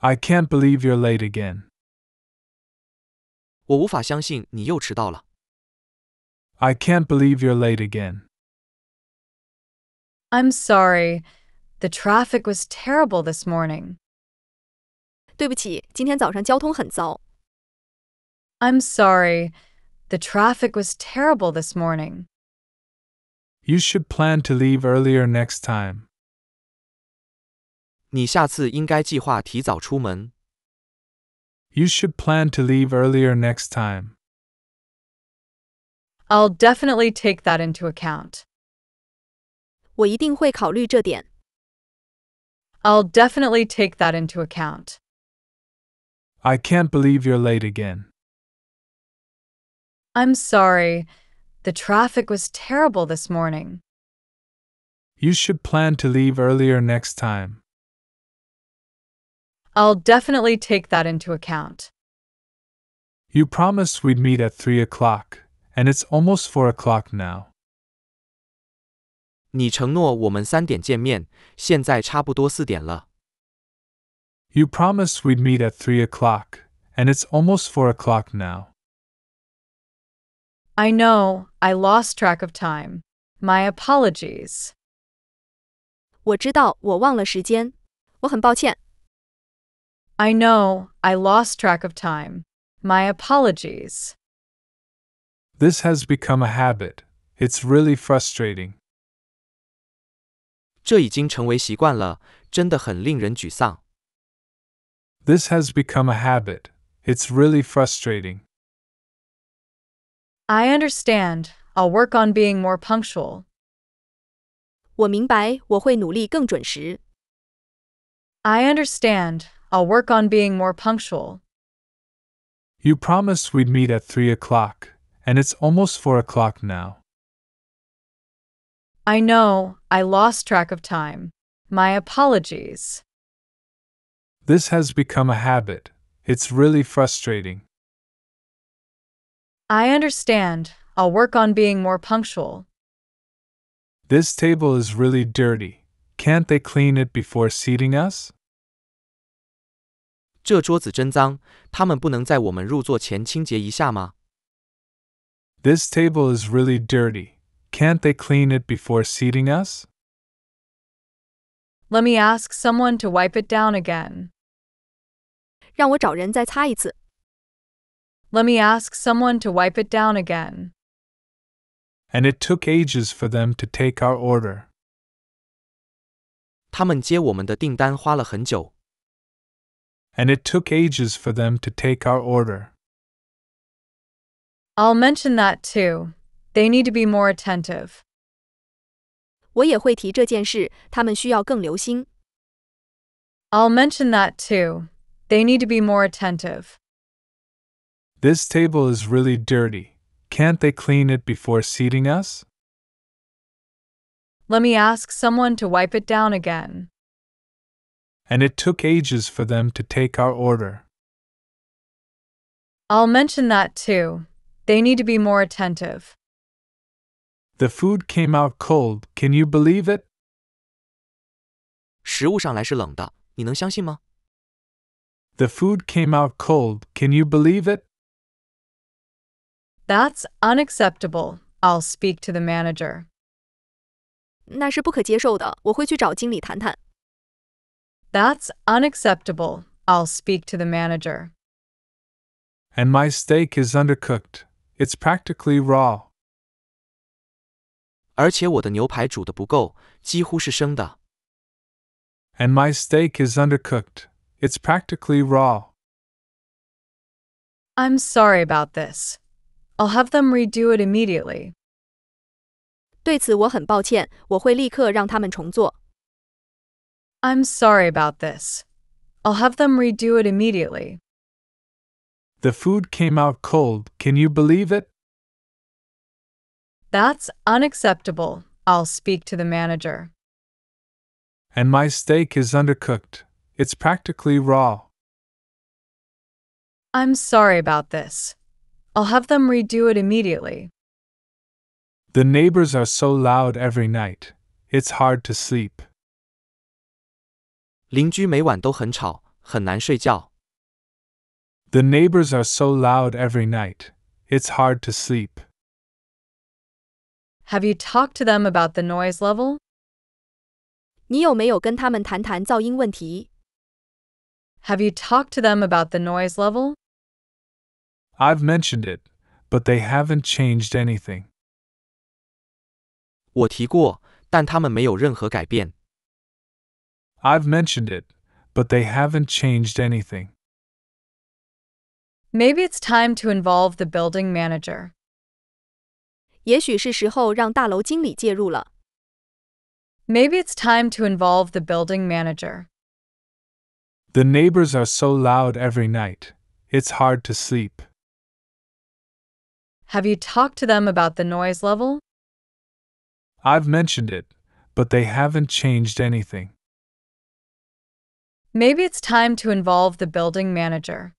I can't believe you're late again. 我无法相信你又迟到了。I can't believe you're late again. I'm sorry. The traffic was terrible this morning. 对不起，今天早上交通很糟。I'm sorry. The traffic was terrible this morning. You should plan to leave earlier next time. 你下次应该计划提早出门。You should plan to leave earlier next time. I'll definitely take that into account. 我一定会考虑这点。I'll definitely take that into account. I can't believe you're late again. I'm sorry. The traffic was terrible this morning. You should plan to leave earlier next time. I'll definitely take that into account. You promised we'd meet at 3 o'clock, and it's almost 4 o'clock now. 你承诺我们三点见面，现在差不多四点了。You promised we'd meet at 3 o'clock, and it's almost 4 o'clock now. I know, I lost track of time. My apologies. 我知道我忘了时间，我很抱歉。I know, I lost track of time. My apologies. This has become a habit. It's really frustrating. This has become a habit. It's really frustrating. I understand. I'll work on being more punctual. 我明白，我会努力更准时。I understand. I'll work on being more punctual. You promised we'd meet at three o'clock, and it's almost four o'clock now. I know, I lost track of time. My apologies. This has become a habit. It's really frustrating. I understand. I'll work on being more punctual. This table is really dirty. Can't they clean it before seating us? 这桌子真脏，他们不能在我们入座前清洁一下吗？This table is really dirty. Can't they clean it before seating us? Let me ask someone to wipe it down again. 让我找人再擦一次。Let me ask someone to wipe it down again. And it took ages for them to take our order. 他们接我们的订单花了很久。and it took ages for them to take our order. I'll mention that too. They need to be more attentive. 我也会提这件事，他们需要更留心。I'll mention that too. They need to be more attentive. This table is really dirty. Can't they clean it before seating us? Let me ask someone to wipe it down again and it took ages for them to take our order. I'll mention that too. They need to be more attentive. The food came out cold, can you believe it? The food came out cold, can you believe it? That's unacceptable. I'll speak to the manager. 那是不可接受的，我会去找经理谈谈。that's unacceptable. I'll speak to the manager. And my steak is undercooked. It's practically raw. 而且我的牛排煮的不够，几乎是生的。And my steak is undercooked. It's practically raw. I'm sorry about this. I'll have them redo it immediately. 对此我很抱歉，我会立刻让他们重做。I'm sorry about this. I'll have them redo it immediately. The food came out cold, can you believe it? That's unacceptable. I'll speak to the manager. And my steak is undercooked. It's practically raw. I'm sorry about this. I'll have them redo it immediately. The neighbors are so loud every night. It's hard to sleep. 邻居每晚都很吵，很难睡觉。The neighbors are so loud every night. It's hard to sleep. Have you talked to them about the noise level? 你有没有跟他们谈谈噪音问题？Have you talked to them about the noise level? I've mentioned it, but they haven't changed anything. 我提过，但他们没有任何改变。I've mentioned it, but they haven't changed anything. Maybe it's time to involve the building manager. 也许是时候让大楼经理介入了。Maybe it's time to involve the building manager. The neighbors are so loud every night, it's hard to sleep. Have you talked to them about the noise level? I've mentioned it, but they haven't changed anything. Maybe it's time to involve the building manager.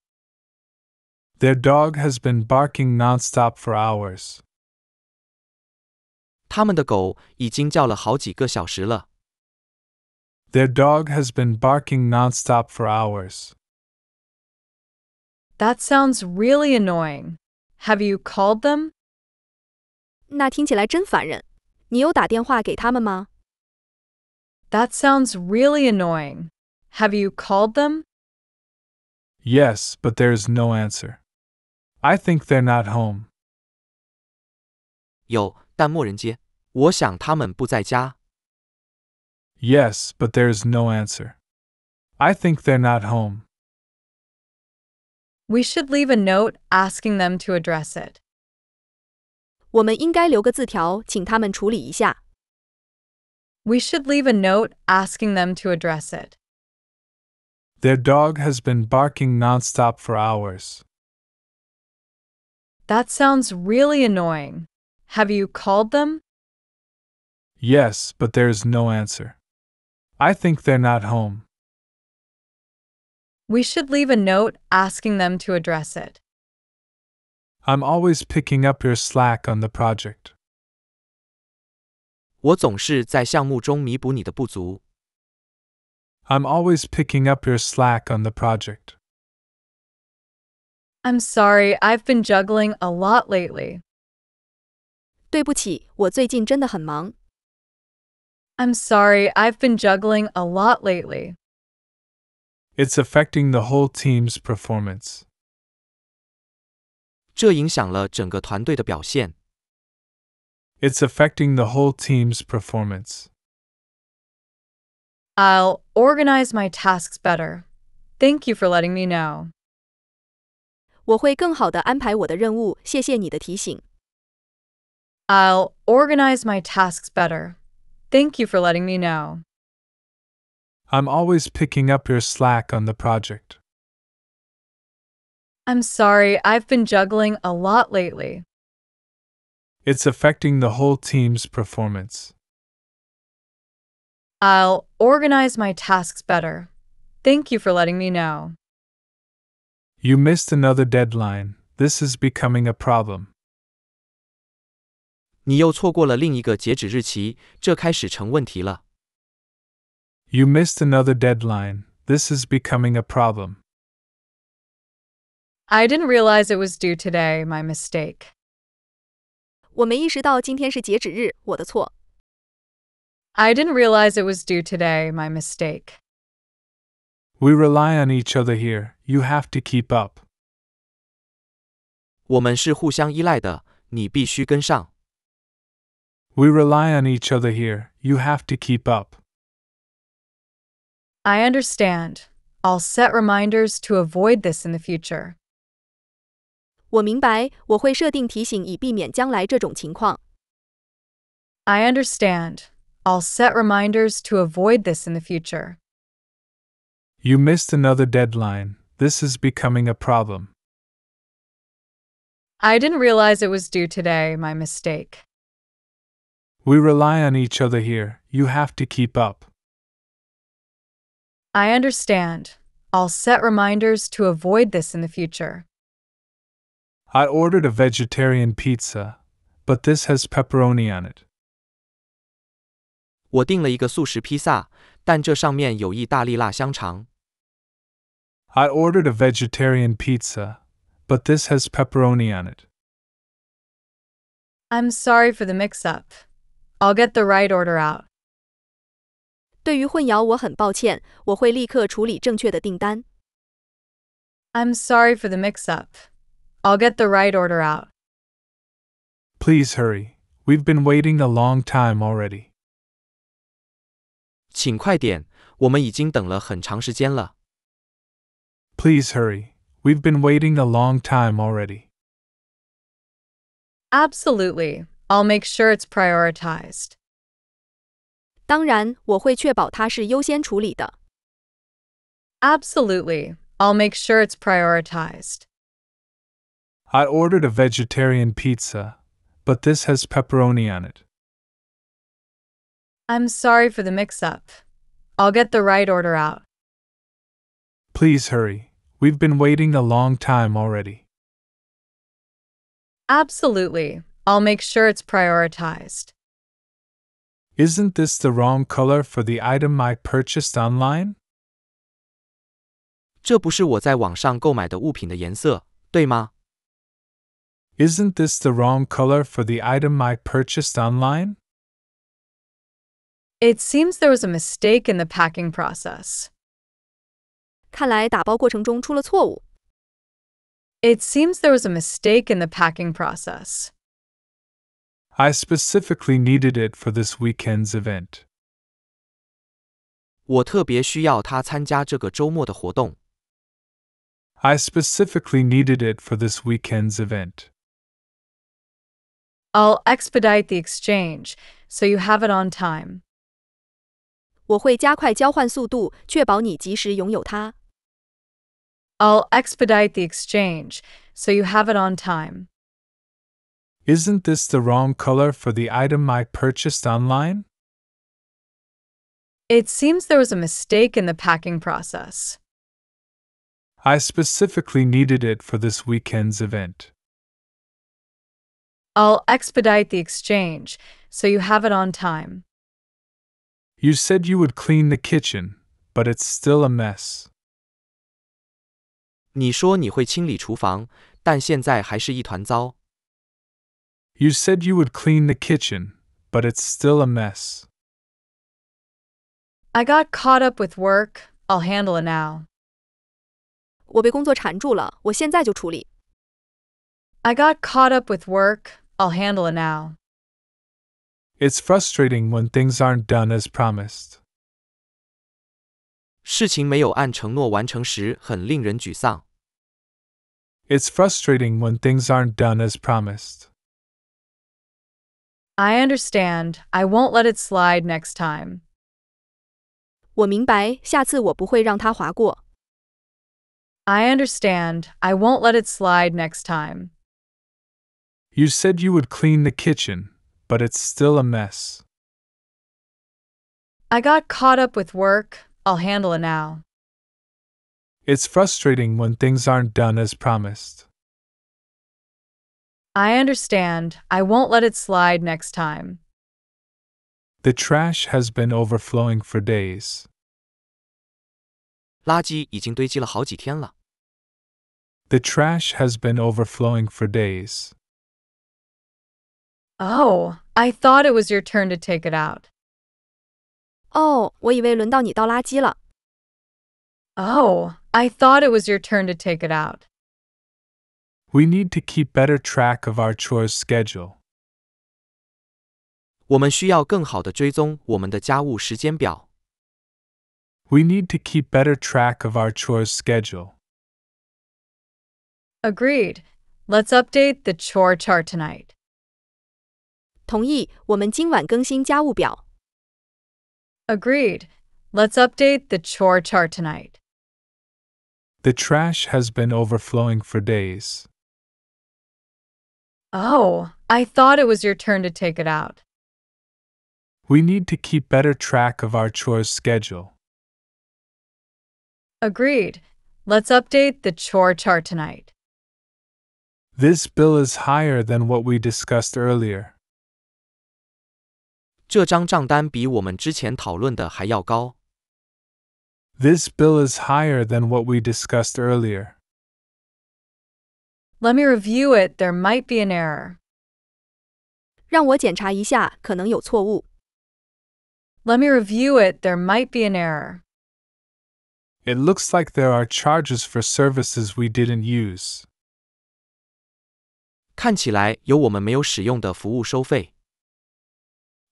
Their dog has been barking nonstop for hours. 他们的狗已经叫了好几个小时了。Their dog has been barking nonstop for hours. That sounds really annoying. Have you called them? 那听起来真烦人。你有打电话给他们吗？That sounds really annoying. Have you called them? Yes, but there is no answer. I think they're not home. Yes, but there is no answer. I think they're not home. We should leave a note asking them to address it. We should leave a note asking them to address it. Their dog has been barking nonstop for hours. That sounds really annoying. Have you called them? Yes, but there is no answer. I think they're not home. We should leave a note asking them to address it. I'm always picking up your slack on the project. 我总是在项目中弥补你的不足。I'm always picking up your slack on the project. I'm sorry, I've been juggling a lot lately. 对不起，我最近真的很忙。I'm sorry, I've been juggling a lot lately. It's affecting the whole team's performance. 这影响了整个团队的表现。It's affecting the whole team's performance. I'll organize my tasks better. Thank you for letting me know. 我会更好地安排我的任务。谢谢你的提醒。will organize my tasks better. Thank you for letting me know. I'm always picking up your slack on the project. I'm sorry, I've been juggling a lot lately. It's affecting the whole team's performance. I'll organize my tasks better. Thank you for letting me know. You missed another deadline. This is becoming a problem. 你又错过了另一个截止日期，这开始成问题了。You missed another deadline. This is becoming a problem. I didn't realize it was due today, my mistake. 我没意识到今天是截止日，我的错。I didn't realize it was due today, my mistake. We rely on each other here. You have to keep up. 我们是互相依赖的，你必须跟上。We rely on each other here. You have to keep up. I understand. I'll set reminders to avoid this in the future. 我明白，我会设定提醒以避免将来这种情况。I understand. I'll set reminders to avoid this in the future. You missed another deadline. This is becoming a problem. I didn't realize it was due today, my mistake. We rely on each other here. You have to keep up. I understand. I'll set reminders to avoid this in the future. I ordered a vegetarian pizza, but this has pepperoni on it. 我订了一个素食披萨，但这上面有意大利辣香肠。I ordered a vegetarian pizza, but this has pepperoni on it. I'm sorry for the mix-up. I'll get the right order out. 对于混淆，我很抱歉，我会立刻处理正确的订单。I'm sorry for the mix-up. I'll get the right order out. Please hurry. We've been waiting a long time already. 请快点，我们已经等了很长时间了。Please hurry. We've been waiting a long time already. Absolutely. I'll make sure it's prioritized. 当然，我会确保它是优先处理的。Absolutely. I'll make sure it's prioritized. I ordered a vegetarian pizza, but this has pepperoni on it. I'm sorry for the mix up. I'll get the right order out. Please hurry. We've been waiting a long time already. Absolutely. I'll make sure it's prioritized. Isn't this the wrong color for the item I purchased online? 这不是我在网上购买的物品的颜色，对吗？Isn't this the wrong color for the item I purchased online? It seems there was a mistake in the packing process. It seems there was a mistake in the packing process. I specifically needed it for this weekend's event. I specifically needed it for this weekend's event. I'll expedite the exchange so you have it on time. 我会加快交换速度，确保你及时拥有它。I'll expedite the exchange so you have it on time. Isn't this the wrong color for the item I purchased online? It seems there was a mistake in the packing process. I specifically needed it for this weekend's event. I'll expedite the exchange so you have it on time. You said you would clean the kitchen, but it's still a mess. 你说你会清理厨房，但现在还是一团糟。You said you would clean the kitchen, but it's still a mess. I got caught up with work. I'll handle it now. 我被工作缠住了，我现在就处理。I got caught up with work. I'll handle it now. It's frustrating when things aren't done as promised. 事情没有按承诺完成时，很令人沮丧。It's frustrating when things aren't done as promised. I understand. I won't let it slide next time. 我明白，下次我不会让它划过。I understand. I won't let it slide next time. You said you would clean the kitchen but it's still a mess. I got caught up with work, I'll handle it now. It's frustrating when things aren't done as promised. I understand, I won't let it slide next time. The trash has been overflowing for days. 垃圾已经堆积了好几天了。The trash has been overflowing for days. Oh, I thought it was your turn to take it out. Oh, I thought it was your turn to take it out. We need to keep better track of our chores schedule. We need to keep better track of our chores schedule. Agreed. Let's update the chore chart tonight. 同意，我们今晚更新家务表。Agreed. Let's update the chore chart tonight. The trash has been overflowing for days. Oh, I thought it was your turn to take it out. We need to keep better track of our chores schedule. Agreed. Let's update the chore chart tonight. This bill is higher than what we discussed earlier. 这张账单比我们之前讨论的还要高。This bill is higher than what we discussed earlier. Let me review it. There might be an error. 让我检查一下，可能有错误。Let me review it. There might be an error. It looks like there are charges for services we didn't use. 看起来有我们没有使用的服务收费。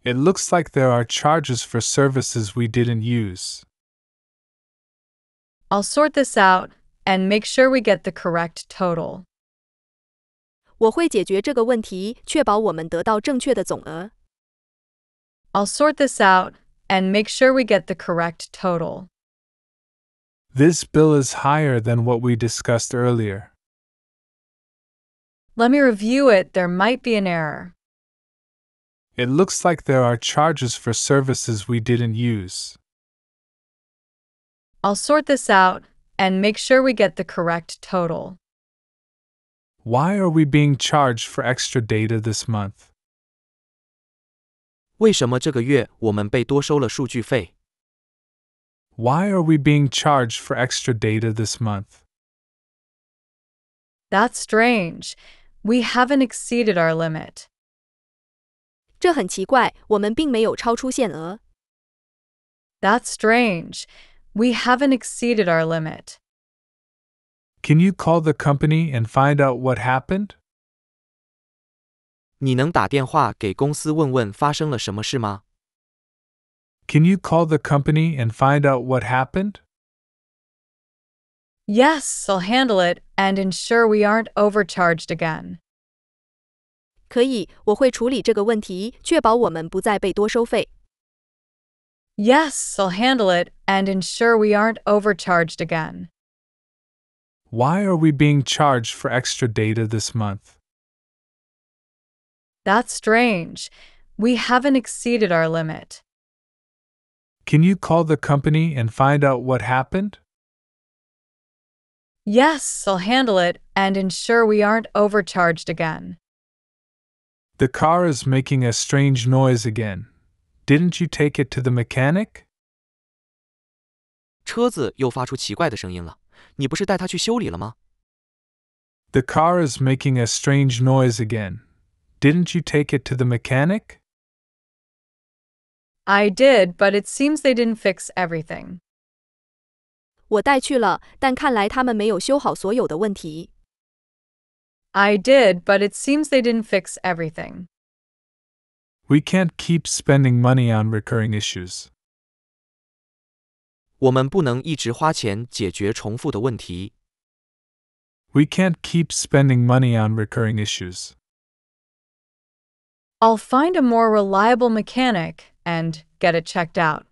it looks like there are charges for services we didn't use. I'll sort this out and make sure we get the correct total. 我会解决这个问题，确保我们得到正确的总额。I'll sort this out and make sure we get the correct total. This bill is higher than what we discussed earlier. Let me review it. There might be an error. It looks like there are charges for services we didn't use. I'll sort this out and make sure we get the correct total. Why are we being charged for extra data this month? 为什么这个月我们被多收了数据费？Why are we being charged for extra data this month? That's strange. We haven't exceeded our limit. 这很奇怪，我们并没有超出限额。That's strange. We haven't exceeded our limit. Can you call the company and find out what happened? 你能打电话给公司问问发生了什么事吗？Can you call the company and find out what happened? Yes, I'll handle it and ensure we aren't overcharged again. 可以，我会处理这个问题，确保我们不再被多收费。Yes, I'll handle it and ensure we aren't overcharged again. Why are we being charged for extra data this month? That's strange. We haven't exceeded our limit. Can you call the company and find out what happened? Yes, I'll handle it and ensure we aren't overcharged again. The car is making a strange noise again. Didn't you take it to the mechanic? 车子又发出奇怪的声音了，你不是带它去修理了吗？The car is making a strange noise again. Didn't you take it to the mechanic? I did, but it seems they didn't fix everything. 我带去了，但看来他们没有修好所有的问题。I did, but it seems they didn't fix everything. We can't keep spending money on recurring issues. 我们不能一直花钱解决重复的问题。We can't keep spending money on recurring issues. I'll find a more reliable mechanic and get it checked out.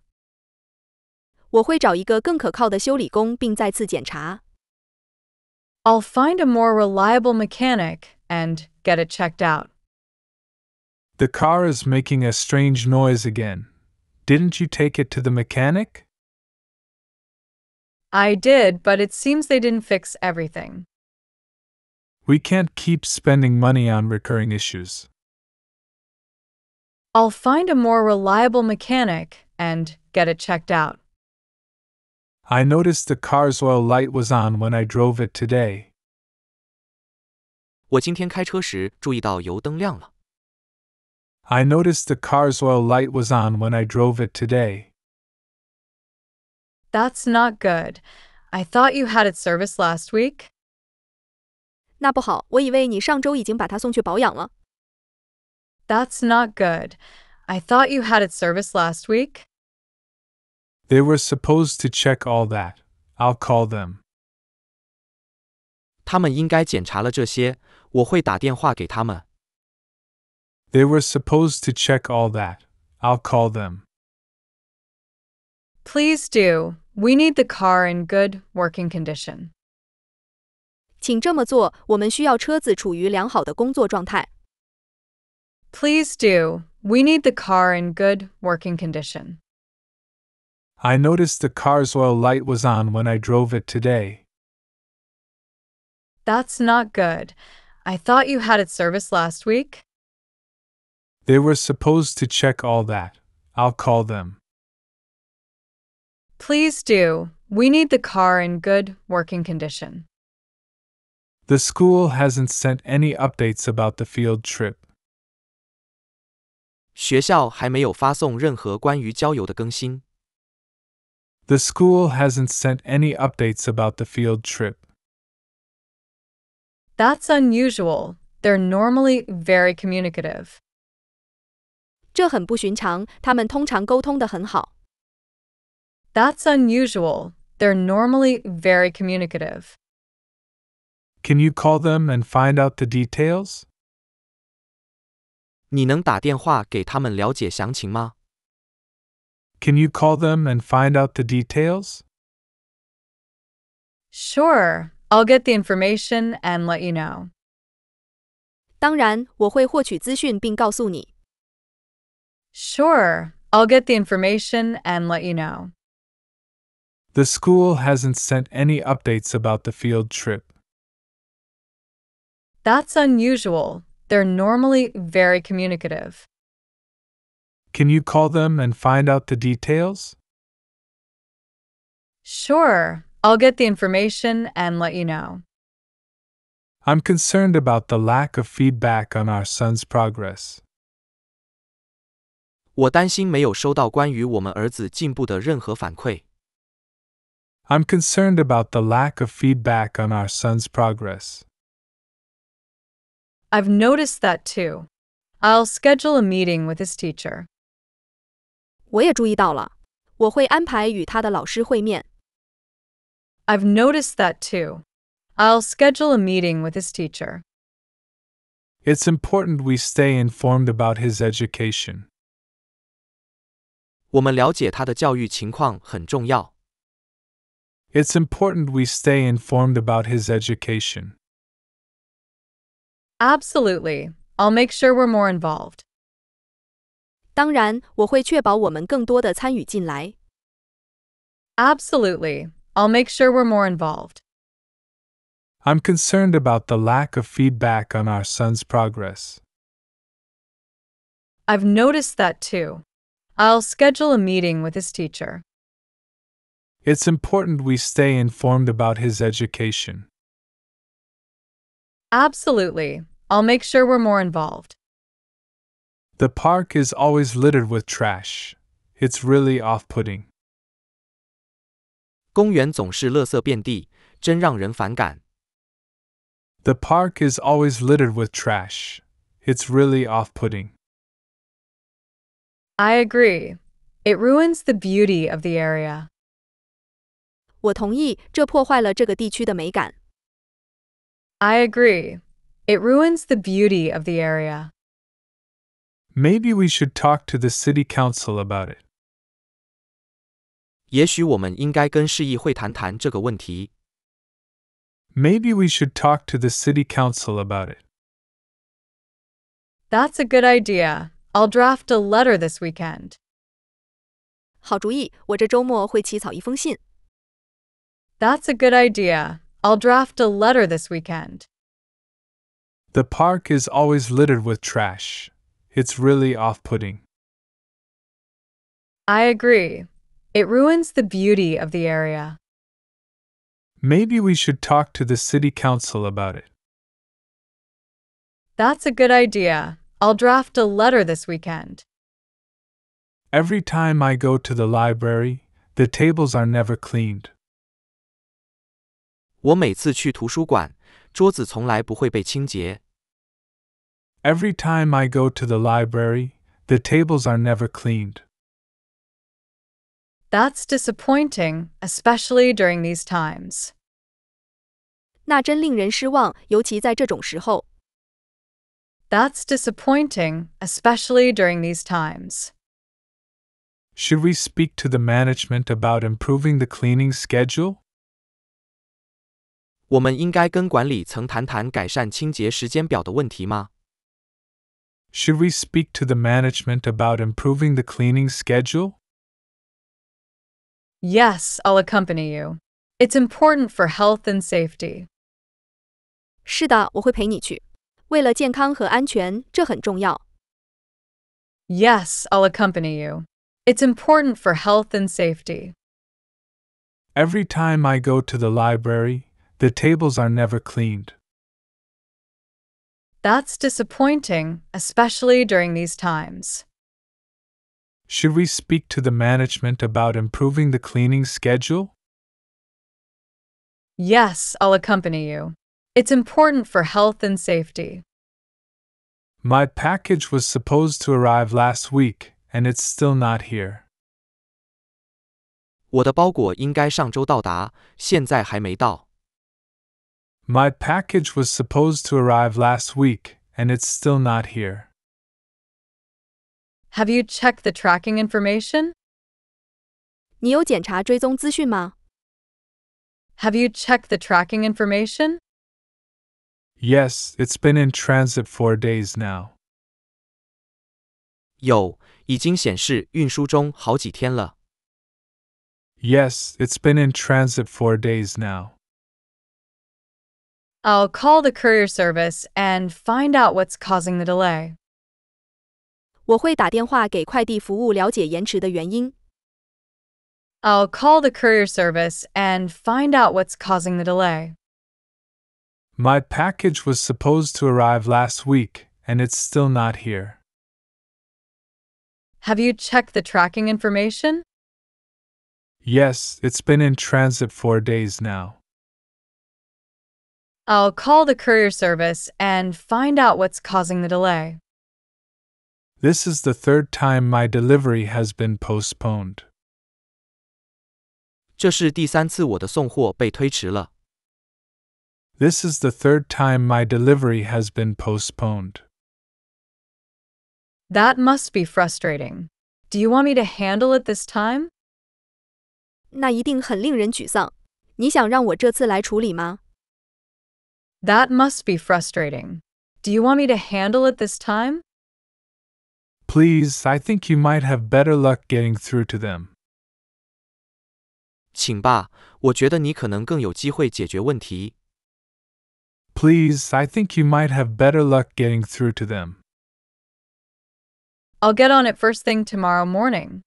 我会找一个更可靠的修理工并再次检查。I'll find a more reliable mechanic and get it checked out. The car is making a strange noise again. Didn't you take it to the mechanic? I did, but it seems they didn't fix everything. We can't keep spending money on recurring issues. I'll find a more reliable mechanic and get it checked out. I noticed the car's oil light was on when I drove it today. 我今天开车时注意到油灯亮了。I noticed the car's oil light was on when I drove it today. That's not good. I thought you had it serviced last week. 那不好，我以为你上周已经把它送去保养了。That's not good. I thought you had it serviced last week. They were supposed to check all that. I'll call them. 他们应该检查了这些，我会打电话给他们。They were supposed to check all that. I'll call them. Please do. We need the car in good working condition. 请这么做，我们需要车子处于良好的工作状态。Please do. We need the car in good working condition. I noticed the car's oil light was on when I drove it today. That's not good. I thought you had it serviced last week. They were supposed to check all that. I'll call them. Please do. We need the car in good working condition. The school hasn't sent any updates about the field trip. 学校还没有发送任何关于郊游的更新。the school hasn't sent any updates about the field trip. That's unusual. They're normally very communicative. 这很不寻常，他们通常沟通得很好。That's unusual. They're normally very communicative. Can you call them and find out the details? 你能打电话给他们了解详情吗？can you call them and find out the details? Sure, I'll get the information and let you know. 当然，我会获取资讯并告诉你。Sure, I'll get the information and let you know. The school hasn't sent any updates about the field trip. That's unusual. They're normally very communicative. Can you call them and find out the details? Sure. I'll get the information and let you know. I'm concerned about the lack of feedback on our son's progress. 我担心没有收到关于我们儿子进步的任何反馈。I'm concerned about the lack of feedback on our son's progress. I've noticed that too. I'll schedule a meeting with his teacher. 我也注意到了，我会安排与他的老师会面。I've noticed that too. I'll schedule a meeting with his teacher. It's important we stay informed about his education. 我们了解他的教育情况很重要。It's important we stay informed about his education. Absolutely. I'll make sure we're more involved. 当然，我会确保我们更多的参与进来。Absolutely, I'll make sure we're more involved. I'm concerned about the lack of feedback on our son's progress. I've noticed that too. I'll schedule a meeting with his teacher. It's important we stay informed about his education. Absolutely. I'll make sure we're more involved. The park is always littered with trash. It's really off-putting. 公园总是垃圾遍地，真让人反感。The park is always littered with trash. It's really off-putting. I agree. It ruins the beauty of the area. 我同意，这破坏了这个地区的美感。I agree. It ruins the beauty of the area. Maybe we should talk to the city council about it. 也许我们应该跟市议会谈谈这个问题。Maybe we should talk to the city council about it. That's a good idea. I'll draft a letter this weekend. 好主意，我这周末会起草一封信。That's a good idea. I'll draft a letter this weekend. The park is always littered with trash. It's really off putting. I agree. It ruins the beauty of the area. Maybe we should talk to the city council about it. That's a good idea. I'll draft a letter this weekend. Every time I go to the library, the tables are never cleaned. 我每次去图书馆，桌子从来不会被清洁。Every time I go to the library, the tables are never cleaned. That's disappointing, especially during these times. That's disappointing, especially during these times. Should we speak to the management about improving the cleaning schedule? 我们应该跟管理层谈谈改善清洁时间表的问题吗？should we speak to the management about improving the cleaning schedule? Yes, I'll accompany you. It's important for health and safety. 是的，我会陪你去。为了健康和安全，这很重要。Yes, I'll accompany you. It's important for health and safety. Every time I go to the library, the tables are never cleaned. That's disappointing, especially during these times. Should we speak to the management about improving the cleaning schedule? Yes, I'll accompany you. It's important for health and safety. My package was supposed to arrive last week, and it's still not here. 我的包裹应该上周到达，现在还没到。my package was supposed to arrive last week, and it's still not here. Have you checked the tracking information? Have you checked the tracking information? Yes, it's been in transit for days now. 有，已经显示运输中好几天了。Yes, it's been in transit for days now. I'll call the courier service and find out what's causing the delay. 我会打电话给快递服务了解延迟的原因。I'll call the courier service and find out what's causing the delay. My package was supposed to arrive last week, and it's still not here. Have you checked the tracking information? Yes, it's been in transit four days now. I'll call the courier service and find out what's causing the delay. This is the third time my delivery has been postponed. 这是第三次我的送货被推迟了。This is the third time my delivery has been postponed. That must be frustrating. Do you want me to handle it this time? 那一定很令人沮丧。你想让我这次来处理吗？that must be frustrating. Do you want me to handle it this time? Please, I think you might have better luck getting through to them. Please, I think you might have better luck getting through to them. I'll get on it first thing tomorrow morning.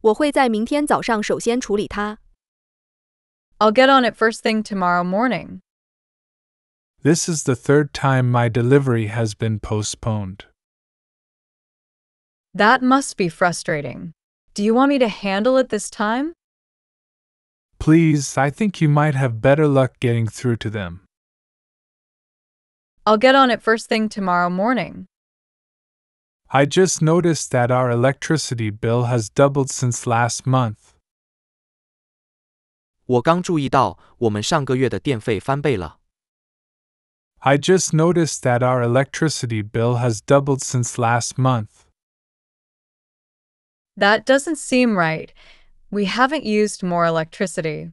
我会在明天早上首先处理它。I'll get on it first thing tomorrow morning. This is the third time my delivery has been postponed. That must be frustrating. Do you want me to handle it this time? Please, I think you might have better luck getting through to them. I'll get on it first thing tomorrow morning. I just noticed that our electricity bill has doubled since last month. 我刚注意到，我们上个月的电费翻倍了。I just noticed that our electricity bill has doubled since last month. That doesn't seem right. We haven't used more electricity.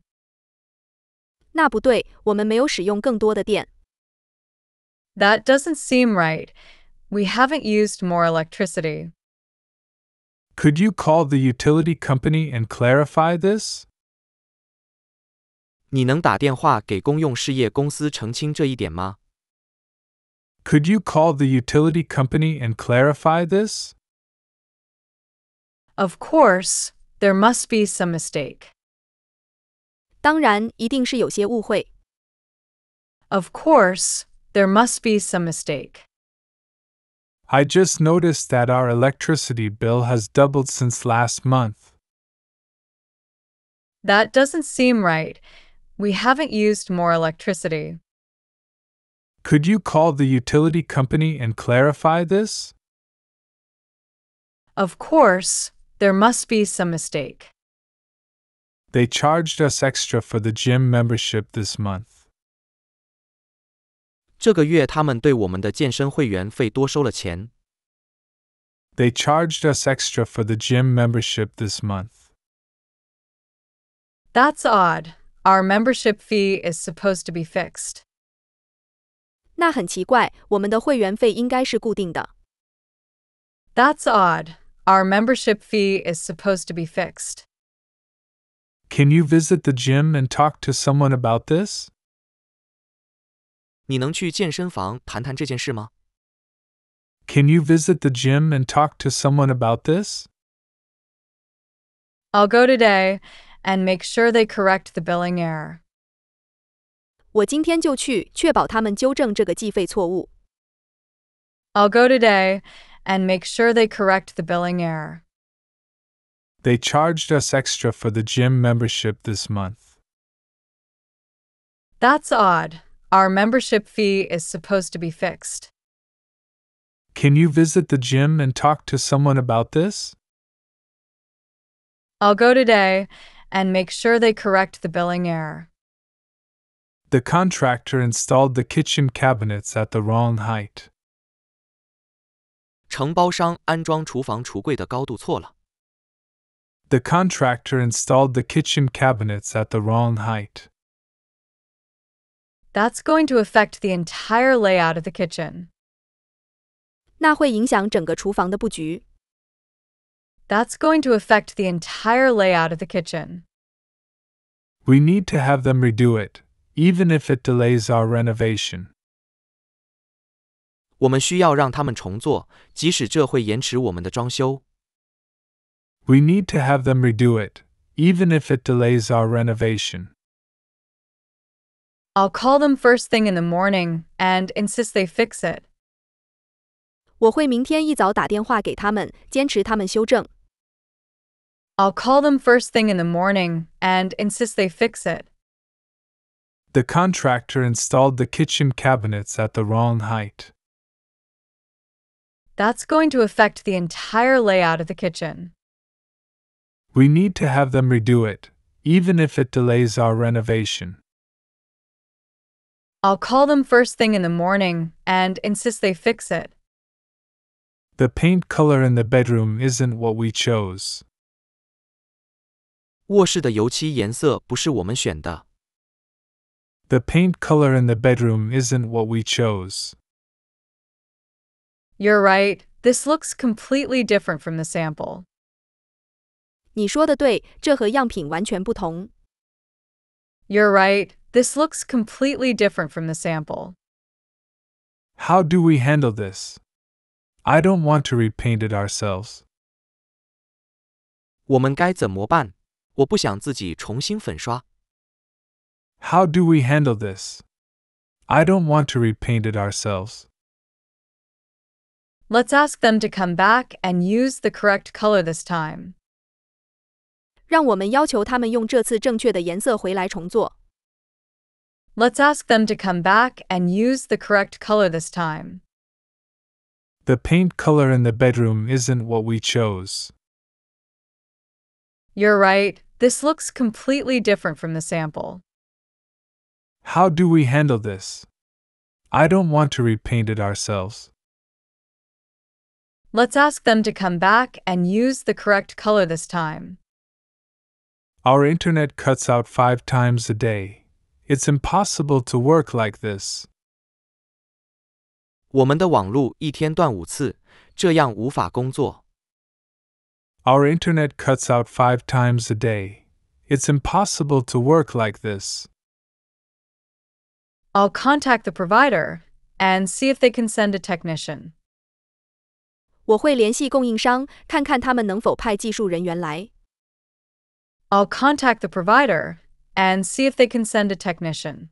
That does doesn't seem right. We haven't used more electricity. Could you call the utility company and clarify this? 你能打电话给公用事业公司澄清这一点吗？could you call the utility company and clarify this? Of course, there must be some mistake. 当然，一定是有些误会。Of course, there must be some mistake. I just noticed that our electricity bill has doubled since last month. That doesn't seem right. We haven't used more electricity. Could you call the utility company and clarify this? Of course, there must be some mistake. They charged us extra for the gym membership this month. 这个月他们对我们的健身会员费多收了钱。They charged us extra for the gym membership this month. That's odd. Our membership fee is supposed to be fixed. 那很奇怪，我们的会员费应该是固定的。That's odd. Our membership fee is supposed to be fixed. Can you visit the gym and talk to someone about this? 你能去健身房谈谈这件事吗？Can you visit the gym and talk to someone about this? I'll go today and make sure they correct the billing error. 我今天就去确保他们纠正这个计费错误。I'll go today and make sure they correct the billing error. They charged us extra for the gym membership this month. That's odd. Our membership fee is supposed to be fixed. Can you visit the gym and talk to someone about this? I'll go today and make sure they correct the billing error the contractor installed the kitchen cabinets at the wrong height. 承包商安装厨房橱柜的高度错了。The contractor installed the kitchen cabinets at the wrong height. That's going to affect the entire layout of the kitchen. 那会影响整个厨房的布局。That's going to affect the entire layout of the kitchen. We need to have them redo it even if it delays our renovation. 我们需要让他们重做，即使这会延迟我们的装修。We need to have them redo it, even if it delays our renovation. I'll call them first thing in the morning and insist they fix it. 我会明天一早打电话给他们，坚持他们修正。I'll call them first thing in the morning and insist they fix it. The contractor installed the kitchen cabinets at the wrong height. That's going to affect the entire layout of the kitchen. We need to have them redo it, even if it delays our renovation. I'll call them first thing in the morning and insist they fix it. The paint color in the bedroom isn't what we chose. 卧室的油漆颜色不是我们选的。the paint color in the bedroom isn't what we chose. You're right. This looks completely different from the sample. 你说的对，这和样品完全不同。You're right. This looks completely different from the sample. How do we handle this? I don't want to repaint it ourselves. 我们该怎么办？我不想自己重新粉刷。how do we handle this? I don't want to repaint it ourselves. Let's ask them to come back and use the correct color this time. 让我们要求他们用这次正确的颜色回来重做。Let's ask them to come back and use the correct color this time. The paint color in the bedroom isn't what we chose. You're right, this looks completely different from the sample. How do we handle this? I don't want to repaint it ourselves. Let's ask them to come back and use the correct color this time. Our internet cuts out five times a day. It's impossible to work like this. Our internet cuts out five times a day. It's impossible to work like this. I'll contact the provider and see if they can send a technician. 我会联系供应商，看看他们能否派技术人员来。I'll contact the provider and see if they can send a technician.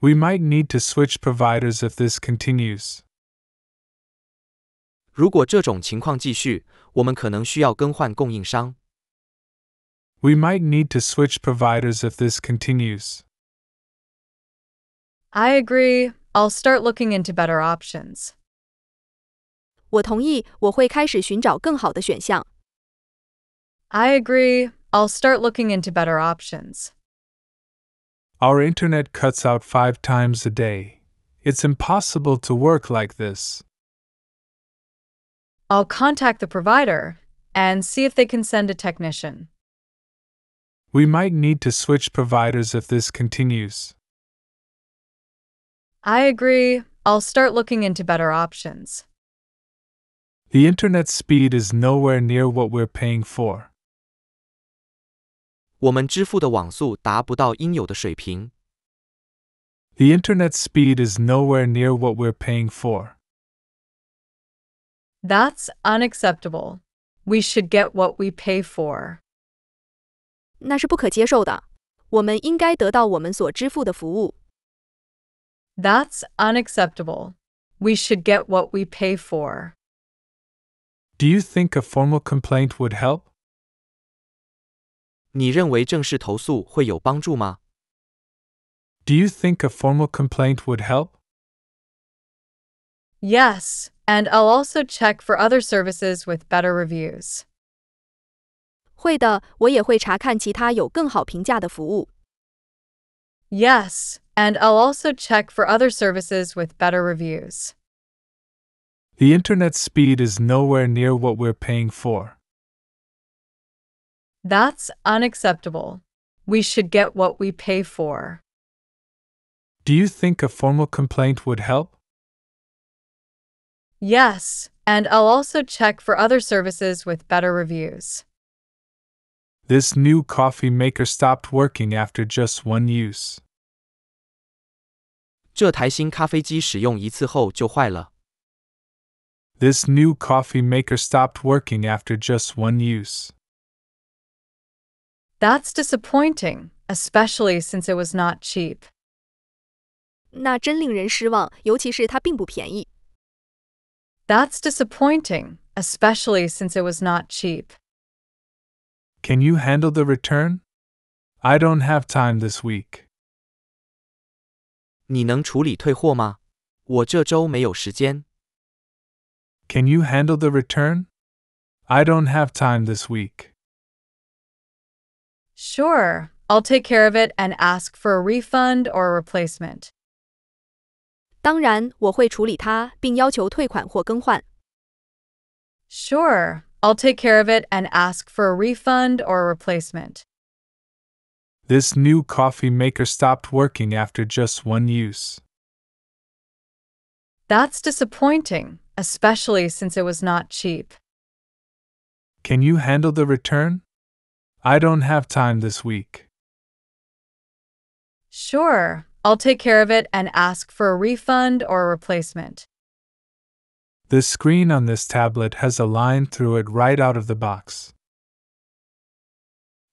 We might need to switch providers if this continues. 如果这种情况继续，我们可能需要更换供应商。We might need to switch providers if this continues. I agree. I'll start looking into better options. I agree. I'll start looking into better options. Our internet cuts out five times a day. It's impossible to work like this. I'll contact the provider and see if they can send a technician. We might need to switch providers if this continues. I agree. I'll start looking into better options. The internet speed is nowhere near what we're paying for. the internet speed is nowhere near what we're paying for. That's unacceptable. We should get what we pay for. 那是不可接受的。我们应该得到我们所支付的服务。that's unacceptable. We should get what we pay for. Do you think a formal complaint would help? 你认为正式投诉会有帮助吗？Do you think a formal complaint would help? Yes, and I'll also check for other services with better reviews. 会的，我也会查看其他有更好评价的服务。Yes, and I'll also check for other services with better reviews. The internet speed is nowhere near what we're paying for. That's unacceptable. We should get what we pay for. Do you think a formal complaint would help? Yes, and I'll also check for other services with better reviews. This new coffee maker stopped working after just one use. 这台新咖啡机使用一次后就坏了。This new coffee maker stopped working after just one use. That's disappointing, especially since it was not cheap. 那真令人失望，尤其是它并不便宜。That's disappointing, especially since it was not cheap. Can you handle the return? I don't have time this week. 你能处理退货吗？我这周没有时间。Can you handle the return? I don't have time this week. Sure, I'll take care of it and ask for a refund or a replacement. 当然，我会处理它，并要求退款或更换。Sure, I'll take care of it and ask for a refund or a replacement. This new coffee maker stopped working after just one use. That's disappointing, especially since it was not cheap. Can you handle the return? I don't have time this week. Sure, I'll take care of it and ask for a refund or a replacement. The screen on this tablet has a line through it right out of the box.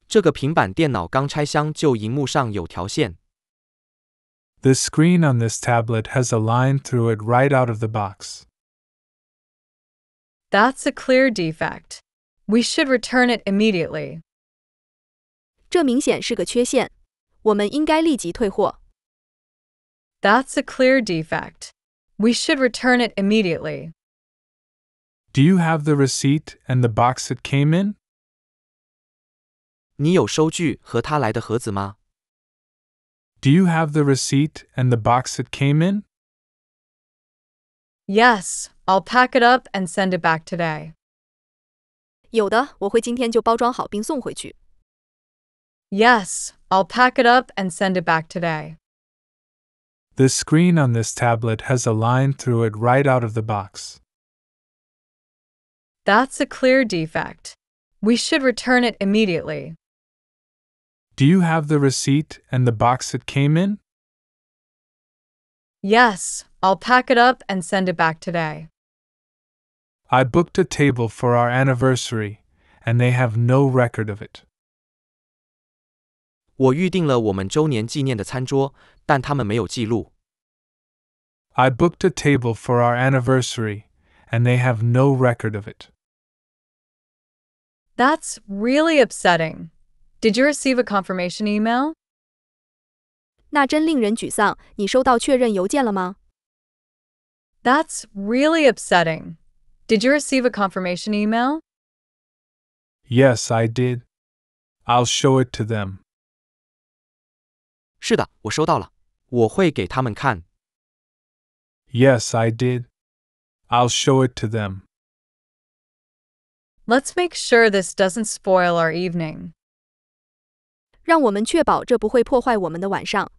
这个平板电脑刚拆箱就荧幕上有条线。The screen on this tablet has a line through it right out of the box. That's a clear defect. We should return it immediately. 这明显是个缺陷，我们应该立即退货。That's a clear defect. We should return it immediately. Do you have the receipt and the box it came in? 你有收据和他来的盒子吗？Do you have the receipt and the box it came in? Yes, I'll pack it up and send it back today. 有的，我会今天就包装好并送回去。Yes, I'll pack it up and send it back today. The screen on this tablet has a line through it right out of the box. That's a clear defect. We should return it immediately. Do you have the receipt and the box it came in? Yes, I'll pack it up and send it back today. I booked a table for our anniversary, and they have no record of it. 我预定了我们周年纪念的餐桌，但他们没有记录。I booked a table for our anniversary, and they have no record of it. That's really upsetting. Did you receive a confirmation email? 那真令人沮丧。你收到确认邮件了吗？That's really upsetting. Did you receive a confirmation email? Yes, I did. I'll show it to them. 是的，我收到了。我会给他们看。Yes, I did. I'll show it to them. Let's make sure this doesn't spoil our evening. 让我们确保这不会破坏我们的晚上。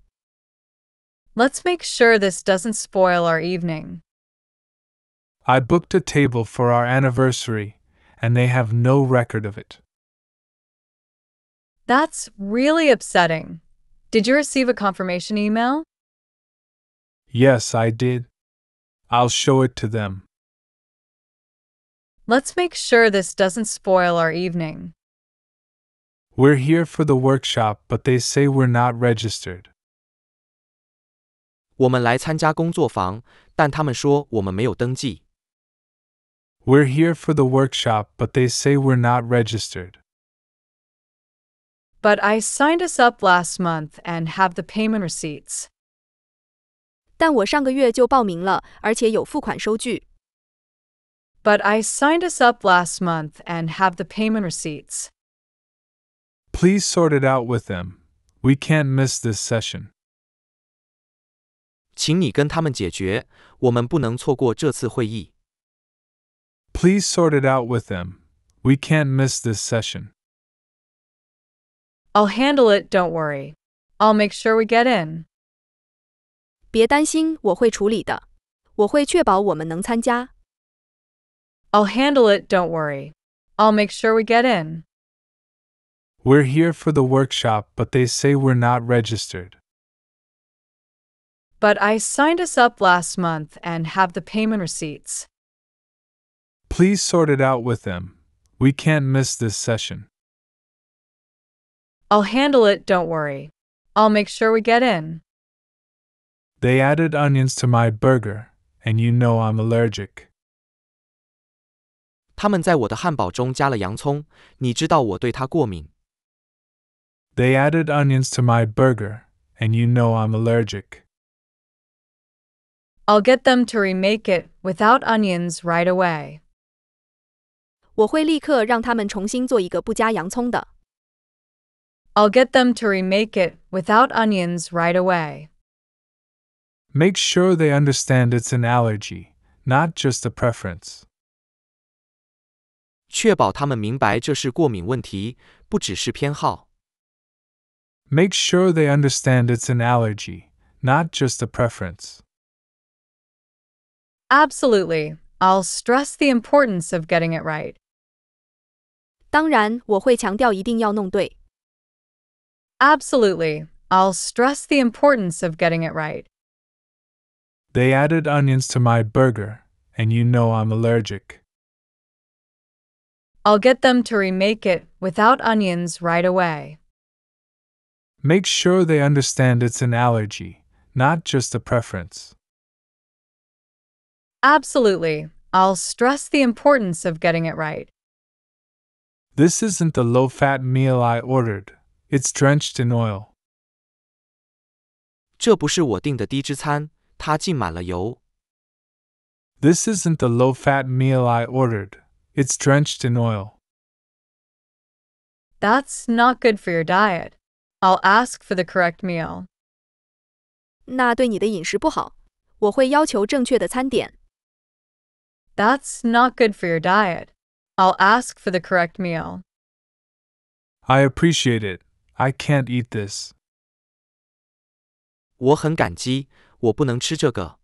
Let's make sure this doesn't spoil our evening. I booked a table for our anniversary, and they have no record of it. That's really upsetting. Did you receive a confirmation email? Yes, I did. I'll show it to them. Let's make sure this doesn't spoil our evening. We're here for the workshop, but they say we're not registered. we are here for the workshop, but they say we're not registered. But I signed us up last month and have the payment receipts. 但我上个月就报名了，而且有付款收据。but I signed us up last month and have the payment receipts. Please sort it out with them. We can't miss this session. Please sort it out with them. We can't miss this session. I'll handle it, don't worry. I'll make sure we get in. 别担心，我会处理的。我会确保我们能参加。I'll handle it, don't worry. I'll make sure we get in. We're here for the workshop, but they say we're not registered. But I signed us up last month and have the payment receipts. Please sort it out with them. We can't miss this session. I'll handle it, don't worry. I'll make sure we get in. They added onions to my burger, and you know I'm allergic. 他们在我的汉堡中加了洋葱，你知道我对它过敏。They added onions to my burger, and you know I'm allergic. I'll get them to remake it without onions right away. 我会立刻让他们重新做一个不加洋葱的。I'll get them to remake it without onions right away. Make sure they understand it's an allergy, not just a preference. 确保他们明白这是过敏问题，不只是偏好。Make sure they understand it's an allergy, not just a preference. Absolutely. I'll stress the importance of getting it right. 当然，我会强调一定要弄对。Absolutely. I'll stress the importance of getting it right. They added onions to my burger, and you know I'm allergic. I'll get them to remake it without onions right away. Make sure they understand it's an allergy, not just a preference. Absolutely. I'll stress the importance of getting it right. This isn't the low fat meal I ordered. It's drenched in oil. 这不是我订的低脂餐，它浸满了油。This isn't the low fat meal I ordered. It's drenched in oil. That's not good for your diet. I'll ask for the correct meal. 那对你的饮食不好，我会要求正确的餐点。That's not good for your diet. I'll ask for the correct meal. I appreciate it. I can't eat this. 我很感激，我不能吃这个。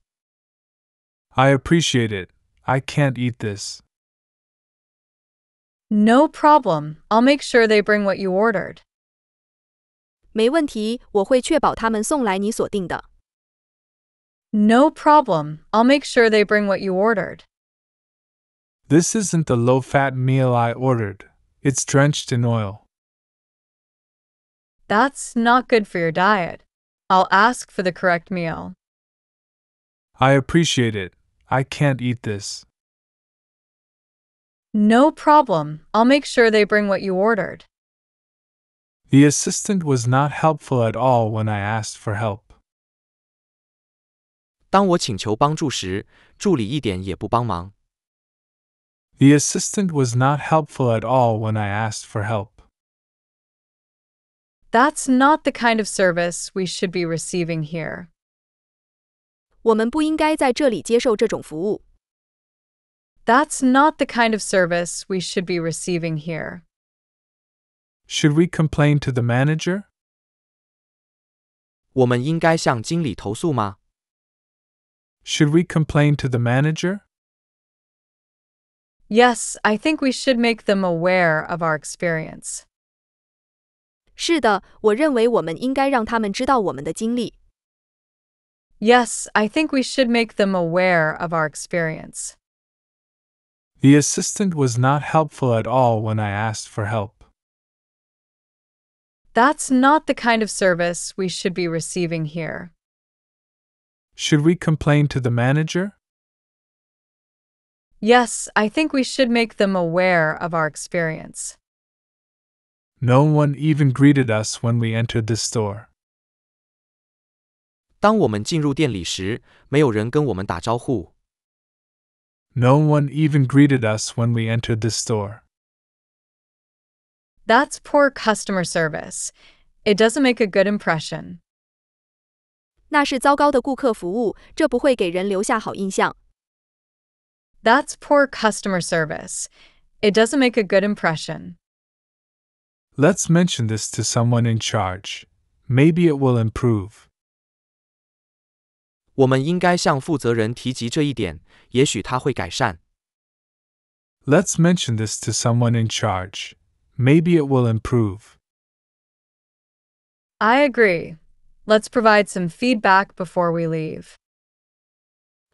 I appreciate it. I can't eat this. No problem. I'll make sure they bring what you ordered. 没问题，我会确保他们送来你所订的。No problem. I'll make sure they bring what you ordered. This isn't the low fat meal I ordered. It's drenched in oil. That's not good for your diet. I'll ask for the correct meal. I appreciate it. I can't eat this. No problem. I'll make sure they bring what you ordered. The assistant was not helpful at all when I asked for help. 当我请求帮助时，助理一点也不帮忙。The assistant was not helpful at all when I asked for help. That's not the kind of service we should be receiving here. 我们不应该在这里接受这种服务。that's not the kind of service we should be receiving here. Should we complain to the manager? 我们应该向经理投诉吗？Should we complain to the manager? Yes, I think we should make them aware of our experience. 是的，我认为我们应该让他们知道我们的经历。Yes, I think we should make them aware of our experience. The assistant was not helpful at all when I asked for help. That's not the kind of service we should be receiving here. Should we complain to the manager? Yes, I think we should make them aware of our experience. No one even greeted us when we entered the store. 当我们进入店里时，没有人跟我们打招呼。no one even greeted us when we entered the store. That's poor customer service. It doesn't make a good impression. That's poor customer service. It doesn't make a good impression. Let's mention this to someone in charge. Maybe it will improve. 我们应该向负责人提及这一点，也许他会改善。Let's mention this to someone in charge. Maybe it will improve. I agree. Let's provide some feedback before we leave.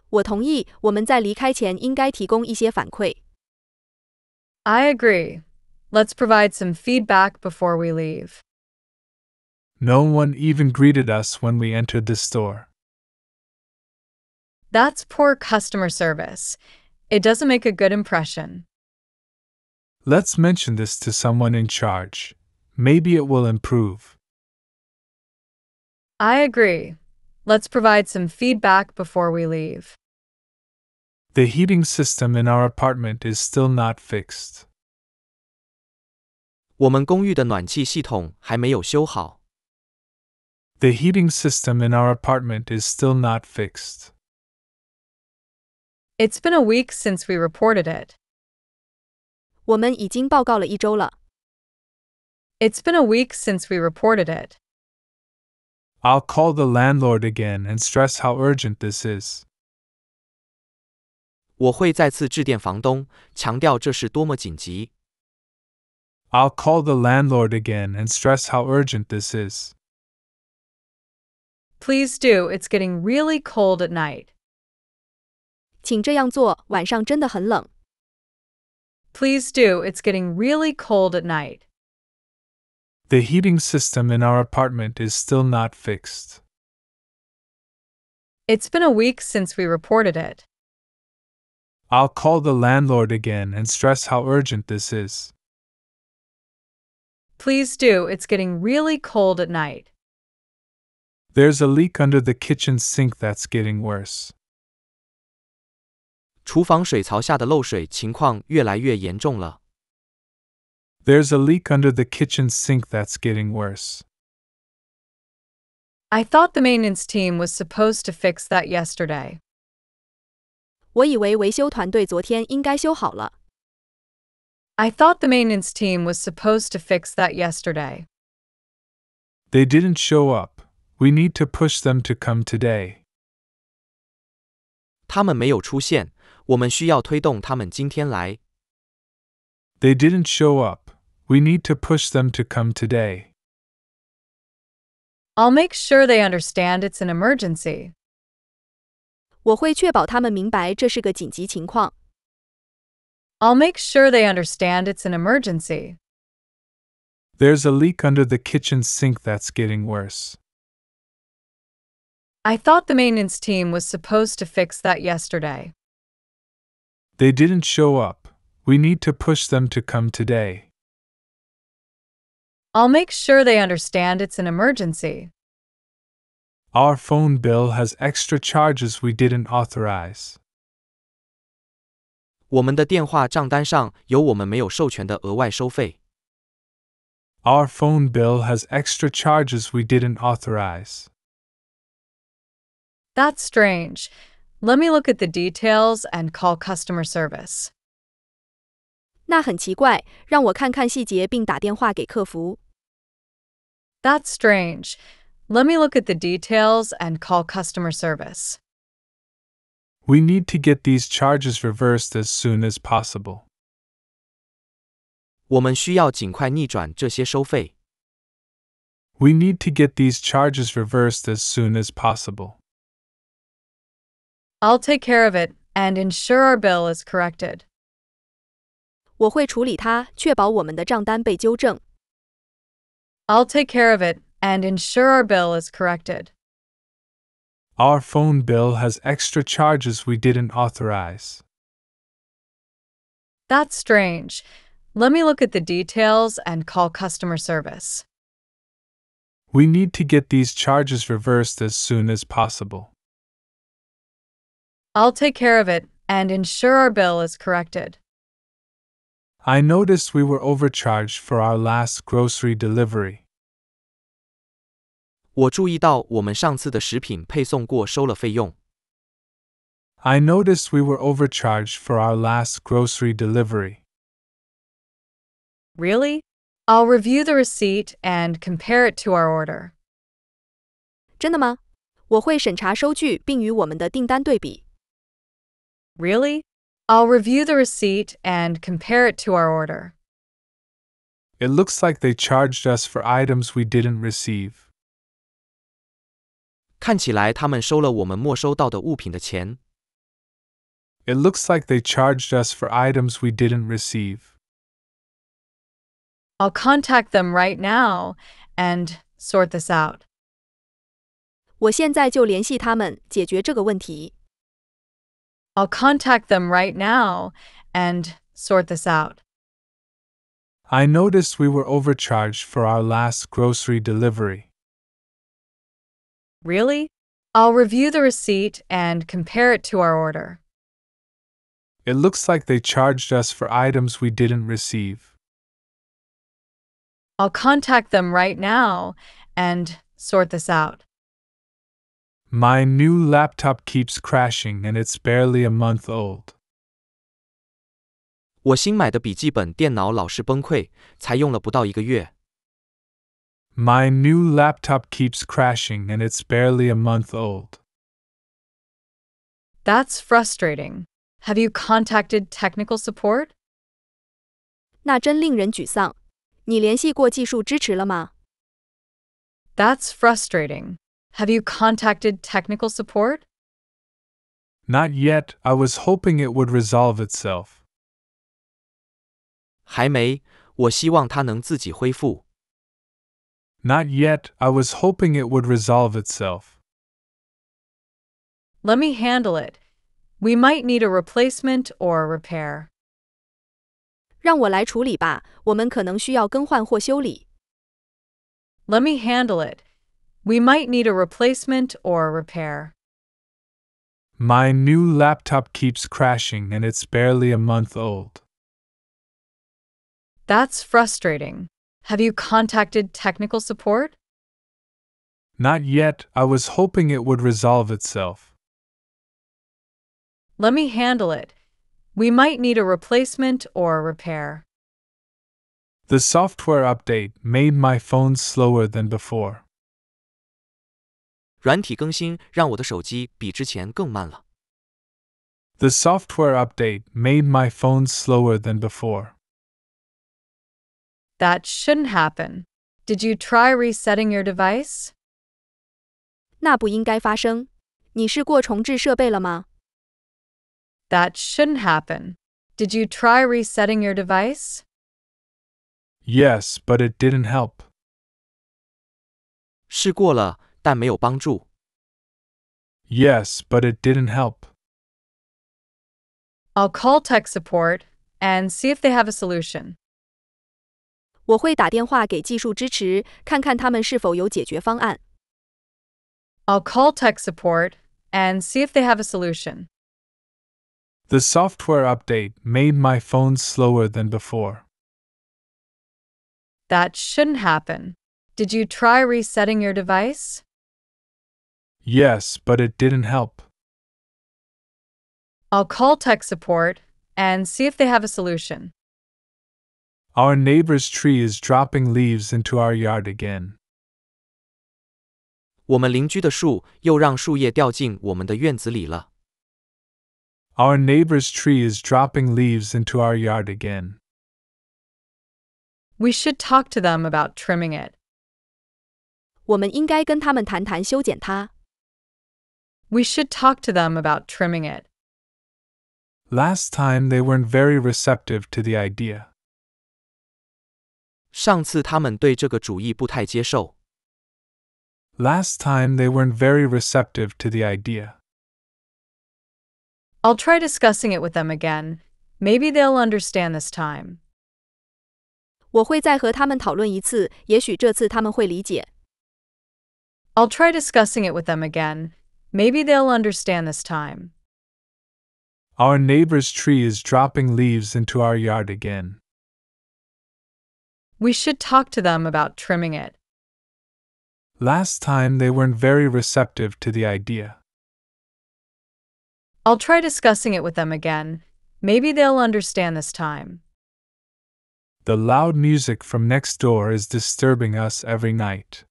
我同意，我们在离开前应该提供一些反馈。I agree. Let's provide some feedback before we leave. No one even greeted us when we entered the store. That's poor customer service. It doesn't make a good impression. Let's mention this to someone in charge. Maybe it will improve. I agree. Let's provide some feedback before we leave. The heating system in our apartment is still not fixed. 我们公寓的暖气系统还没有修好。The heating system in our apartment is still not fixed. It's been a week since we reported it. 我们已经报告了一周了。It's been a week since we reported it. I'll call the landlord again and stress how urgent this is. 我会再次致电房东，强调这是多么紧急。I'll call the landlord again and stress how urgent this is. Please do, it's getting really cold at night. 请这样做，晚上真的很冷。Please do. It's getting really cold at night. The heating system in our apartment is still not fixed. It's been a week since we reported it. I'll call the landlord again and stress how urgent this is. Please do. It's getting really cold at night. There's a leak under the kitchen sink that's getting worse. 厨房水槽下的漏水情况越来越严重了。There's a leak under the kitchen sink that's getting worse. I thought the maintenance team was supposed to fix that yesterday. 我以为维修团队昨天应该修好了。I thought the maintenance team was supposed to fix that yesterday. They didn't show up. We need to push them to come today. 他们没有出现，我们需要推动他们今天来。They didn't show up. We need to push them to come today. I'll make sure they understand it's an emergency. 我会确保他们明白这是个紧急情况。I'll make sure they understand it's an emergency. There's a leak under the kitchen sink that's getting worse. I thought the maintenance team was supposed to fix that yesterday. They didn't show up. We need to push them to come today. I'll make sure they understand it's an emergency. Our phone bill has extra charges we didn't authorize. 我们的电话账单上有我们没有授权的额外收费。Our phone bill has extra charges we didn't authorize. That's strange. Let me look at the details and call customer service. That's strange. Let me look at the details and call customer service. We need to get these charges reversed as soon as possible. 我们需要尽快逆转这些收费。We need to get these charges reversed as soon as possible. I'll take care of it and ensure our bill is corrected. 我会处理它，确保我们的账单被纠正。I'll take care of it and ensure our bill is corrected. Our phone bill has extra charges we didn't authorize. That's strange. Let me look at the details and call customer service. We need to get these charges reversed as soon as possible. I'll take care of it and ensure our bill is corrected. I noticed we were overcharged for our last grocery delivery. 我注意到我们上次的食品配送过收了费用。I noticed we were overcharged for our last grocery delivery. Really? I'll review the receipt and compare it to our order. 真的吗？我会审查收据并与我们的订单对比。Really? I'll review the receipt and compare it to our order. It looks like they charged us for items we didn't receive. 看起来他们收了我们没收到的物品的钱。It looks like they charged us for items we didn't receive. I'll contact them right now and sort this out. 我现在就联系他们，解决这个问题。I'll contact them right now and sort this out. I noticed we were overcharged for our last grocery delivery. Really? I'll review the receipt and compare it to our order. It looks like they charged us for items we didn't receive. I'll contact them right now and sort this out. My new laptop keeps crashing and it's barely a month old. 我新买的笔记本电脑老是崩溃，才用了不到一个月。My new laptop keeps crashing and it's barely a month old. That's frustrating. Have you contacted technical support? 那真令人沮丧。你联系过技术支持了吗？That's frustrating. Have you contacted technical support? Not yet. I was hoping it would resolve itself. 还没，我希望它能自己恢复。Not yet. I was hoping it would resolve itself. Let me handle it. We might need a replacement or a repair. 让我来处理吧，我们可能需要更换或修理。Let me handle it. We might need a replacement or a repair. My new laptop keeps crashing and it's barely a month old. That's frustrating. Have you contacted technical support? Not yet. I was hoping it would resolve itself. Let me handle it. We might need a replacement or a repair. The software update made my phone slower than before. 软体更新让我的手机比之前更慢了。The software update made my phone slower than before. That shouldn't happen. Did you try resetting your device? 那不应该发生。你试过重置设备了吗？That shouldn't happen. Did you try resetting your device? Yes, but it didn't help. 试过了，但没有帮助。Yes, but it didn't help. I'll call tech support and see if they have a solution. 我会打电话给技术支持，看看他们是否有解决方案。I'll call tech support and see if they have a solution. The software update made my phone slower than before. That shouldn't happen. Did you try resetting your device? Yes, but it didn't help. I'll call tech support and see if they have a solution. Our neighbor's tree is dropping leaves into our yard again. Our neighbor's tree is dropping leaves into our yard again. We should talk to them about trimming it. 我们应该跟他们谈谈修剪它。we should talk to them about trimming it. Last time they weren't very receptive to the idea. 上次他们对这个主意不太接受。Last time they weren't very receptive to the idea. I'll try discussing it with them again. Maybe they'll understand this time. 我会再和他们讨论一次，也许这次他们会理解。I'll try discussing it with them again. Maybe they'll understand this time. Our neighbor's tree is dropping leaves into our yard again. We should talk to them about trimming it. Last time they weren't very receptive to the idea. I'll try discussing it with them again. Maybe they'll understand this time. The loud music from next door is disturbing us every night.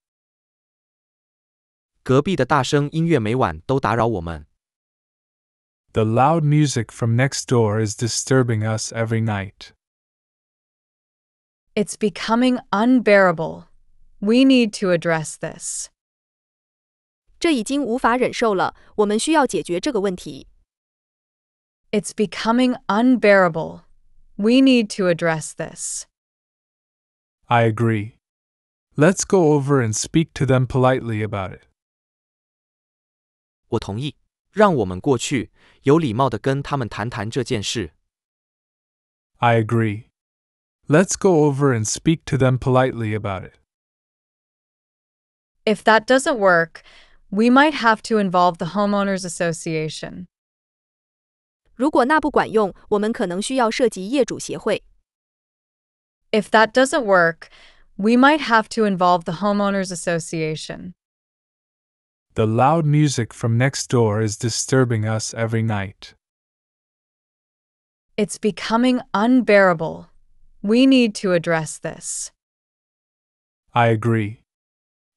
隔壁的大声音乐每晚都打扰我们。The loud music from next door is disturbing us every night. It's becoming unbearable. We need to address this. 这已经无法忍受了，我们需要解决这个问题。It's becoming unbearable. We need to address this. I agree. Let's go over and speak to them politely about it. 我同意，让我们过去，有礼貌的跟他们谈谈这件事。I agree. Let's go over and speak to them politely about it. If that doesn't work, we might have to involve the homeowners association. If that doesn't work, we might have to involve the homeowners association. The loud music from next door is disturbing us every night. It's becoming unbearable. We need to address this. I agree.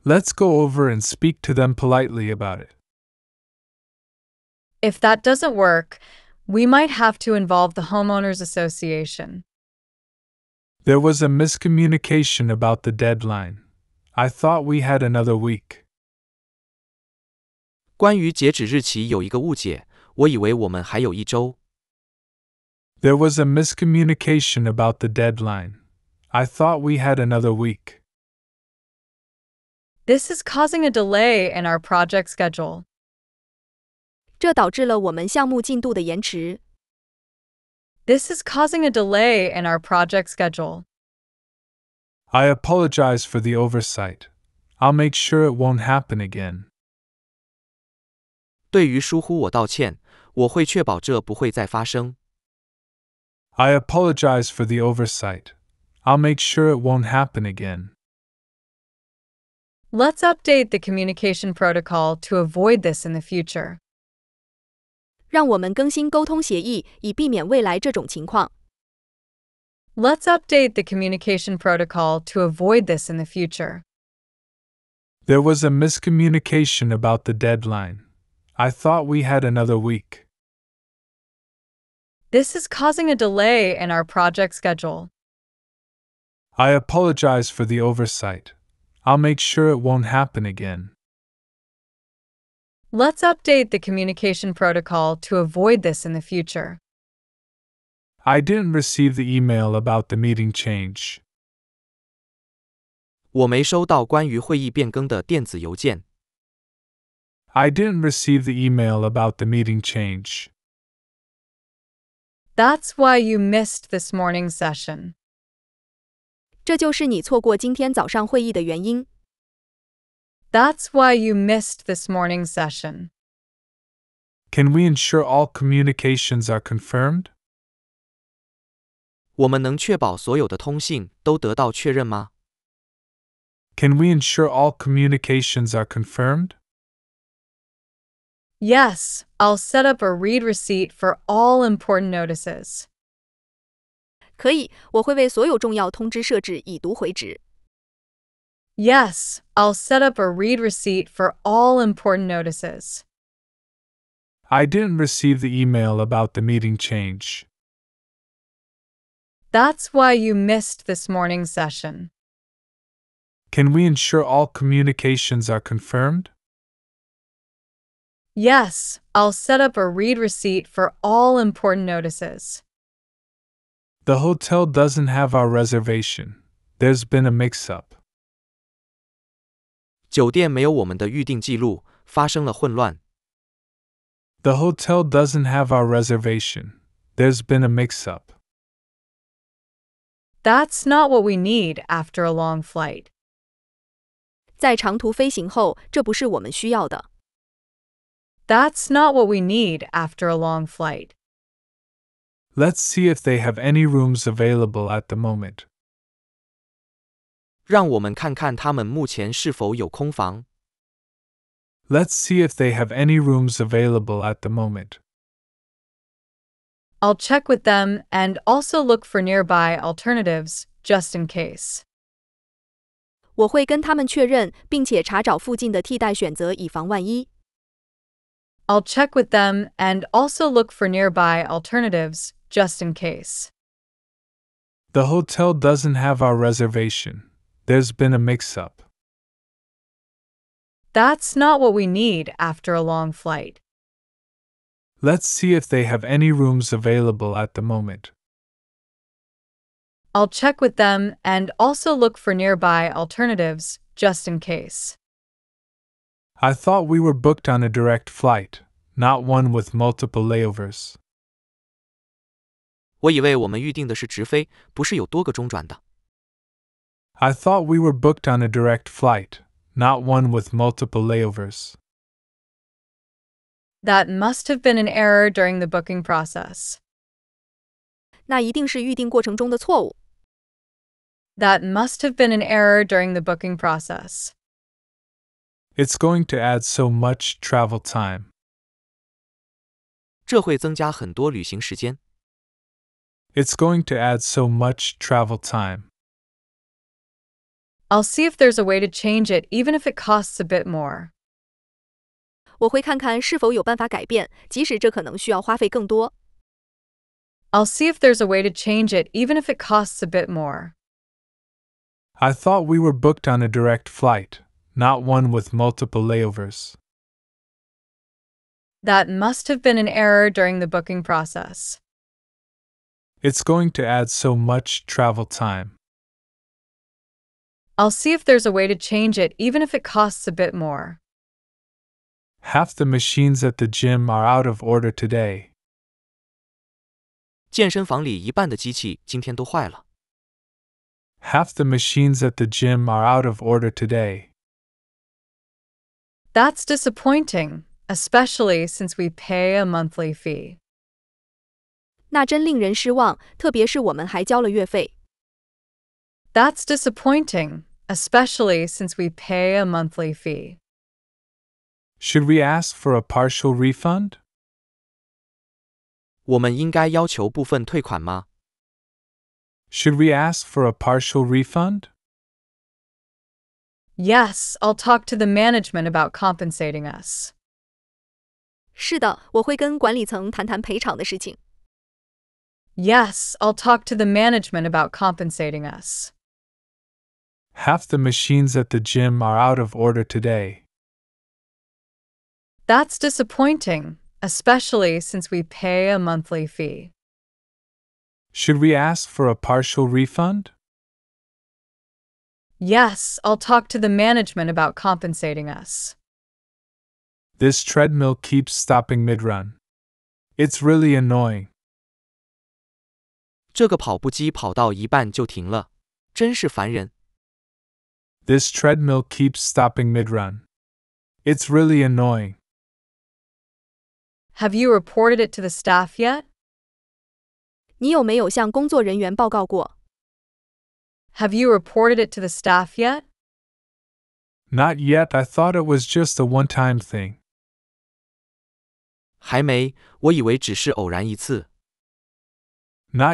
Let's go over and speak to them politely about it. If that doesn't work, we might have to involve the Homeowners Association. There was a miscommunication about the deadline. I thought we had another week. 关于截止日期有一个误解，我以为我们还有一周。There was a miscommunication about the deadline. I thought we had another week. This is causing a delay in our project schedule. 这导致了我们项目进度的延迟。This is causing a delay in our project schedule. I apologize for the oversight. I'll make sure it won't happen again. 对于疏忽，我道歉，我会确保这不会再发生。I apologize for the oversight. I'll make sure it won't happen again. Let's update the communication protocol to avoid this in the future. 让我们更新沟通协议，以避免未来这种情况。Let's update the communication protocol to avoid this in the future. There was a miscommunication about the deadline. I thought we had another week. This is causing a delay in our project schedule. I apologize for the oversight. I'll make sure it won't happen again. Let's update the communication protocol to avoid this in the future. I didn't receive the email about the meeting change. 我没收到关于会议变更的电子邮件。I didn't receive the email about the meeting change. That's why you missed this morning's session. 这就是你错过今天早上会议的原因。That's why you missed this morning session. Can we ensure all communications are confirmed? 我们能确保所有的通信都得到确认吗？Can we ensure all communications are confirmed? Yes, I'll set up a read receipt for all important notices. 可以，我会为所有重要通知设置已读回执。Yes, I'll set up a read receipt for all important notices. I didn't receive the email about the meeting change. That's why you missed this morning's session. Can we ensure all communications are confirmed? Yes, I'll set up a read receipt for all important notices. The hotel doesn't have our reservation. There's been a mix-up. The hotel doesn't have our reservation. There's been a mix-up. That's not what we need after a long flight. 在长途飞行后，这不是我们需要的。that's not what we need after a long flight. Let's see if they have any rooms available at the moment. 让我们看看他们目前是否有空房。Let's see if they have any rooms available at the moment. I'll check with them and also look for nearby alternatives just in case. 我会跟他们确认，并且查找附近的替代选择，以防万一。I'll check with them and also look for nearby alternatives just in case. The hotel doesn't have our reservation. There's been a mix up. That's not what we need after a long flight. Let's see if they have any rooms available at the moment. I'll check with them and also look for nearby alternatives just in case. I thought we were booked on a direct flight, not one with multiple layovers. 我以为我们预定的是直飞，不是有多个中转的。I thought we were booked on a direct flight, not one with multiple layovers. That must have been an error during the booking process. 那一定是预定过程中的错误。That must have been an error during the booking process. It's going to add so much travel time. 这会增加很多旅行时间。It's going to add so much travel time. I'll see if there's a way to change it, even if it costs a bit more. 我会看看是否有办法改变，即使这可能需要花费更多。I'll see if there's a way to change it, even if it costs a bit more. I thought we were booked on a direct flight not one with multiple layovers. That must have been an error during the booking process. It's going to add so much travel time. I'll see if there's a way to change it, even if it costs a bit more. Half the machines at the gym are out of order today. 健身房里一半的机器今天都坏了。Half the machines at the gym are out of order today. That's disappointing, especially since we pay a monthly fee. That's disappointing, especially since we pay a monthly fee. Should we ask for a partial refund? Should we ask for a partial refund? Yes, I'll talk to the management about compensating us. 是的，我会跟管理层谈谈赔偿的事情。Yes, I'll talk to the management about compensating us. Half the machines at the gym are out of order today. That's disappointing, especially since we pay a monthly fee. Should we ask for a partial refund? Yes, I'll talk to the management about compensating us. This treadmill keeps stopping mid run. It's really annoying. 这个跑步机跑到一半就停了，真是烦人。This treadmill keeps stopping mid run. It's really annoying. Have you reported it to the staff yet? 你有没有向工作人员报告过？have you reported it to the staff yet? Not yet. I thought it was just a one time thing. Not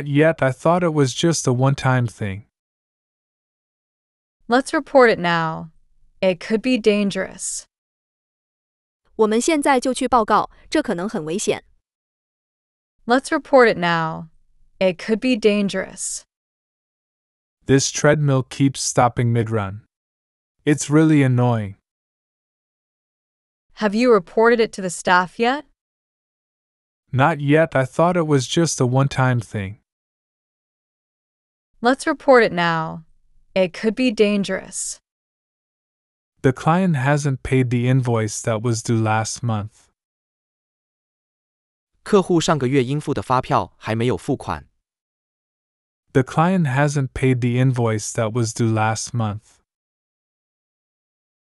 yet. I thought it was just a one time thing. Let's report it now. It could be dangerous. let us report it now. It could be dangerous. This treadmill keeps stopping mid run. It's really annoying. Have you reported it to the staff yet? Not yet. I thought it was just a one time thing. Let's report it now. It could be dangerous. The client hasn't paid the invoice that was due last month. 客户上个月应付的发票还没有付款。the client hasn't paid the invoice that was due last month.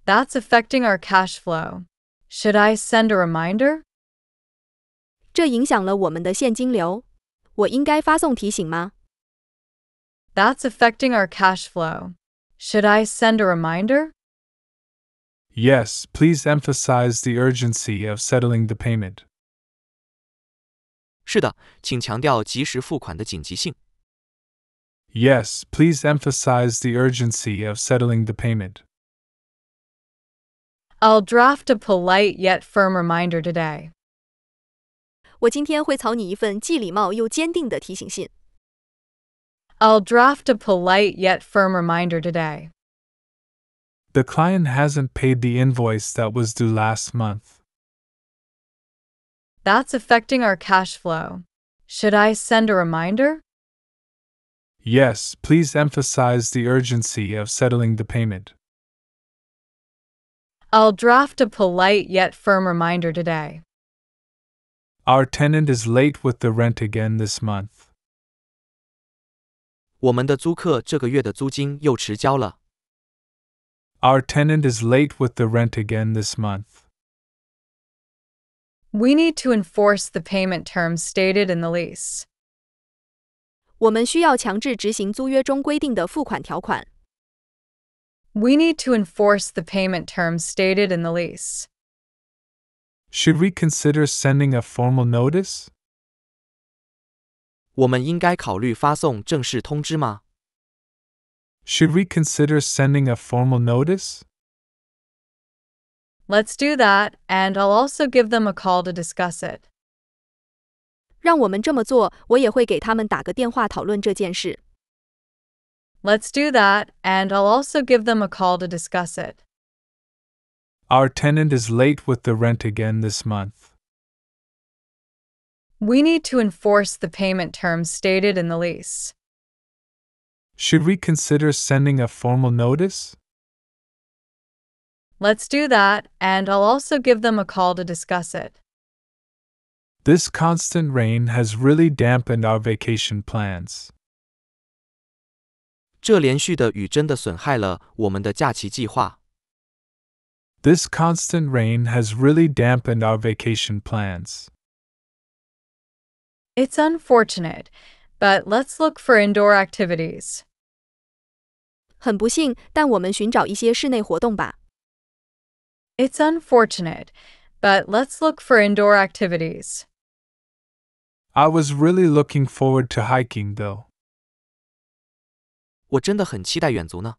That's affecting our cash flow. Should I send a reminder? That's affecting our cash flow. Should I send a reminder? Yes, please emphasize the urgency of settling the payment. 是的，请强调及时付款的紧急性。Yes, please emphasize the urgency of settling the payment. I'll draft a polite yet firm reminder today. 我今天会草拟一份既礼貌又坚定的提醒信。I'll draft a polite yet firm reminder today. The client hasn't paid the invoice that was due last month. That's affecting our cash flow. Should I send a reminder? Yes, please emphasize the urgency of settling the payment. I'll draft a polite yet firm reminder today. Our tenant is late with the rent again this month. 我们的租客这个月的租金又迟交了。Our tenant is late with the rent again this month. We need to enforce the payment terms stated in the lease. 我们需要强制执行租约中规定的付款条款。We need to enforce the payment terms stated in the lease. Should we consider sending a formal notice? 我们应该考虑发送正式通知吗？Should we consider sending a formal notice? Let's do that, and I'll also give them a call to discuss it. 让我们这么做，我也会给他们打个电话讨论这件事。Let's do that, and I'll also give them a call to discuss it. Our tenant is late with the rent again this month. We need to enforce the payment terms stated in the lease. Should we consider sending a formal notice? Let's do that, and I'll also give them a call to discuss it. This constant rain has really dampened our vacation plans. 这连续的雨真的损害了我们的假期计划。This constant rain has really dampened our vacation plans. It's unfortunate, but let's look for indoor activities. 很不幸，但我们寻找一些室内活动吧。It's unfortunate, but let's look for indoor activities. I was really looking forward to hiking, though. 我真的很期待远足呢。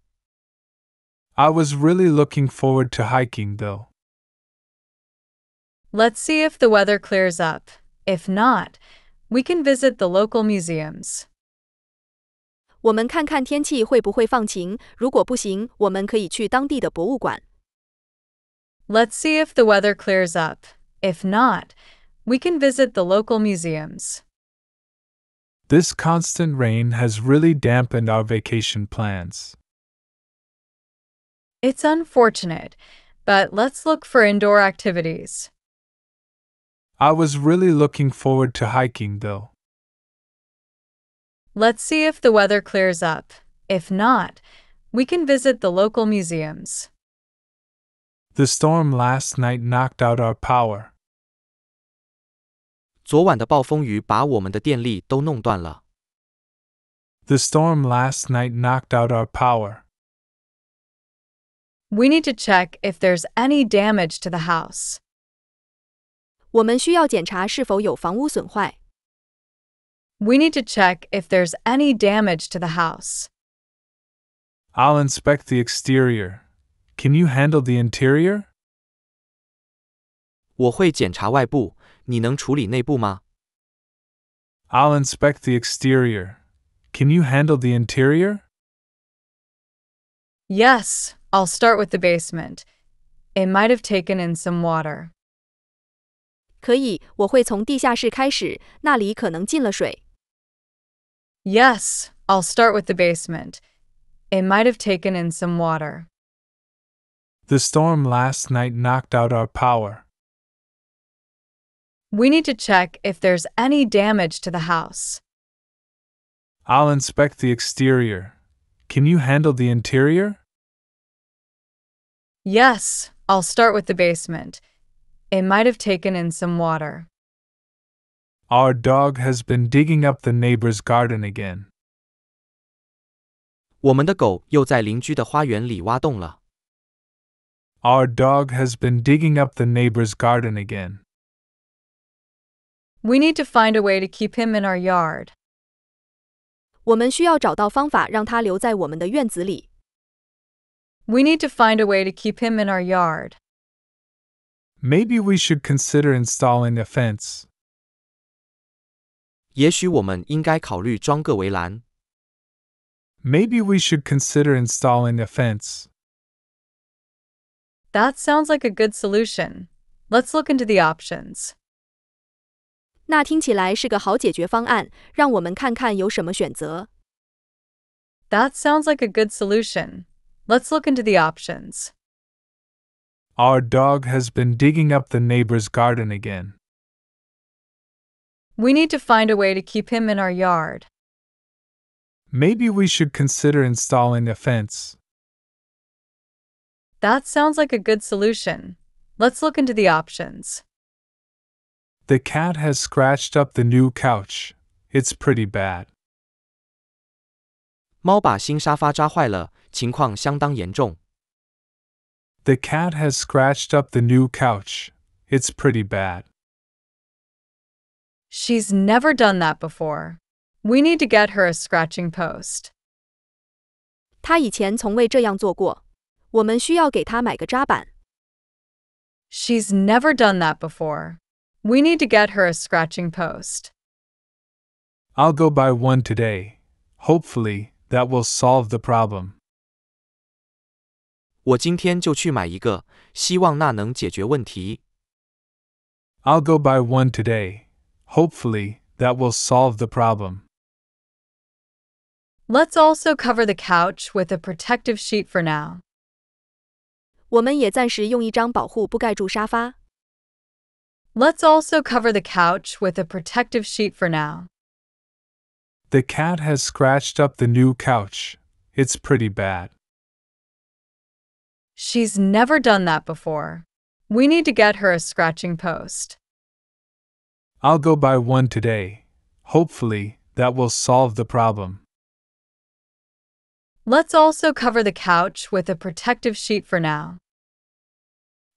I was really looking forward to hiking, though. Let's see if the weather clears up. If not, we can visit the local museums. 我们看看天气会不会放晴，如果不行，我们可以去当地的博物馆。Let's see if the weather clears up. If not, we can visit the local museums. This constant rain has really dampened our vacation plans. It's unfortunate, but let's look for indoor activities. I was really looking forward to hiking, though. Let's see if the weather clears up. If not, we can visit the local museums. The storm last night knocked out our power. 昨晚的暴风雨把我们的电力都弄断了。The storm last night knocked out our power. We need to check if there's any damage to the house. 我们需要检查是否有房屋损坏。We need to check if there's any damage to the house. I'll inspect the exterior. Can you handle the interior? 我会检查外部，你能处理内部吗？I'll inspect the exterior. Can you handle the interior? Yes, I'll start with the basement. It might have taken in some water. 可以，我会从地下室开始，那里可能进了水。Yes, I'll start with the basement. It might have taken in some water. The storm last night knocked out our power. We need to check if there's any damage to the house. I'll inspect the exterior. Can you handle the interior? Yes, I'll start with the basement. It might have taken in some water. Our dog has been digging up the neighbor's garden again. 我们的狗又在邻居的花园里挖洞了。Our dog has been digging up the neighbor's garden again. We need to find a way to keep him in our yard. 我们需要找到方法让他留在我们的院子里。We need to find a way to keep him in our yard. Maybe we should consider installing a fence. 也许我们应该考虑装个围栏。Maybe we should consider installing a fence. That sounds like a good solution. Let's look into the options. 那听起来是个好解决方案，让我们看看有什么选择。That sounds like a good solution. Let's look into the options. Our dog has been digging up the neighbor's garden again. We need to find a way to keep him in our yard. Maybe we should consider installing a fence. That sounds like a good solution. Let's look into the options. The cat has scratched up the new couch. It's pretty bad. 猫把新沙发扎坏了，情况相当严重。The cat has scratched up the new couch. It's pretty bad. She's never done that before. We need to get her a scratching post. 她以前从未这样做过。我们需要给她买个扎板。She's never done that before. We need to get her a scratching post. I'll go buy one today. Hopefully, that will solve the problem. 我今天就去买一个，希望那能解决问题。I'll go buy one today. Hopefully, that will solve the problem. Let's also cover the couch with a protective sheet for now. 我们也暂时用一张保护布盖住沙发。Let's also cover the couch with a protective sheet for now. The cat has scratched up the new couch. It's pretty bad. She's never done that before. We need to get her a scratching post. I'll go buy one today. Hopefully, that will solve the problem. Let's also cover the couch with a protective sheet for now.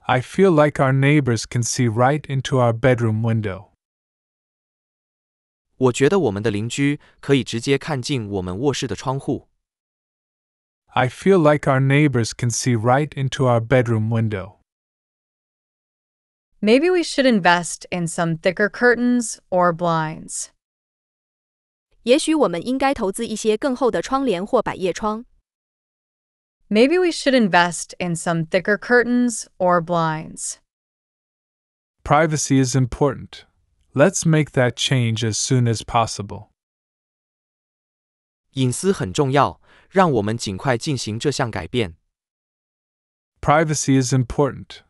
I feel like our neighbors can see right into our bedroom window. 我觉得我们的邻居可以直接看进我们卧室的窗户。I feel like our neighbors can see right into our bedroom window. Maybe we should invest in some thicker curtains or blinds. 也许我们应该投资一些更厚的窗帘或百叶窗。Maybe we should invest in some thicker curtains or blinds. Privacy is important. Let's make that change as soon as possible. Privacy is important.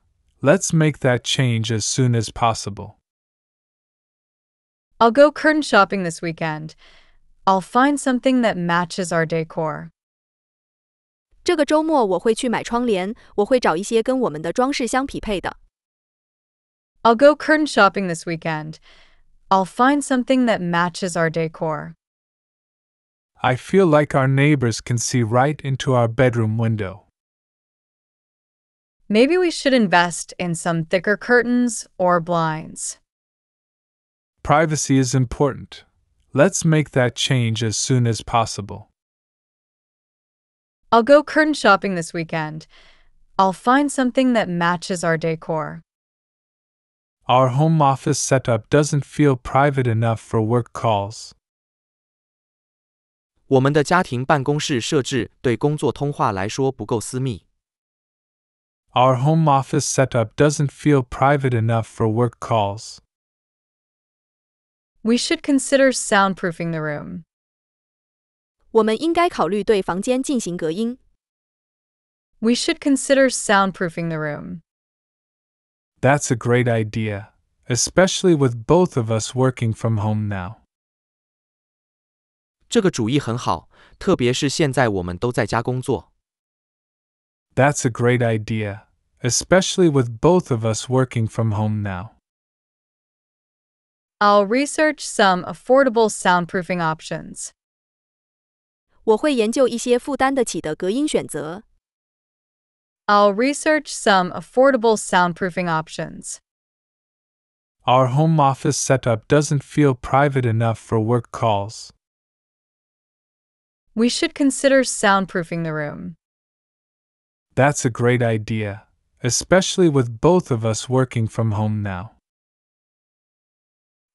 Let's make that change as soon as possible. I'll go curtain shopping this weekend. I'll find something that matches our decor. 这个周末我会去买窗帘，我会找一些跟我们的装饰相匹配的。I'll go curtain shopping this weekend. I'll find something that matches our decor. I feel like our neighbors can see right into our bedroom window. Maybe we should invest in some thicker curtains or blinds. Privacy is important. Let's make that change as soon as possible. I'll go curtain shopping this weekend. I'll find something that matches our decor. Our home office setup doesn't feel private enough for work calls. 我们的家庭办公室设置对工作通话来说不够私密。Our home office setup doesn't feel private enough for work calls. We should consider soundproofing the room. 我们应该考虑对房间进行隔音。We should consider soundproofing the room. That's a great idea, especially with both of us working from home now. 这个主意很好，特别是现在我们都在家工作。That's a great idea, especially with both of us working from home now. I'll research some affordable soundproofing options. 我会研究一些负担得起的隔音选择。I'll research some affordable soundproofing options. Our home office setup doesn't feel private enough for work calls. We should consider soundproofing the room. That's a great idea, especially with both of us working from home now.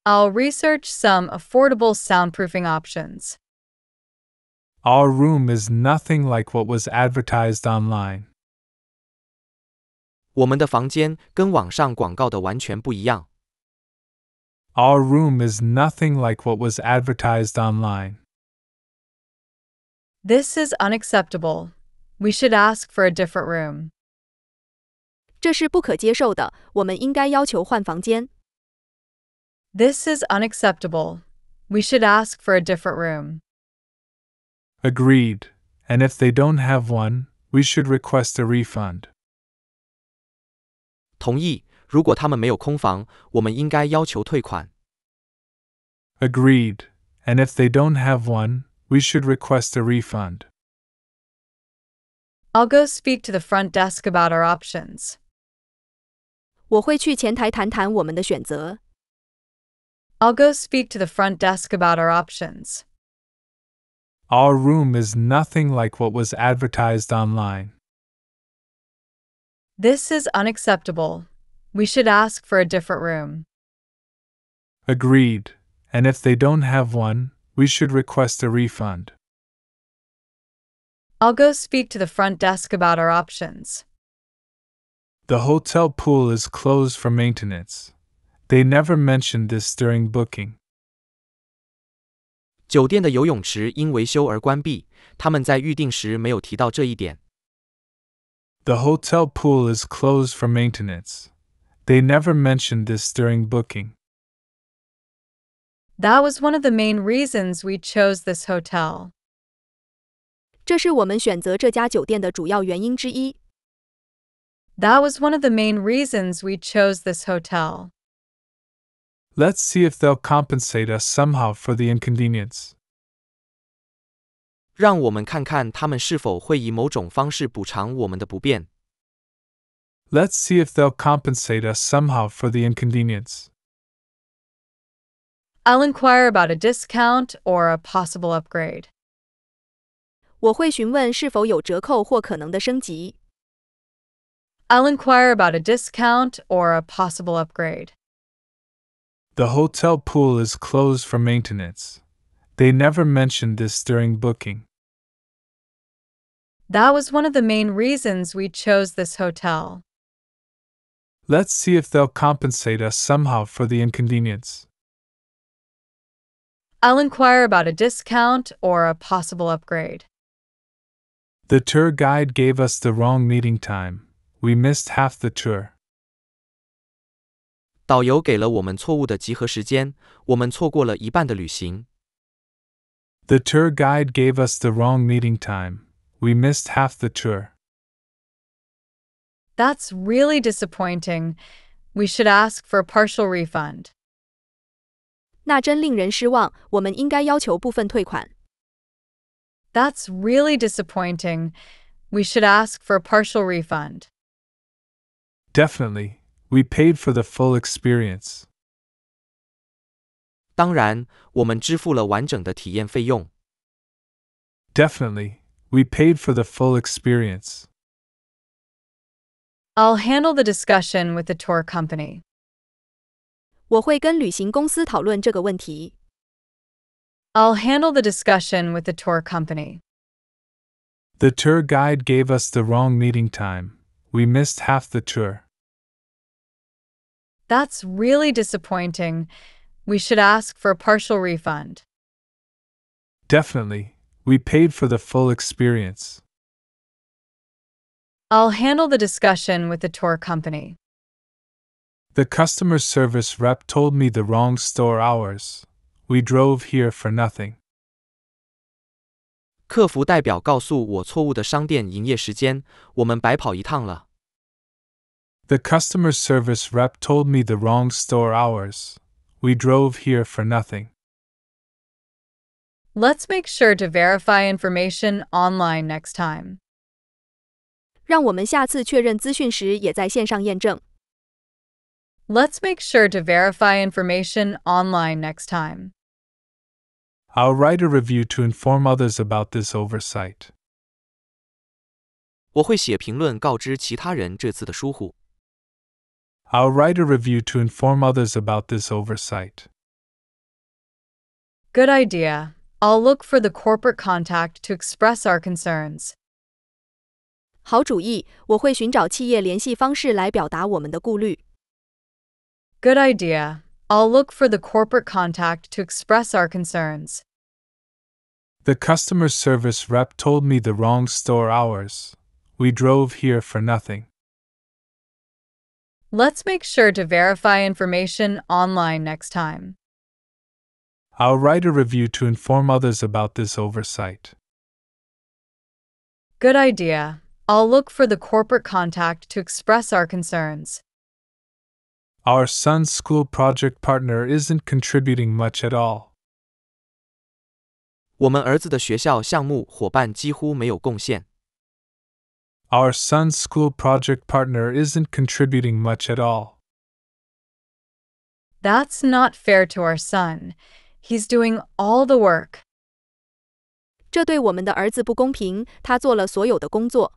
I'll research some affordable soundproofing options. Our room is nothing like what was advertised online. 我们的房间跟网上广告的完全不一样。Our room is nothing like what was advertised online. This is unacceptable. We should ask for a different room. 这是不可接受的，我们应该要求换房间。This is unacceptable. We should ask for a different room. Agreed, and if they don't have one, we should request a refund. 同意，如果他们没有空房，我们应该要求退款。Agreed, and if they don't have one, we should request a refund. I'll go speak to the front desk about our options. 我会去前台谈谈我们的选择。I'll go speak to the front desk about our options. Our room is nothing like what was advertised online. This is unacceptable. We should ask for a different room. Agreed. And if they don't have one, we should request a refund. I'll go speak to the front desk about our options. The hotel pool is closed for maintenance. They never mentioned this during booking. The hotel pool is closed for maintenance. They never mentioned this during booking. That was one of the main reasons we chose this hotel. 这是我们选择这家酒店的主要原因之一。That was one of the main reasons we chose this hotel. Let's see if they'll compensate us somehow for the inconvenience. 让我们看看他们是否会以某种方式补偿我们的不便。Let's see if they'll compensate us somehow for the inconvenience. I'll inquire about a discount or a possible upgrade. 我会询问是否有折扣或可能的升级。I'll inquire about a discount or a possible upgrade. The hotel pool is closed for maintenance. They never mentioned this during booking. That was one of the main reasons we chose this hotel. Let's see if they'll compensate us somehow for the inconvenience. I'll inquire about a discount or a possible upgrade. The tour guide gave us the wrong meeting time. We missed half the tour. 导游给了我们错误的集合时间，我们错过了一半的旅行。The tour guide gave us the wrong meeting time. We missed half the tour. That's really disappointing. We should ask for a partial refund. 那真令人失望，我们应该要求部分退款。That's really disappointing. We should ask for a partial refund. Definitely. We paid for the full experience. 当然，我们支付了完整的体验费用。Definitely, we paid for the full experience. I'll handle the discussion with the tour company. 我会跟旅行公司讨论这个问题。I'll handle the discussion with the tour company. The tour guide gave us the wrong meeting time. We missed half the tour. That's really disappointing. We should ask for a partial refund. Definitely. We paid for the full experience. I'll handle the discussion with the tour company. The customer service rep told me the wrong store hours. We drove here for nothing. 客服代表告诉我错误的商店营业时间，我们白跑一趟了。the customer service rep told me the wrong store hours. We drove here for nothing. Let's make sure to verify information online next time. 让我们下次确认资讯时也在线上验证。Let's make sure to verify information online next time. I'll write a review to inform others about this oversight. 我会写评论告知其他人这次的疏忽。I'll write a review to inform others about this oversight. Good idea. I'll look for the corporate contact to express our concerns. 好主意，我会寻找企业联系方式来表达我们的顾虑。Good idea. I'll look for the corporate contact to express our concerns. The customer service rep told me the wrong store hours. We drove here for nothing. Let's make sure to verify information online next time. I'll write a review to inform others about this oversight. Good idea. I'll look for the corporate contact to express our concerns. Our son's school project partner isn't contributing much at all. 我们儿子的学校项目伙伴几乎没有贡献。our son's school project partner isn't contributing much at all. That's not fair to our son. He's doing all the work. 这对我们的儿子不公平，他做了所有的工作。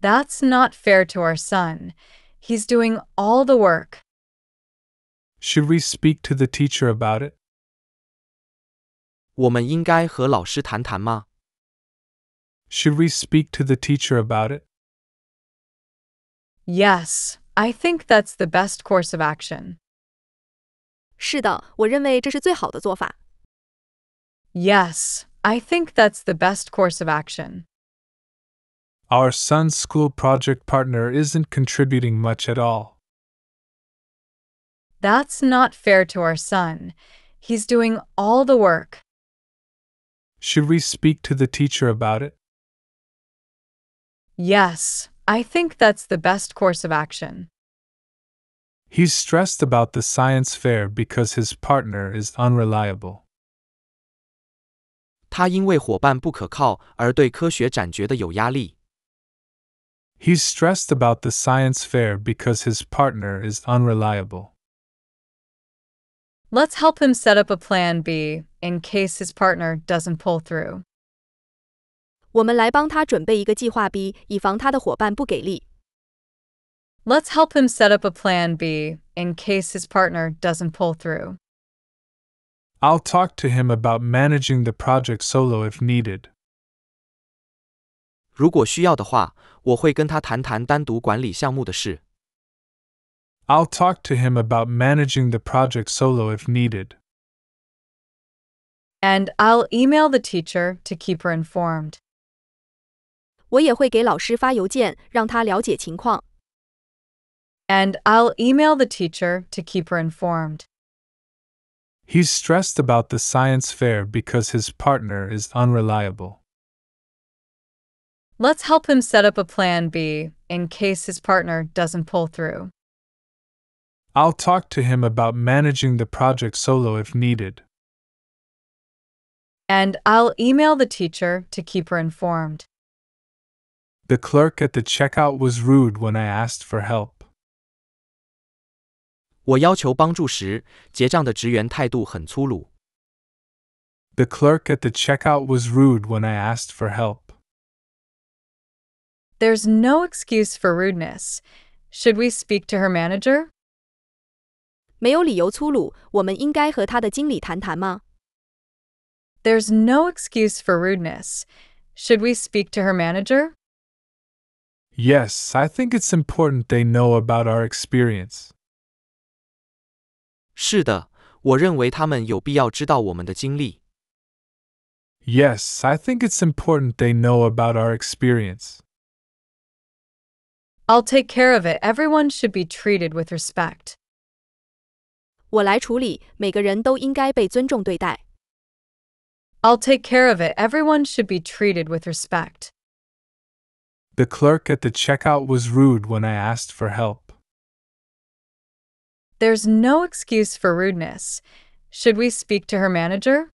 That's not fair to our son. He's doing all the work. Should we speak to the teacher about it? 我们应该和老师谈谈吗？should we speak to the teacher about it? Yes, I think that's the best course of action. Yes, I think that's the best course of action. Our son's school project partner isn't contributing much at all. That's not fair to our son. He's doing all the work. Should we speak to the teacher about it? Yes, I think that's the best course of action. He's stressed about the science fair because his partner is unreliable. 他因为伙伴不可靠而对科学展觉得有压力。He's stressed about the science fair because his partner is unreliable. Let's help him set up a plan B in case his partner doesn't pull through. 我们来帮他准备一个计划 B，以防他的伙伴不给力。Let's help him set up a plan B in case his partner doesn't pull through. I'll talk to him about managing the project solo if needed. 如果需要的话，我会跟他谈谈单独管理项目的事。I'll talk to him about managing the project solo if needed. And I'll email the teacher to keep her informed. 我也会给老师发邮件，让他了解情况。And I'll email the teacher to keep her informed. He's stressed about the science fair because his partner is unreliable. Let's help him set up a plan B in case his partner doesn't pull through. I'll talk to him about managing the project solo if needed. And I'll email the teacher to keep her informed. The clerk at the checkout was rude when I asked for help. 我要求帮助时，结账的职员态度很粗鲁。The clerk at the checkout was rude when I asked for help. There's no excuse for rudeness. Should we speak to her manager? There's no excuse for rudeness. Should we speak to her manager? Yes, I think it's important they know about our experience. 是的，我认为他们有必要知道我们的经历。Yes, I think it's important they know about our experience. I'll take care of it. Everyone should be treated with respect. 我来处理，每个人都应该被尊重对待。I'll take care of it. Everyone should be treated with respect. The clerk at the checkout was rude when I asked for help. There's no excuse for rudeness. Should we speak to her manager?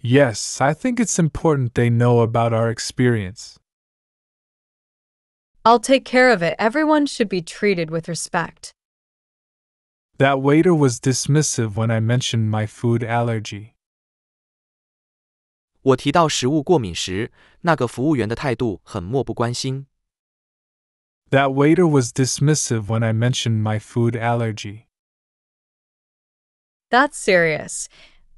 Yes, I think it's important they know about our experience. I'll take care of it. Everyone should be treated with respect. That waiter was dismissive when I mentioned my food allergy. 我提到食物过敏时，那个服务员的态度很漠不关心。That waiter was dismissive when I mentioned my food allergy. That's serious.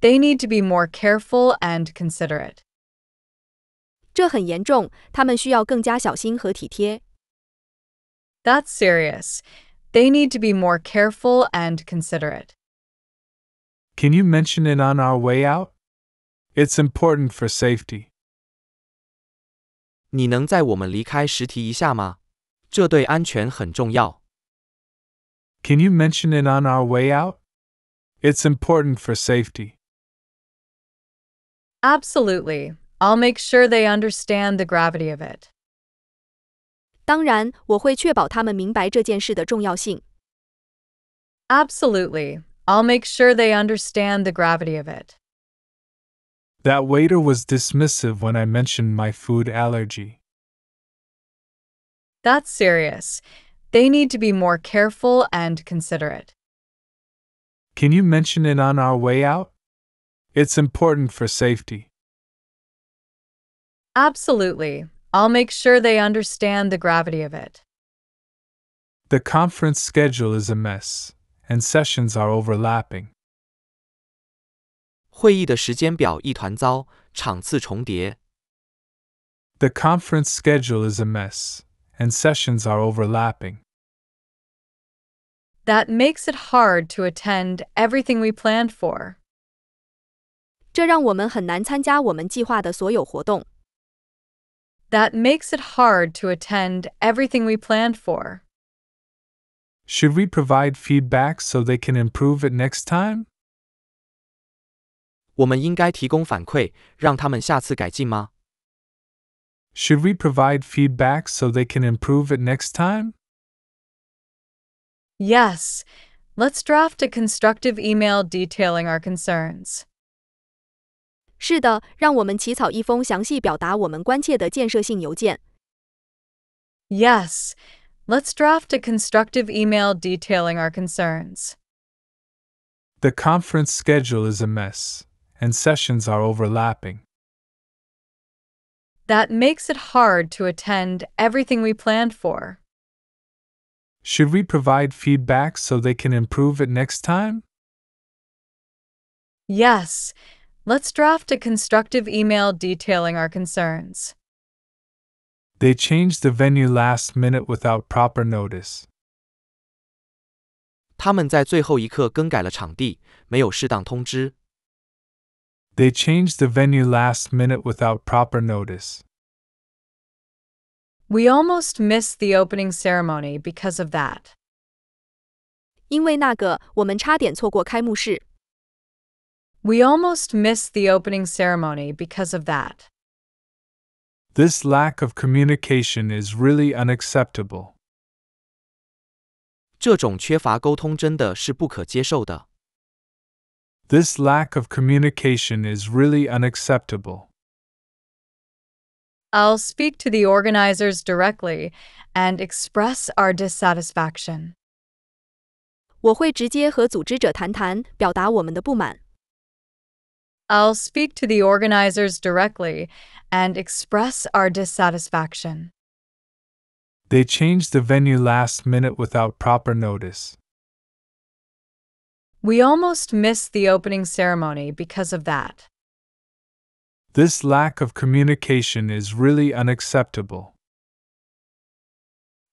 They need to be more careful and considerate. 这很严重，他们需要更加小心和体贴。That's serious. They need to be more careful and considerate. Can you mention it on our way out? It's important for safety. 你能在我们离开时提一下吗？这对安全很重要。Can you mention it on our way out? It's important for safety. Absolutely. I'll make sure they understand the gravity of it. 当然，我会确保他们明白这件事的重要性。Absolutely. I'll make sure they understand the gravity of it. That waiter was dismissive when I mentioned my food allergy. That's serious. They need to be more careful and considerate. Can you mention it on our way out? It's important for safety. Absolutely. I'll make sure they understand the gravity of it. The conference schedule is a mess, and sessions are overlapping. 会议的时间表一团糟，场次重叠。The conference schedule is a mess, and sessions are overlapping. That makes it hard to attend everything we planned for. 这让我们很难参加我们计划的所有活动。That makes it hard to attend everything we planned for. Should we provide feedback so they can improve it next time? 我们应该提供反馈，让他们下次改进吗？Should we provide feedback so they can improve it next time? Yes. Let's draft a constructive email detailing our concerns. 是的，让我们起草一封详细表达我们关切的建设性邮件。Yes. Let's draft a constructive email detailing our concerns. The conference schedule is a mess and sessions are overlapping. That makes it hard to attend everything we planned for. Should we provide feedback so they can improve it next time? Yes. Let's draft a constructive email detailing our concerns. They changed the venue last minute without proper notice. 他们在最后一刻更改了场地，没有适当通知。they changed the venue last minute without proper notice. We almost missed the opening ceremony because of that. we almost missed the opening ceremony because of that. This lack of communication is really unacceptable. 这种缺乏沟通真的是不可接受的。this lack of communication is really unacceptable. I'll speak to the organizers directly and express our dissatisfaction. 我会直接和组织者谈谈，表达我们的不满. will speak to the organizers directly and express our dissatisfaction. They changed the venue last minute without proper notice. We almost missed the opening ceremony because of that. This lack of communication is really unacceptable.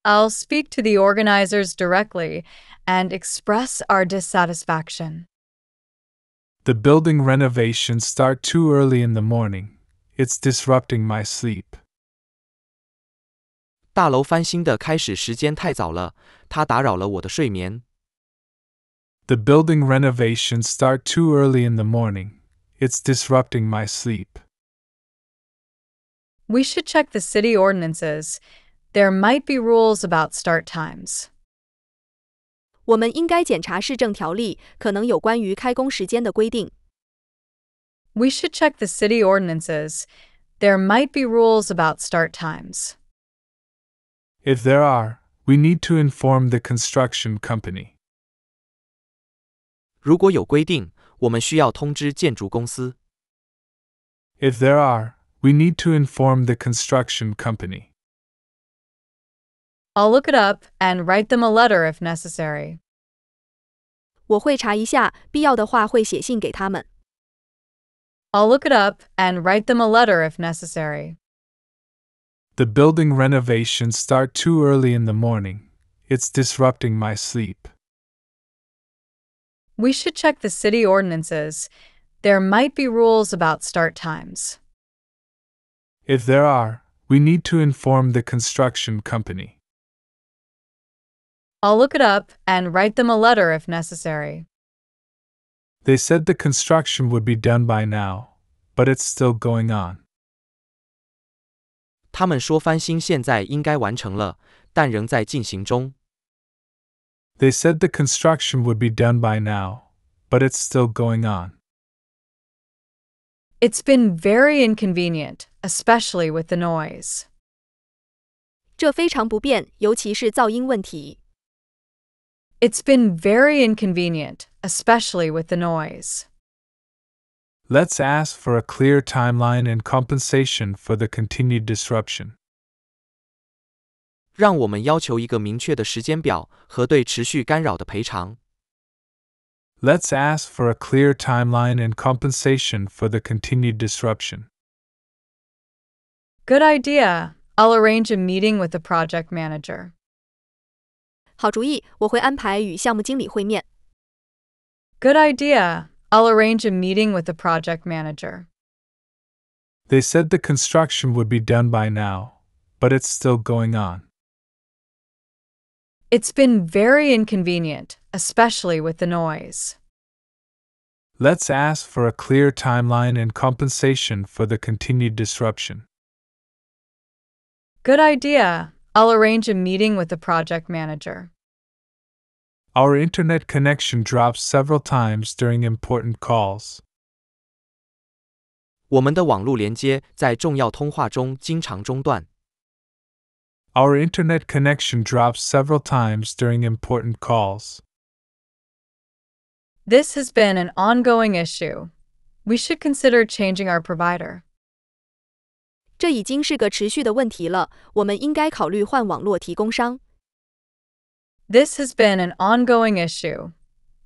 I'll speak to the organizers directly and express our dissatisfaction. The building renovations start too early in the morning. It's disrupting my sleep. 大楼翻新的开始时间太早了，它打扰了我的睡眠。the building renovations start too early in the morning. It's disrupting my sleep. We should check the city ordinances. There might be rules about start times. 我们应该检查市政条例，可能有关于开工时间的规定。We should check the city ordinances. There might be rules about start times. If there are, we need to inform the construction company. 如果有规定，我们需要通知建筑公司。If there are, we need to inform the construction company. I'll look it up and write them a letter if necessary. 我会查一下，必要的话会写信给他们。I'll look it up and write them a letter if necessary. The building renovations start too early in the morning. It's disrupting my sleep. We should check the city ordinances. There might be rules about start times. If there are, we need to inform the construction company. I'll look it up and write them a letter if necessary. They said the construction would be done by now, but it's still going on. 他们说翻新现在应该完成了，但仍在进行中。they said the construction would be done by now, but it's still going on. It's been very inconvenient, especially with the noise. it has been very inconvenient, especially with the noise. Let's ask for a clear timeline and compensation for the continued disruption. 让我们要求一个明确的时间表和对持续干扰的赔偿。Let's ask for a clear timeline and compensation for the continued disruption. Good idea. I'll arrange a meeting with the project manager. Good idea. I'll arrange a meeting with the project manager. They said the construction would be done by now, but it's still going on. It's been very inconvenient, especially with the noise. Let's ask for a clear timeline and compensation for the continued disruption. Good idea. I'll arrange a meeting with the project manager. Our internet connection drops several times during important calls. 我们的网络连接在重要通话中经常中断。our internet connection drops several times during important calls. This has been an ongoing issue. We should consider changing our provider. 这已经是个持续的问题了，我们应该考虑换网络提供商。This has been an ongoing issue.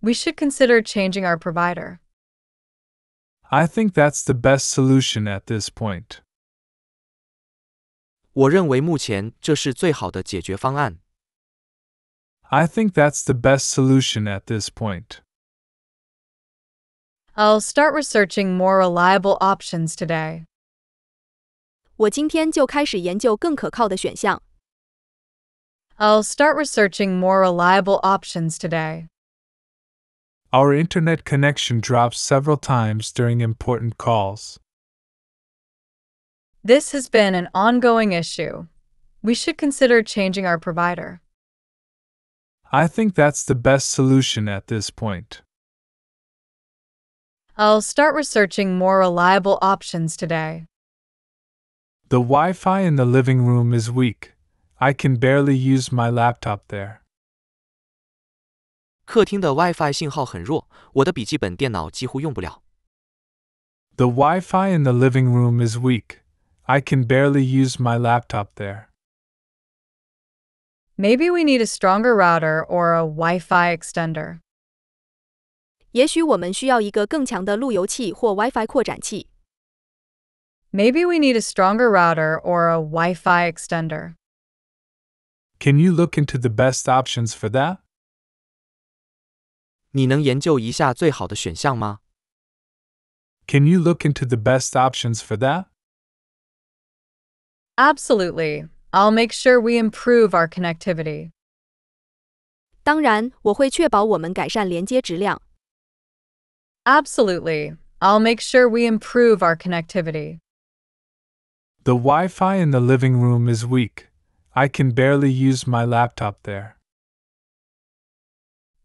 We should consider changing our provider. I think that's the best solution at this point. 我认为目前这是最好的解决方案。I think that's the best solution at this point. I'll start researching more reliable options today. 我今天就开始研究更可靠的选项。I'll start researching more reliable options today. Our internet connection drops several times during important calls. This has been an ongoing issue. We should consider changing our provider. I think that's the best solution at this point. I'll start researching more reliable options today. The Wi Fi in the living room is weak. I can barely use my laptop there. 客厅的信号很弱，我的笔记本电脑几乎用不了。The Wi Fi in the living room is weak. I can barely use my laptop there. Maybe we need a stronger router or a Wi-Fi extender. 也许我们需要一个更强的路由器或 Wi-Fi 扩展器。Maybe we need a stronger router or a Wi-Fi extender. Can you look into the best options for that? 你能研究一下最好的选项吗？Can you look into the best options for that? Absolutely. I'll make sure we improve our connectivity. 当然，我会确保我们改善连接质量。Absolutely. I'll make sure we improve our connectivity. The Wi Fi in the living room is weak. I can barely use my laptop there.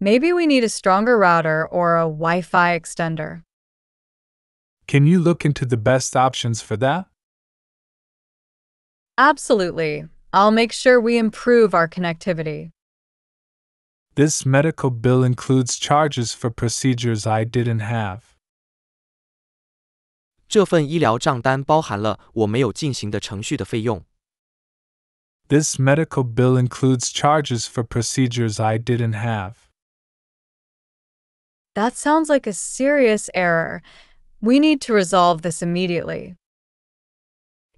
Maybe we need a stronger router or a Wi Fi extender. Can you look into the best options for that? Absolutely. I'll make sure we improve our connectivity. This medical bill includes charges for procedures I didn't have. 这份医疗账单包含了我没有进行的程序的费用。This medical bill includes charges for procedures I didn't have. That sounds like a serious error. We need to resolve this immediately.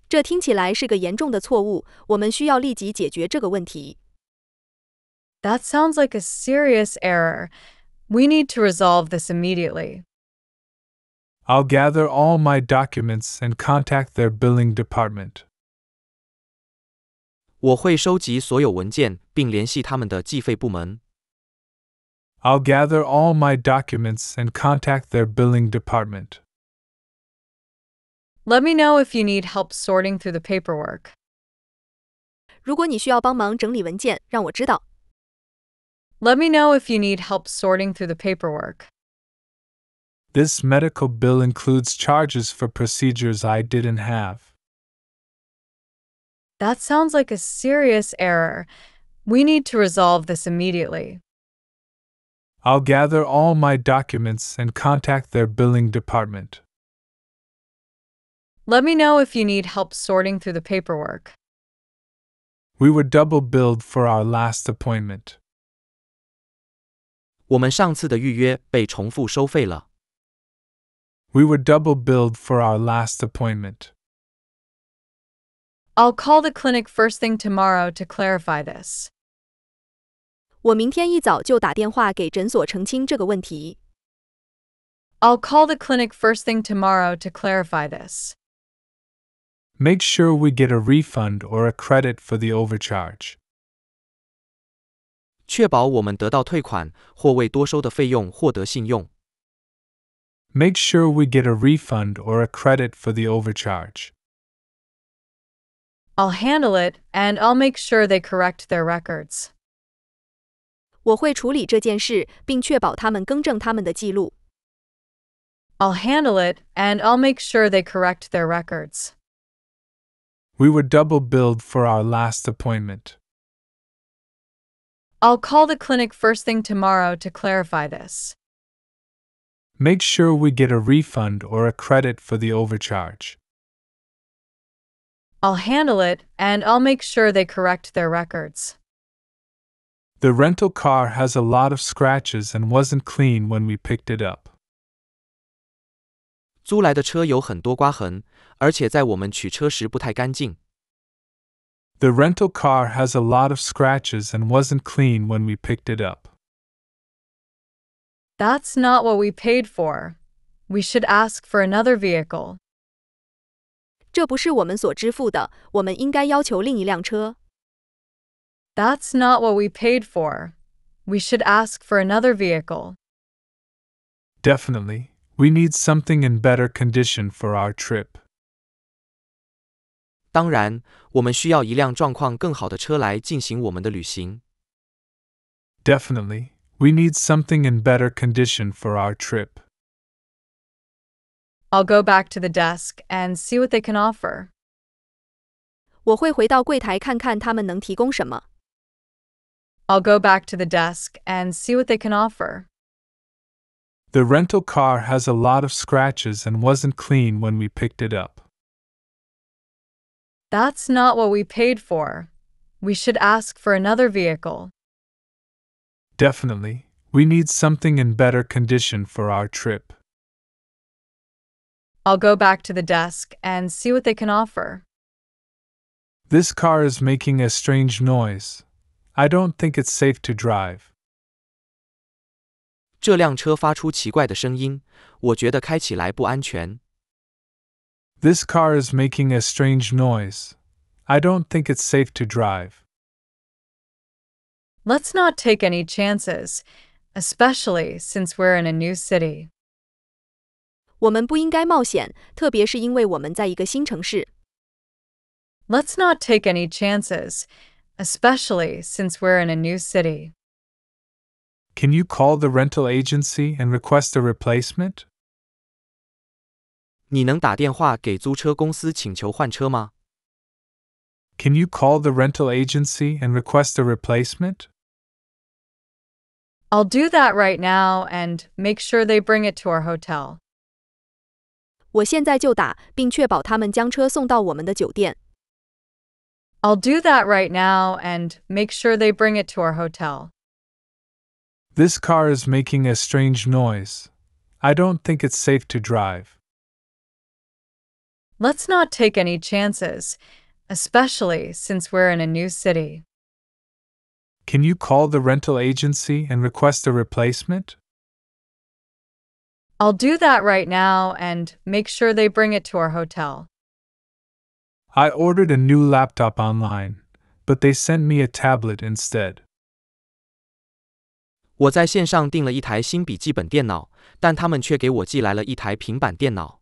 这听起来是个严重的错误，我们需要立即解决这个问题。That sounds like a serious error. We need to resolve this immediately. I'll gather all my documents and contact their billing department. 我会收集所有文件，并联系他们的计费部门。I'll gather all my documents and contact their billing department. Let me know if you need help sorting through the paperwork. 如果你需要帮忙整理文件，让我知道。Let me know if you need help sorting through the paperwork. This medical bill includes charges for procedures I didn't have. That sounds like a serious error. We need to resolve this immediately. I'll gather all my documents and contact their billing department. Let me know if you need help sorting through the paperwork. We were double billed for our last appointment. 我们上次的预约被重复收费了。We were double billed for our last appointment. I'll call the clinic first thing tomorrow to clarify this. 我明天一早就打电话给诊所澄清这个问题。I'll call the clinic first thing tomorrow to clarify this. Make sure we get a refund or a credit for the overcharge. 确保我们得到退款或为多收的费用获得信用。Make sure we get a refund or a credit for the overcharge. I'll handle it and I'll make sure they correct their records. 我会处理这件事，并确保他们更正他们的记录。I'll handle it and I'll make sure they correct their records. We were double billed for our last appointment. I'll call the clinic first thing tomorrow to clarify this. Make sure we get a refund or a credit for the overcharge. I'll handle it and I'll make sure they correct their records. The rental car has a lot of scratches and wasn't clean when we picked it up. 租来的车有很多刮痕，而且在我们取车时不太干净。The rental car has a lot of scratches and wasn't clean when we picked it up. That's not what we paid for. We should ask for another vehicle. 这不是我们所支付的，我们应该要求另一辆车。That's not what we paid for. We should ask for another vehicle. Definitely. We need something in better condition for our trip. 当然，我们需要一辆状况更好的车来进行我们的旅行。Definitely, we need something in better condition for our trip. I'll go back to the desk and see what they can offer. 我会回到柜台看看他们能提供什么。I'll go back to the desk and see what they can offer. The rental car has a lot of scratches and wasn't clean when we picked it up. That's not what we paid for. We should ask for another vehicle. Definitely. We need something in better condition for our trip. I'll go back to the desk and see what they can offer. This car is making a strange noise. I don't think it's safe to drive. 这辆车发出奇怪的声音，我觉得开起来不安全。This car is making a strange noise. I don't think it's safe to drive. Let's not take any chances, especially since we're in a new city. 不应该冒险，特别是因为我们在一个新城市。us not take any chances, especially since we're in a new city. Can you call the rental agency and request a replacement? 你能打电话给租车公司请求换车吗？Can you call the rental agency and request a replacement? I'll do that right now and make sure they bring it to our hotel. 我现在就打，并确保他们将车送到我们的酒店。I'll do that right now and make sure they bring it to our hotel. This car is making a strange noise. I don't think it's safe to drive. Let's not take any chances, especially since we're in a new city. Can you call the rental agency and request a replacement? I'll do that right now and make sure they bring it to our hotel. I ordered a new laptop online, but they sent me a tablet instead. 我在线上订了一台新笔记本电脑，但他们却给我寄来了一台平板电脑。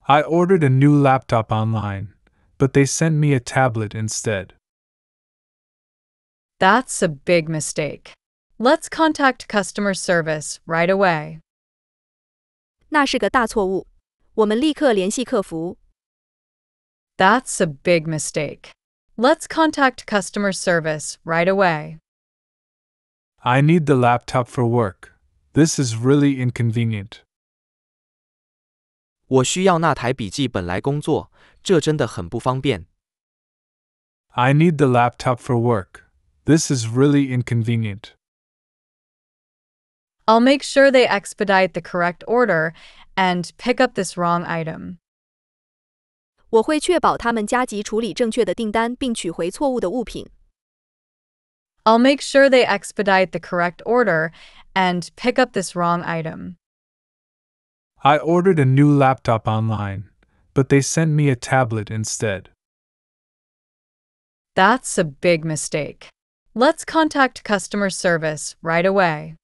I ordered a new laptop online, but they sent me a tablet instead. That's a big mistake. Let's contact customer service right away. 那是个大错误，我们立刻联系客服。That's a big mistake. Let's contact customer service right away. I need the laptop for work. This is really inconvenient. 我需要那台笔记本来工作，这真的很不方便。I need the laptop for work. This is really inconvenient. I'll make sure they expedite the correct order and pick up this wrong item. 我会确保他们加急处理正确的订单，并取回错误的物品。I'll make sure they expedite the correct order and pick up this wrong item. I ordered a new laptop online, but they sent me a tablet instead. That's a big mistake. Let's contact customer service right away.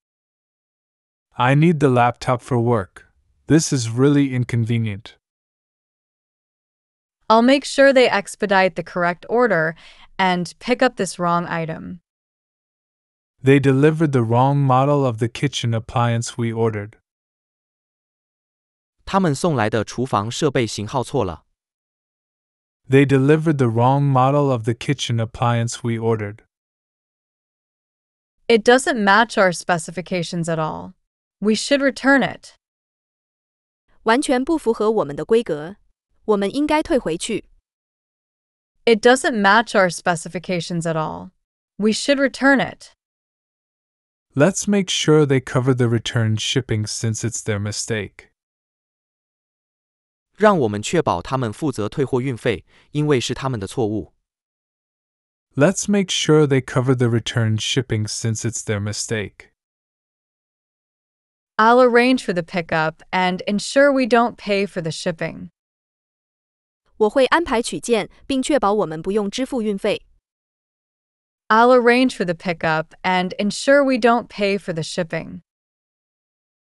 I need the laptop for work. This is really inconvenient. I'll make sure they expedite the correct order and pick up this wrong item. They delivered the wrong model of the kitchen appliance we ordered. 他们送来的厨房设备型号错了。They delivered the wrong model of the kitchen appliance we ordered. It doesn't match our specifications at all. We should return it. 完全不符合我们的规格，我们应该退回去。It doesn't match our specifications at all. We should return it. Let's make sure they cover the return shipping since it's their mistake. 让我们确保他们负责退货运费，因为是他们的错误。Let's make sure they cover the return shipping since it's their mistake. I'll arrange for the pickup and ensure we don't pay for the shipping. 我会安排取件，并确保我们不用支付运费。I'll arrange for the pickup and ensure we don't pay for the shipping.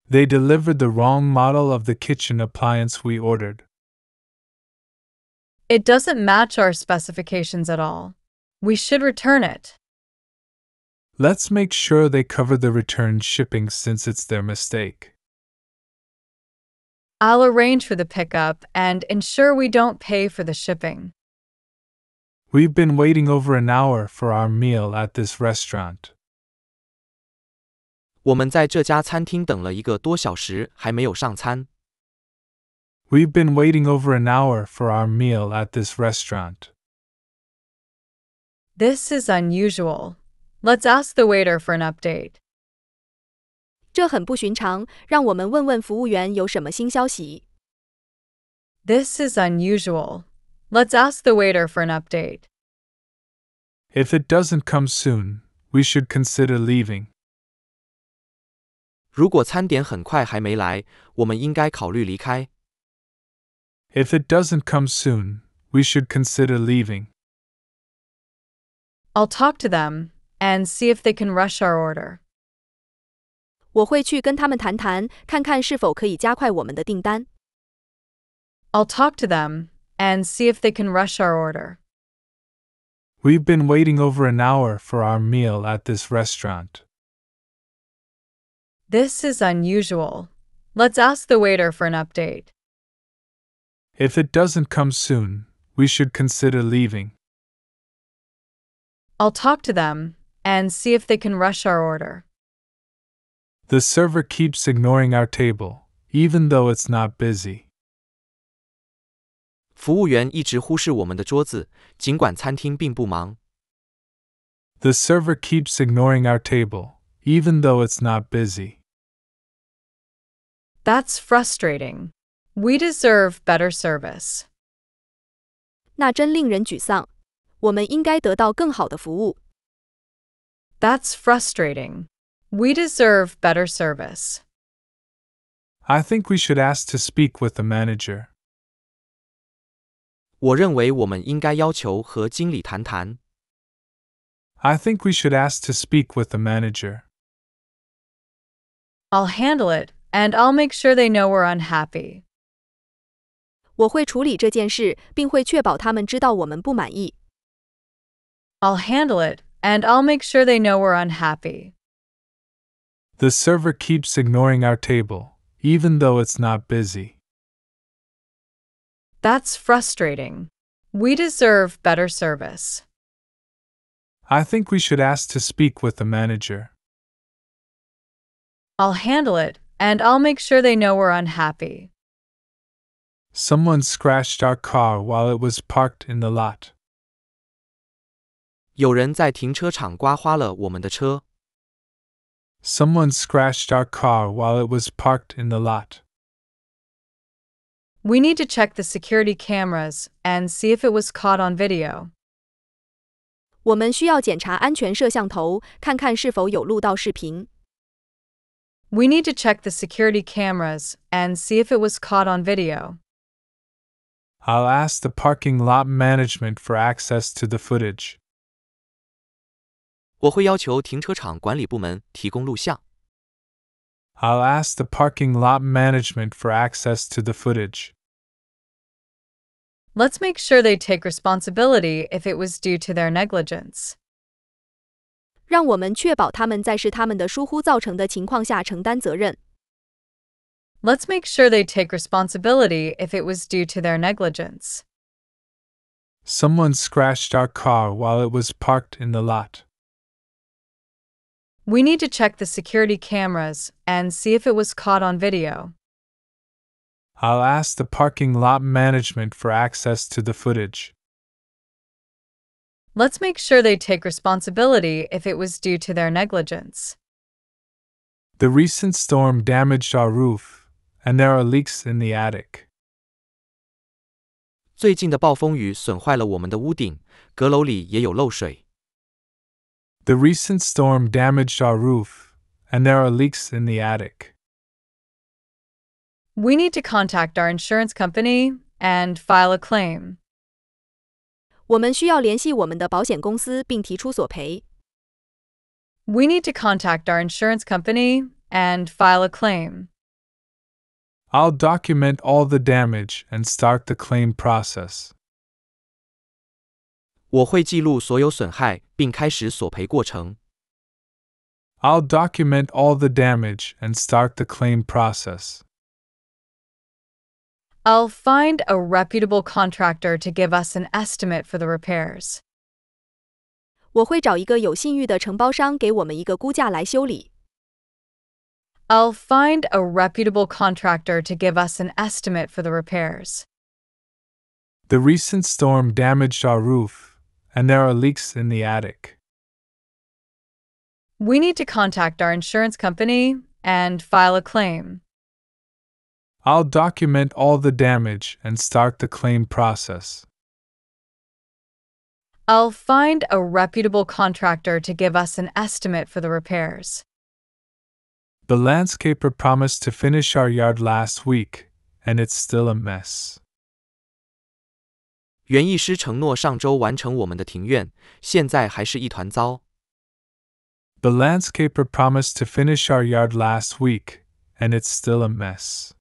They delivered the wrong model of the kitchen appliance we ordered. It doesn't match our specifications at all. We should return it. Let's make sure they cover the return shipping since it's their mistake. I'll arrange for the pickup and ensure we don't pay for the shipping. We've been waiting over an hour for our meal at this restaurant. 我们在这家餐厅等了一个多小时，还没有上餐。We've been waiting over an hour for our meal at this restaurant. This is unusual. Let's ask the waiter for an update. 这很不寻常，让我们问问服务员有什么新消息。This is unusual. Let's ask the waiter for an update. If it doesn't come soon, we should consider leaving. 如果餐点很快还没来，我们应该考虑离开。If it doesn't come soon, we should consider leaving. I'll talk to them and see if they can rush our order. 我会去跟他们谈谈，看看是否可以加快我们的订单。I'll talk to them and see if they can rush our order. We've been waiting over an hour for our meal at this restaurant. This is unusual. Let's ask the waiter for an update. If it doesn't come soon, we should consider leaving. I'll talk to them and see if they can rush our order. The server keeps ignoring our table, even though it's not busy. 服务员一直忽视我们的桌子，尽管餐厅并不忙。The server keeps ignoring our table, even though it's not busy. That's frustrating. We deserve better service. 那真令人沮丧，我们应该得到更好的服务。That's frustrating. We deserve better service. I think we should ask to speak with the manager. 我认为我们应该要求和经理谈谈。I think we should ask to speak with the manager. I'll handle it, and I'll make sure they know we're unhappy. 我会处理这件事，并会确保他们知道我们不满意。I'll handle it, and I'll make sure they know we're unhappy. The server keeps ignoring our table, even though it's not busy. That's frustrating. We deserve better service. I think we should ask to speak with the manager. I'll handle it, and I'll make sure they know we're unhappy. Someone scratched our car while it was parked in the lot. 有人在停车场刮花了我们的车。Someone scratched our car while it was parked in the lot. We need to check the security cameras and see if it was caught on video. 我们需要检查安全摄像头，看看是否有录到视频。We need to check the security cameras and see if it was caught on video. I'll ask the parking lot management for access to the footage. 我会要求停车场管理部门提供录像。I'll ask the parking lot management for access to the footage. Let's make sure they take responsibility if it was due to their negligence. 让我们确保他们在是他们的疏忽造成的情况下承担责任。Let's make sure they take responsibility if it was due to their negligence. Someone scratched our car while it was parked in the lot. We need to check the security cameras and see if it was caught on video. I'll ask the parking lot management for access to the footage. Let's make sure they take responsibility if it was due to their negligence. The recent storm damaged our roof, and there are leaks in the attic. 最近的暴风雨损坏了我们的屋顶，阁楼里也有漏水。The recent storm damaged our roof, and there are leaks in the attic we need to contact our insurance company and file a claim. We need to contact our insurance company and file a claim. I'll document all the damage and start the claim process. i will document all the damage and start the claim process. I'll find a reputable contractor to give us an estimate for the repairs. 我会找一个有信誉的承包商给我们一个估价来修理。I'll find a reputable contractor to give us an estimate for the repairs. The recent storm damaged our roof, and there are leaks in the attic. We need to contact our insurance company and file a claim. I'll document all the damage and start the claim process. I'll find a reputable contractor to give us an estimate for the repairs. The landscaper promised to finish our yard last week, and it's still a mess. 园艺师承诺上周完成我们的庭院，现在还是一团糟。The landscaper promised to finish our yard last week, and it's still a mess.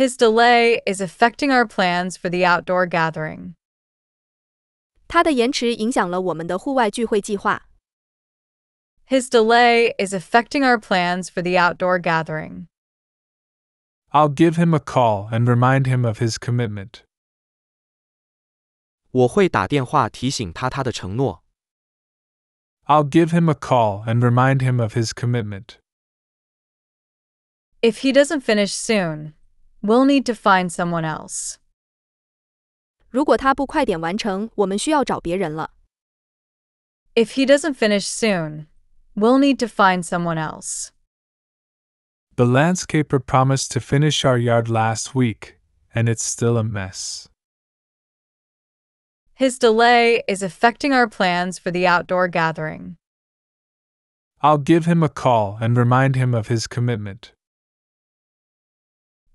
His delay is affecting our plans for the outdoor gathering. 他的延迟影响了我们的户外聚会计划。His delay is affecting our plans for the outdoor gathering. I'll give him a call and remind him of his commitment. 我会打电话提醒他他的承诺。I'll give him a call and remind him of his commitment. If he doesn't finish soon, We'll need to find someone else. 如果他不快点完成，我们需要找别人了。If he doesn't finish soon, we'll need to find someone else. The landscaper promised to finish our yard last week, and it's still a mess. His delay is affecting our plans for the outdoor gathering. I'll give him a call and remind him of his commitment.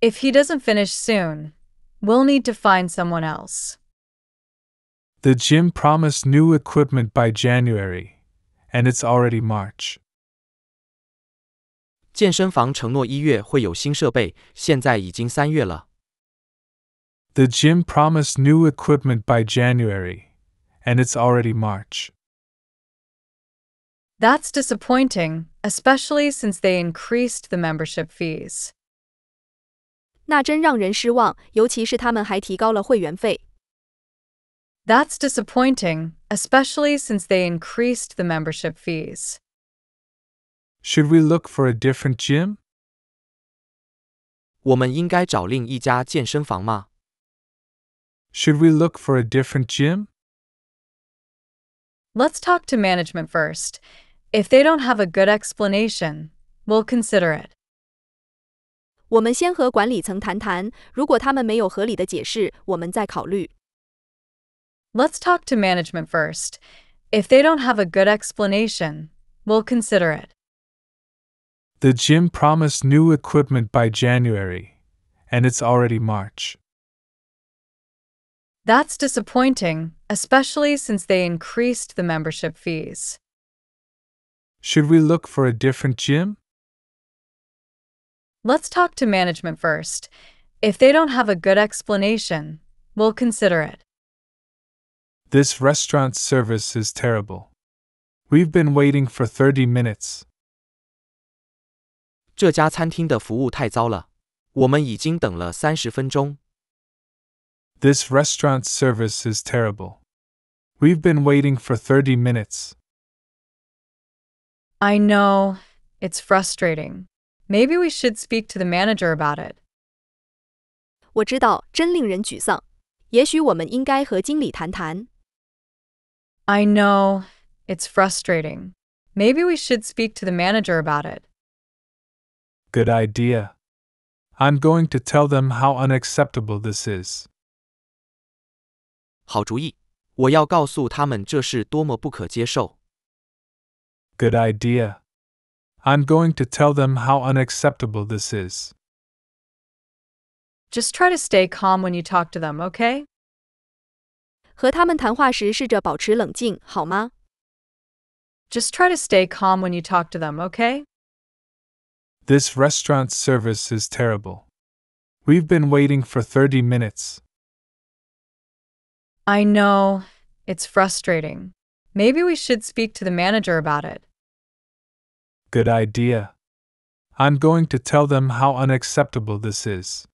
If he doesn't finish soon, we'll need to find someone else. The gym promised new equipment by January, and it's already March. 健身房承诺一月会有新设备，现在已经三月了。The gym promised new equipment by January, and it's already March. That's disappointing, especially since they increased the membership fees. 那真让人失望，尤其是他们还提高了会员费。That's disappointing, especially since they increased the membership fees. Should we look for a different gym? Should we look for a different gym? Let's talk to management first. If they don't have a good explanation, we'll consider it. 我们先和管理层谈谈，如果他们没有合理的解释，我们再考虑。Let's talk to management first. If they don't have a good explanation, we'll consider it. The gym promised new equipment by January, and it's already March. That's disappointing, especially since they increased the membership fees. Should we look for a different gym? Let's talk to management first. If they don't have a good explanation, we'll consider it. This restaurant's service is terrible. We've been waiting for 30 minutes. 这家餐厅的服务太糟了，我们已经等了三十分钟。This restaurant's service is terrible. We've been waiting for 30 minutes. I know. It's frustrating. Maybe we should speak to the manager about it. 我知道，真令人沮丧。也许我们应该和经理谈谈。I know. It's frustrating. Maybe we should speak to the manager about it. Good idea. I'm going to tell them how unacceptable this is. 好主意，我要告诉他们这是多么不可接受。Good idea. I'm going to tell them how unacceptable this is. Just try to stay calm when you talk to them, okay? Just try to stay calm when you talk to them, okay? This restaurant service is terrible. We've been waiting for 30 minutes. I know. It's frustrating. Maybe we should speak to the manager about it. Good idea. I'm going to tell them how unacceptable this is.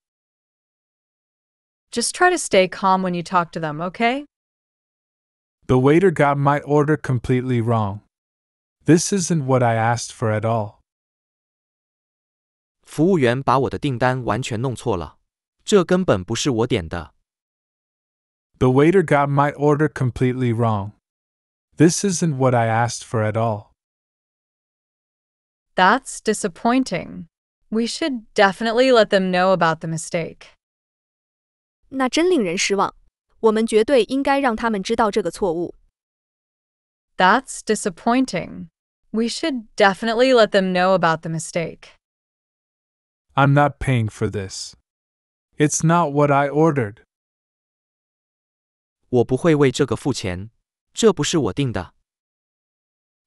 Just try to stay calm when you talk to them, okay? The waiter got my order completely wrong. This isn't what I asked for at all. 服务员把我的订单完全弄错了，这根本不是我点的。The waiter got my order completely wrong. This isn't what I asked for at all. That's disappointing. We should definitely let them know about the mistake. 那真令人失望。我们绝对应该让他们知道这个错误。That's disappointing. We should definitely let them know about the mistake. I'm not paying for this. It's not what I ordered. 我不会为这个付钱，这不是我订的。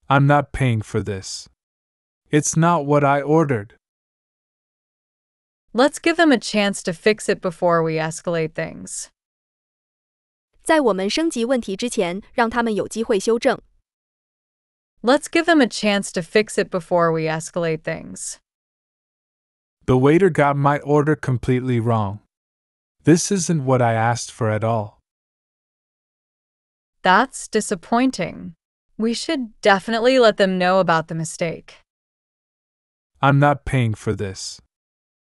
I'm not paying for this. It's not what I ordered. Let's give them a chance to fix it before we escalate things. let us give them a chance to fix it before we escalate things. The waiter got my order completely wrong. This isn't what I asked for at all. That's disappointing. We should definitely let them know about the mistake. I'm not paying for this.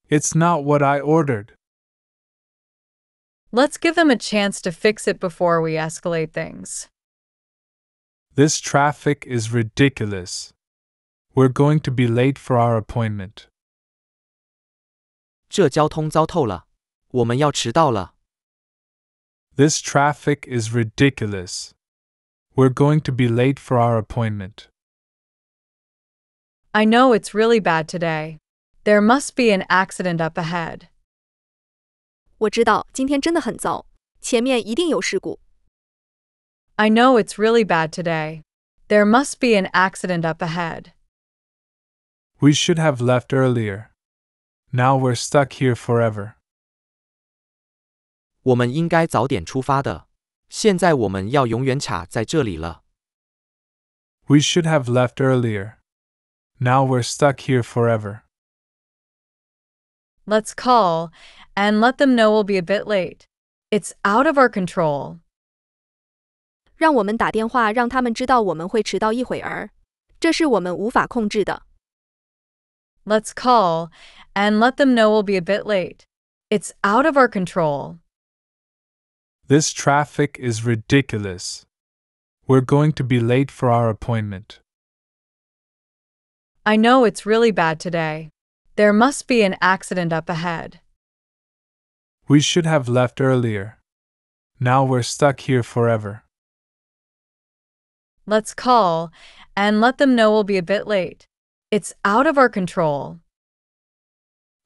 It's not what I ordered. Let's give them a chance to fix it before we escalate things. This traffic is ridiculous. We're going to be late for our appointment. 这交通糟透了，我们要迟到了。This traffic is ridiculous. We're going to be late for our appointment. I know it's really bad today. There must be an accident up ahead. 我知道今天真的很糟，前面一定有事故。I know it's really bad today. There must be an accident up ahead. We should have left earlier. Now we're stuck here forever. 我们应该早点出发的，现在我们要永远卡在这里了。We should have left earlier. Now we're stuck here forever. Let's call and let them know we'll be a bit late. It's out of our control. 让我们打电话让他们知道我们会迟到一会儿，这是我们无法控制的。Let's call and let them know we'll be a bit late. It's out of our control. This traffic is ridiculous. We're going to be late for our appointment. I know it's really bad today. There must be an accident up ahead. We should have left earlier. Now we're stuck here forever. Let's call and let them know we'll be a bit late. It's out of our control.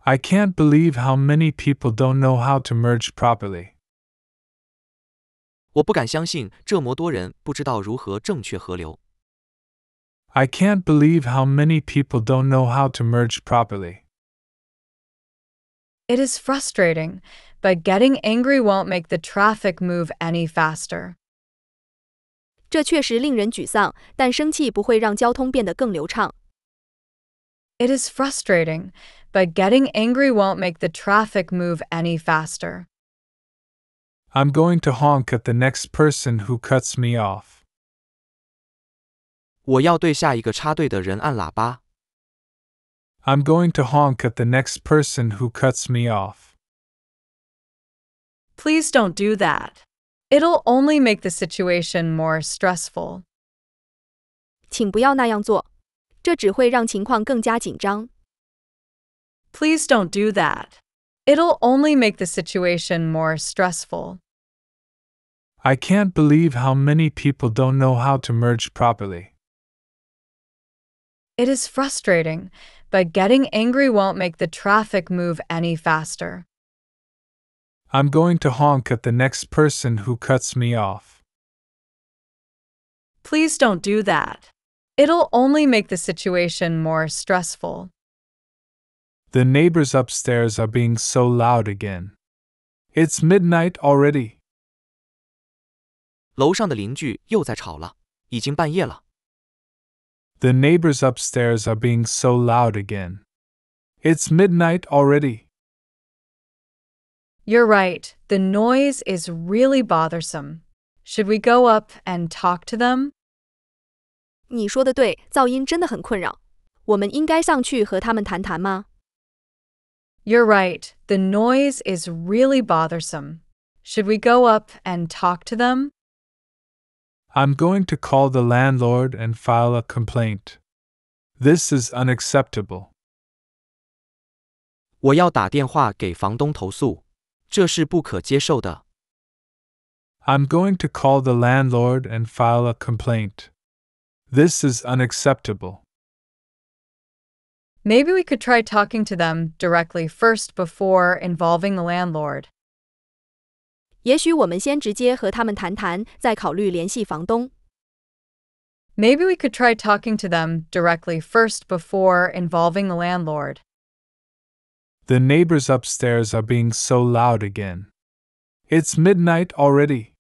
I can't believe how many people don't know how to merge properly. 我不敢相信这么多人不知道如何正确合流。I can't believe how many people don't know how to merge properly. It is frustrating, but getting angry won't make the traffic move any faster. 这确实令人沮丧，但生气不会让交通变得更流畅。It is frustrating, but getting angry won't make the traffic move any faster. I'm going to honk at the next person who cuts me off. 我要对下一个插队的人按喇叭。I'm going to honk at the next person who cuts me off. Please don't do that. It'll only make the situation more stressful. 请不要那样做，这只会让情况更加紧张。Please don't do that. It'll only make the situation more stressful. I can't believe how many people don't know how to merge properly. It is frustrating, but getting angry won't make the traffic move any faster. I'm going to honk at the next person who cuts me off. Please don't do that. It'll only make the situation more stressful. The neighbors upstairs are being so loud again. It's midnight already. 楼上的邻居又在吵了，已经半夜了。the neighbors upstairs are being so loud again. It's midnight already. You're right. The noise is really bothersome. Should we go up and talk to them? 你说的对，噪音真的很困扰。我们应该上去和他们谈谈吗？are right. The noise is really bothersome. Should we go up and talk to them? I'm going to call the landlord and file a complaint. This is unacceptable. 我要打电话给房东投诉，这是不可接受的。I'm going to call the landlord and file a complaint. This is unacceptable. Maybe we could try talking to them directly first before involving the landlord. 也许我们先直接和他们谈谈，再考虑联系房东。Maybe we could try talking to them directly first before involving the landlord. The neighbors upstairs are being so loud again. It's midnight already.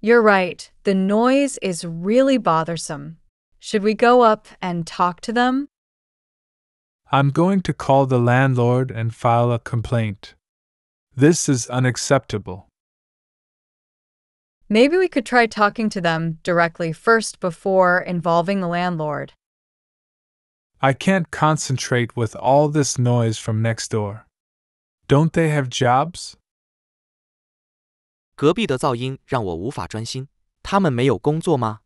You're right. The noise is really bothersome. Should we go up and talk to them? I'm going to call the landlord and file a complaint. This is unacceptable. Maybe we could try talking to them directly first before involving the landlord. I can't concentrate with all this noise from next door. Don't they have jobs? 隔壁的噪音让我无法专心。他们没有工作吗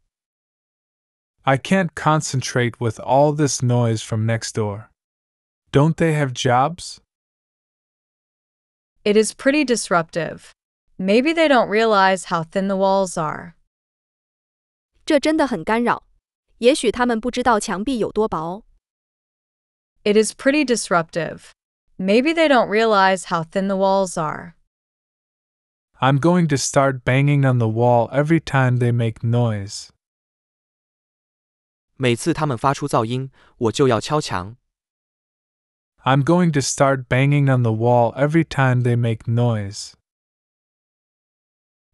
？I can't concentrate with all this noise from next door. Don't they have jobs? It is pretty disruptive. Maybe they don't realize how thin the walls are. 这真的很干扰。也许他们不知道墙壁有多薄。It is pretty disruptive. Maybe they don't realize how thin the walls are. I'm going to start banging on the wall every time they make noise. 每次他们发出噪音，我就要敲墙。I'm going to start banging on the wall every time they make noise.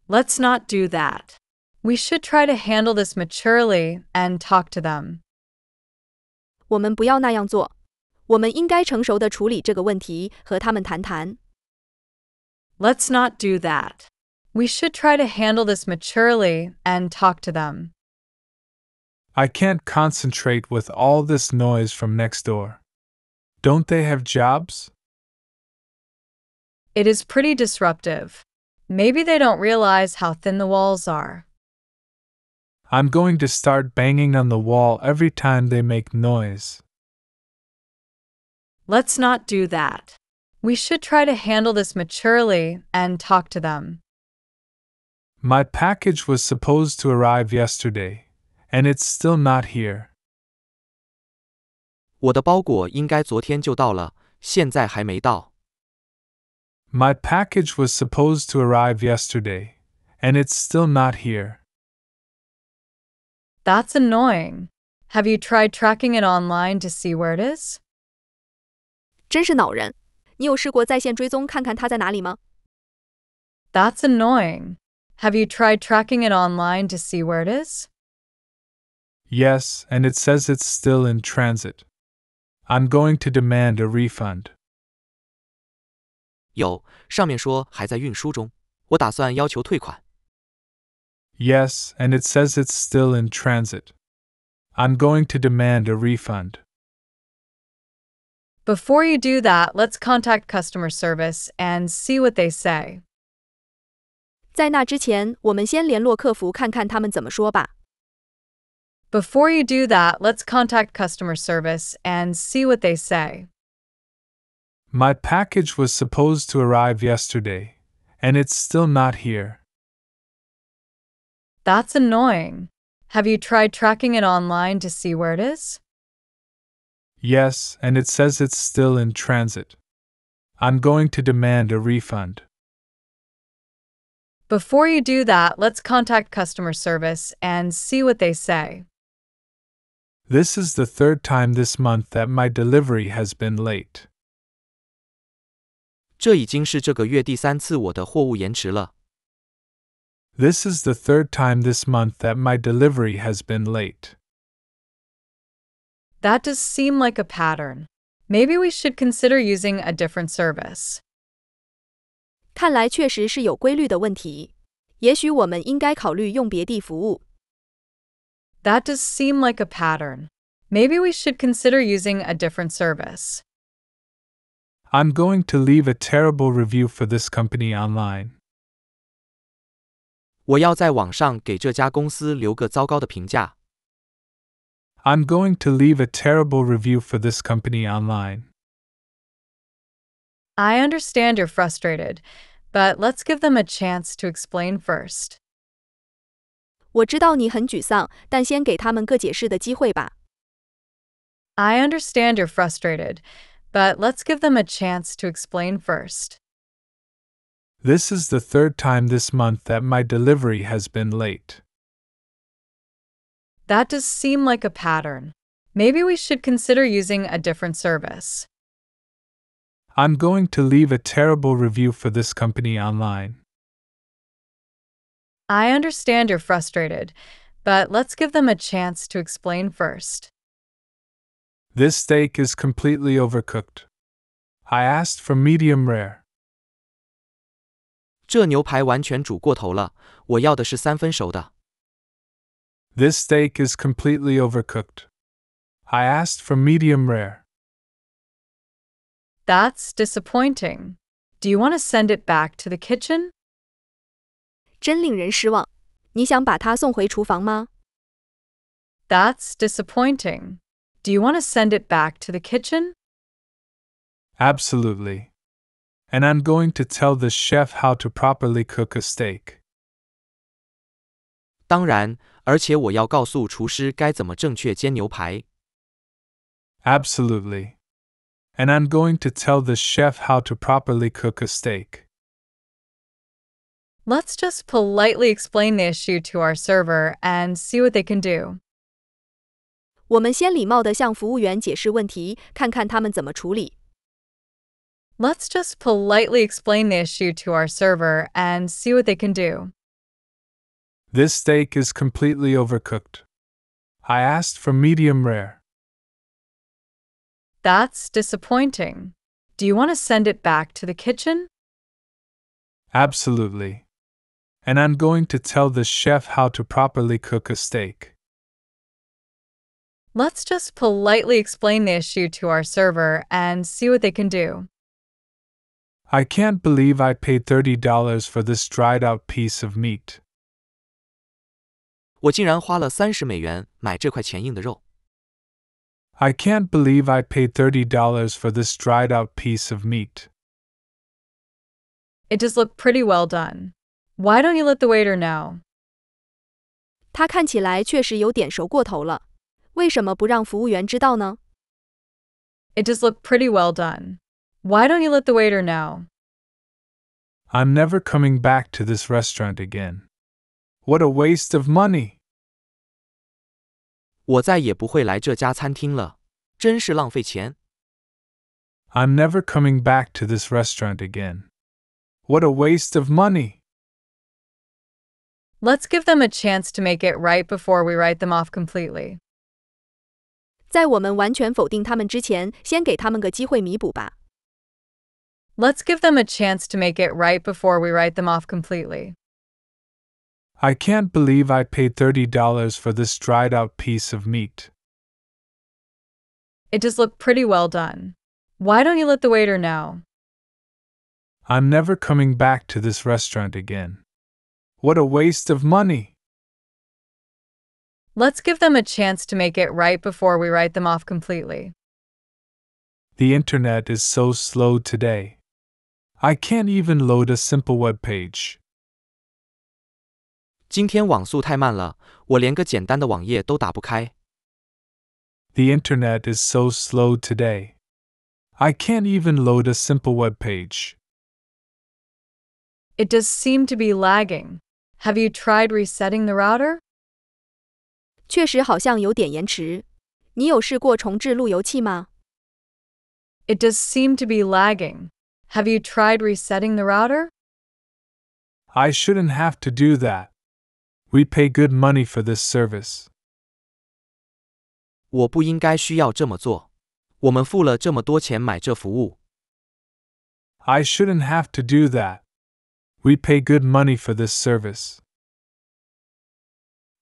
Let's not do that. We should try to handle this maturely and talk to them. 我们不要那样做。我们应该成熟地处理这个问题，和他们谈谈。Let's not do that. We should try to handle this maturely and talk to them. I can't concentrate with all this noise from next door. Don't they have jobs? It is pretty disruptive. Maybe they don't realize how thin the walls are. I'm going to start banging on the wall every time they make noise. Let's not do that. We should try to handle this maturely and talk to them. My package was supposed to arrive yesterday, and it's still not here. 我的包裹应该昨天就到了，现在还没到。My package was supposed to arrive yesterday, and it's still not here. That's annoying. Have you tried tracking it online to see where it is? 真是恼人！你有试过在线追踪看看它在哪里吗？That's annoying. Have you tried tracking it online to see where it is? Yes, and it says it's still in transit. I'm going to demand a refund. 有，上面说还在运输中，我打算要求退款。Yes, and it says it's still in transit. I'm going to demand a refund. Before you do that, let's contact customer service and see what they say. 在那之前，我们先联络客服看看他们怎么说吧。before you do that, let's contact customer service and see what they say. My package was supposed to arrive yesterday, and it's still not here. That's annoying. Have you tried tracking it online to see where it is? Yes, and it says it's still in transit. I'm going to demand a refund. Before you do that, let's contact customer service and see what they say. This is the third time this month that my delivery has been late. 这已经是这个月第三次我的货物延迟了。This is the third time this month that my delivery has been late. That does seem like a pattern. Maybe we should consider using a different service. 看来确实是有规律的问题。也许我们应该考虑用别地服务。that does seem like a pattern. Maybe we should consider using a different service. I'm going to leave a terrible review for this company online. 我要在网上给这家公司留个糟糕的评价。I'm going to leave a terrible review for this company online. I understand you're frustrated, but let's give them a chance to explain first. 我知道你很沮丧，但先给他们个解释的机会吧。I understand you're frustrated, but let's give them a chance to explain first. This is the third time this month that my delivery has been late. That does seem like a pattern. Maybe we should consider using a different service. I'm going to leave a terrible review for this company online. I understand you're frustrated, but let's give them a chance to explain first. This steak is completely overcooked. I asked for medium rare. 这牛排完全煮过头了，我要的是三分熟的。This steak is completely overcooked. I asked for medium rare. That's disappointing. Do you want to send it back to the kitchen? 真令人失望。你想把它送回厨房吗？That's disappointing. Do you want to send it back to the kitchen? Absolutely. And I'm going to tell the chef how to properly cook a steak. 当然，而且我要告诉厨师该怎么正确煎牛排。Absolutely. And I'm going to tell the chef how to properly cook a steak. Let's just politely explain the issue to our server and see what they can do. 我们先礼貌地向服务员解释问题，看看他们怎么处理。Let's just politely explain the issue to our server and see what they can do. This steak is completely overcooked. I asked for medium rare. That's disappointing. Do you want to send it back to the kitchen? Absolutely and I'm going to tell the chef how to properly cook a steak. Let's just politely explain the issue to our server and see what they can do. I can't believe I paid $30 for this dried out piece of meat. I can can't believe I paid $30 for this dried out piece of meat. It does look pretty well done. Why don't you let the waiter know? 他看起来确实有点熟过头了，为什么不让服务员知道呢？It does look pretty well done. Why don't you let the waiter know? I'm never coming back to this restaurant again. What a waste of money! 我再也不会来这家餐厅了，真是浪费钱。I'm never coming back to this restaurant again. What a waste of money! Let's give them a chance to make it right before we write them off completely. 在我们完全否定他们之前，先给他们个机会弥补吧。Let's give them a chance to make it right before we write them off completely. I can't believe I paid $30 for this dried out piece of meat. It does look pretty well done. Why don't you let the waiter know? I'm never coming back to this restaurant again. What a waste of money. Let's give them a chance to make it right before we write them off completely. The internet is so slow today. I can't even load a simple web page. the internet is so slow today. I can't even load a simple web page. It does seem to be lagging. Have you tried resetting the router? 确实好像有点延迟。你有试过重置路由器吗？It does seem to be lagging. Have you tried resetting the router? I shouldn't have to do that. We pay good money for this service. 我不应该需要这么做。我们付了这么多钱买这服务。I shouldn't have to do that. We pay good money for this service.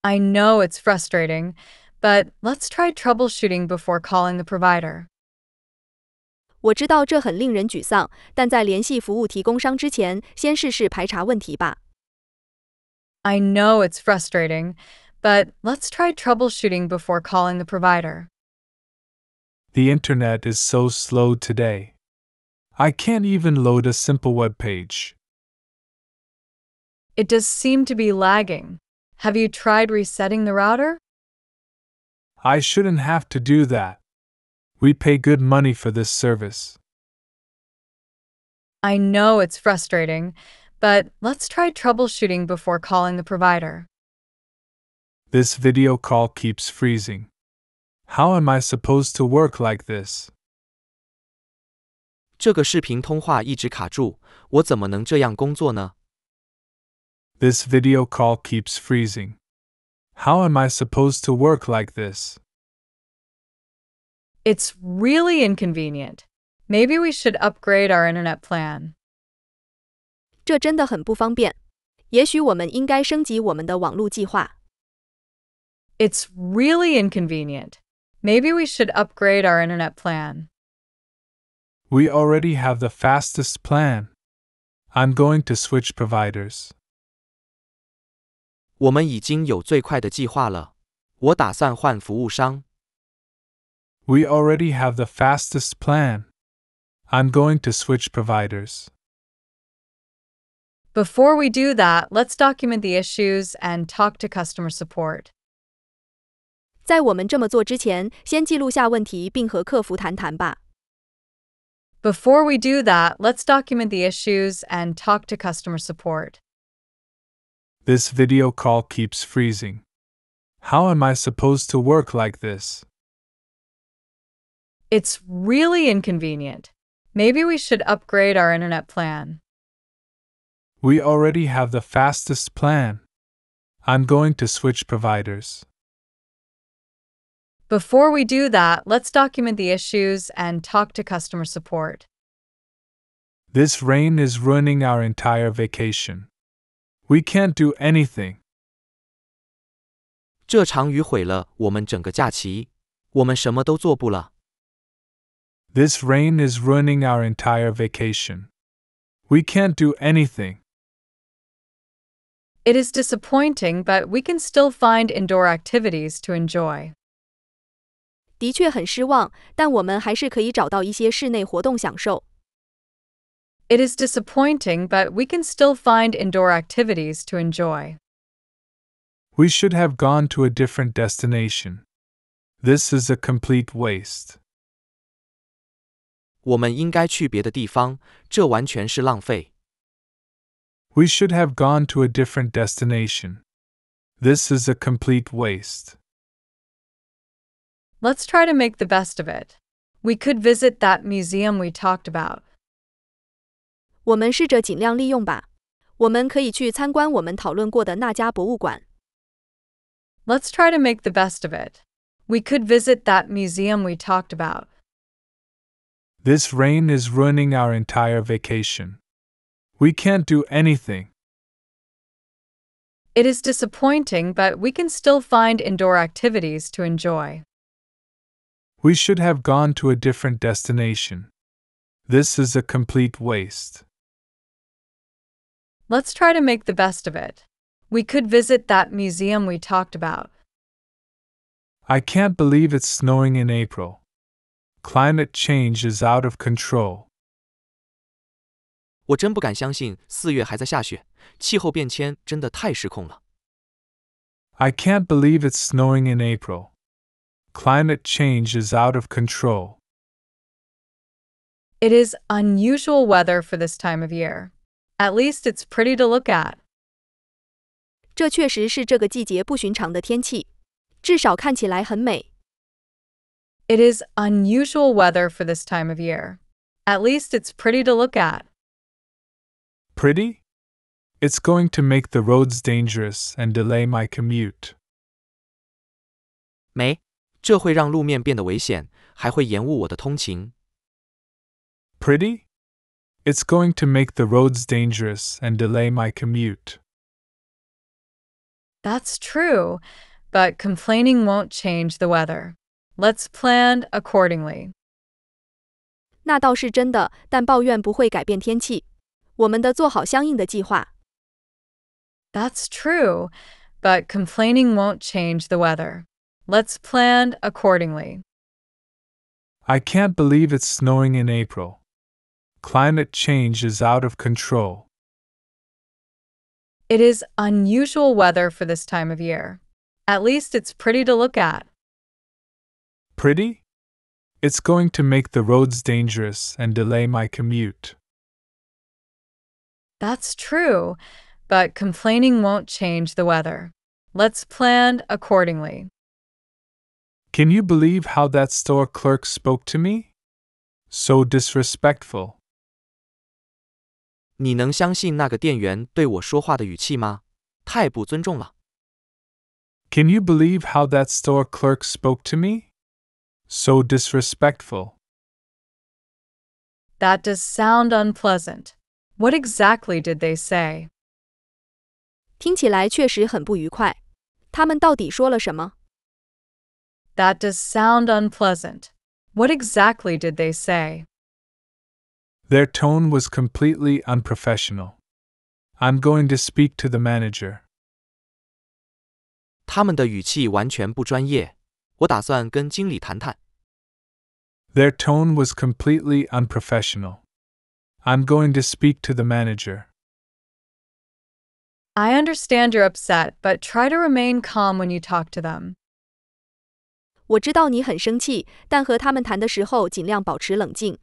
I know it's frustrating, but let's try troubleshooting before calling the provider. 我知道这很令人沮丧，但在联系服务提供商之前，先试试排查问题吧。I know it's frustrating, but let's try troubleshooting before calling the provider. The internet is so slow today. I can't even load a simple web page. It does seem to be lagging. Have you tried resetting the router? I shouldn't have to do that. We pay good money for this service. I know it's frustrating, but let's try troubleshooting before calling the provider. This video call keeps freezing. How am I supposed to work like this? 这个视频通话一直卡住，我怎么能这样工作呢？this video call keeps freezing. How am I supposed to work like this? It's really inconvenient. Maybe we should upgrade our internet plan. 这真的很不方便。也许我们应该升级我们的网络计划。It's really inconvenient. Maybe we should upgrade our internet plan. We already have the fastest plan. I'm going to switch providers. 我们已经有最快的计划了。我打算换服务商。We already have the fastest plan. I'm going to switch providers. Before we do that, let's document the issues and talk to customer support. 在我们这么做之前，先记录下问题，并和客服谈谈吧。Before we do that, let's document the issues and talk to customer support. This video call keeps freezing. How am I supposed to work like this? It's really inconvenient. Maybe we should upgrade our internet plan. We already have the fastest plan. I'm going to switch providers. Before we do that, let's document the issues and talk to customer support. This rain is ruining our entire vacation. We can't do anything. 这场雨毁了我们整个假期，我们什么都做不了。This rain is ruining our entire vacation. We can't do anything. It is disappointing, but we can still find indoor activities to enjoy. 的确很失望，但我们还是可以找到一些室内活动享受。it is disappointing, but we can still find indoor activities to enjoy. We should have gone to a different destination. This is a complete waste. 我们应该去别的地方，这完全是浪费。We should have gone to a different destination. This is a complete waste. Let's try to make the best of it. We could visit that museum we talked about. 我们试着尽量利用吧。我们可以去参观我们讨论过的那家博物馆。Let's try to make the best of it. We could visit that museum we talked about. This rain is ruining our entire vacation. We can't do anything. It is disappointing, but we can still find indoor activities to enjoy. We should have gone to a different destination. This is a complete waste. Let's try to make the best of it. We could visit that museum we talked about. I can't believe it's snowing in April. Climate change is out of control. 我真不敢相信四月还在下雪，气候变迁真的太失控了。I can't believe it's snowing in April. Climate change is out of control. It is unusual weather for this time of year. At least it's pretty to look at. 这确实是这个季节不寻常的天气，至少看起来很美。It is unusual weather for this time of year. At least it's pretty to look at. Pretty? It's going to make the roads dangerous and delay my commute. 没，这会让路面变得危险，还会延误我的通勤。Pretty? It's going to make the roads dangerous and delay my commute. That's true, but complaining won't change the weather. Let's plan accordingly. 那倒是真的，但抱怨不会改变天气。我们得做好相应的计划。That's true, but complaining won't change the weather. Let's plan accordingly. I can't believe it's snowing in April. Climate change is out of control. It is unusual weather for this time of year. At least it's pretty to look at. Pretty? It's going to make the roads dangerous and delay my commute. That's true, but complaining won't change the weather. Let's plan accordingly. Can you believe how that store clerk spoke to me? So disrespectful. 你能相信那个店员对我说话的语气吗？太不尊重了。Can you believe how that store clerk spoke to me? So disrespectful. That does sound unpleasant. What exactly did they say? 听起来确实很不愉快。他们到底说了什么？That does sound unpleasant. What exactly did they say? Their tone was completely unprofessional. I'm going to speak to the manager. 他们的语气完全不专业。我打算跟经理谈谈。Their tone was completely unprofessional. I'm going to speak to the manager. I understand you're upset, but try to remain calm when you talk to them. 我知道你很生气，但和他们谈的时候尽量保持冷静。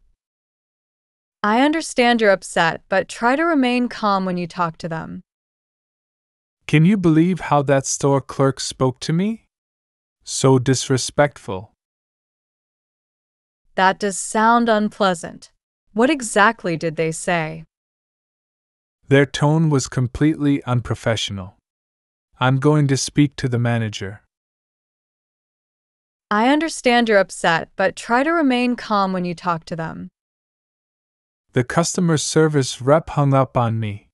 I understand you're upset, but try to remain calm when you talk to them. Can you believe how that store clerk spoke to me? So disrespectful. That does sound unpleasant. What exactly did they say? Their tone was completely unprofessional. I'm going to speak to the manager. I understand you're upset, but try to remain calm when you talk to them. The customer service rep hung up on me.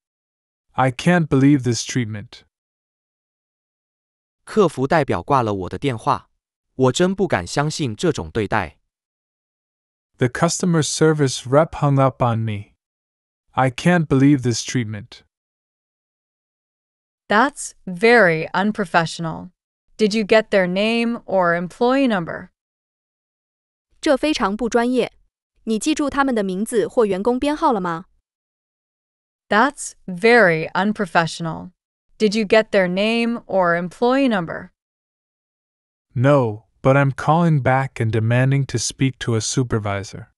I can't believe this treatment. 客服代表挂了我的电话，我真不敢相信这种对待。The customer service rep hung up on me. I can't believe this treatment. That's very unprofessional. Did you get their name or employee number? 这非常不专业。你记住他们的名字或员工编号了吗？That's very unprofessional. Did you get their name or employee number? No, but I'm calling back and demanding to speak to a supervisor.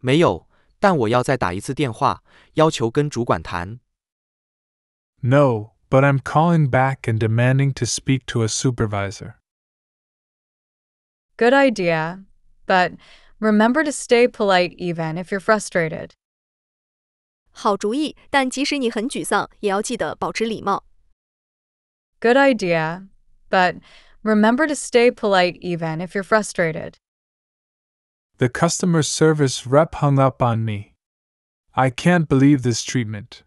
没有，但我要再打一次电话，要求跟主管谈。No, but I'm calling back and demanding to speak to a supervisor. Good idea, but Remember to stay polite even if you're frustrated. 好主意，但即使你很沮丧，也要记得保持礼貌。Good idea, but remember to stay polite even if you're frustrated. The customer service rep hung up on me. I can't believe this treatment.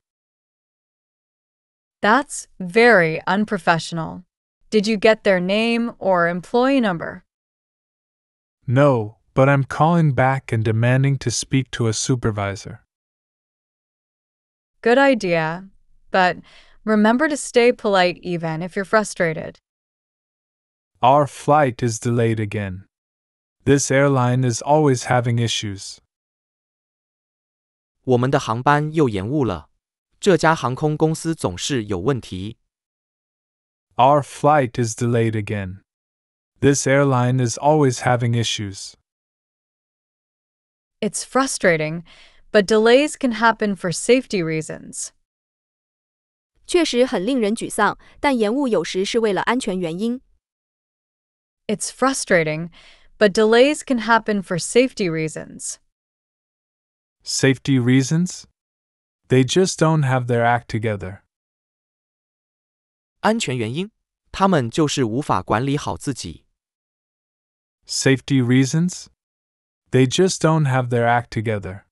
That's very unprofessional. Did you get their name or employee number? No, but I'm calling back and demanding to speak to a supervisor. Good idea, but remember to stay polite even if you're frustrated. Our flight is delayed again. This airline is always having issues. 我们的航班又延误了。这家航空公司总是有问题。Our flight is delayed again. This airline is always having issues. It's frustrating, but delays can happen for safety reasons. 确实很令人沮丧，但延误有时是为了安全原因。It's frustrating, but delays can happen for safety reasons. Safety reasons? They just don't have their act together. 安全原因，他们就是无法管理好自己。Safety reasons? They just don't have their act together.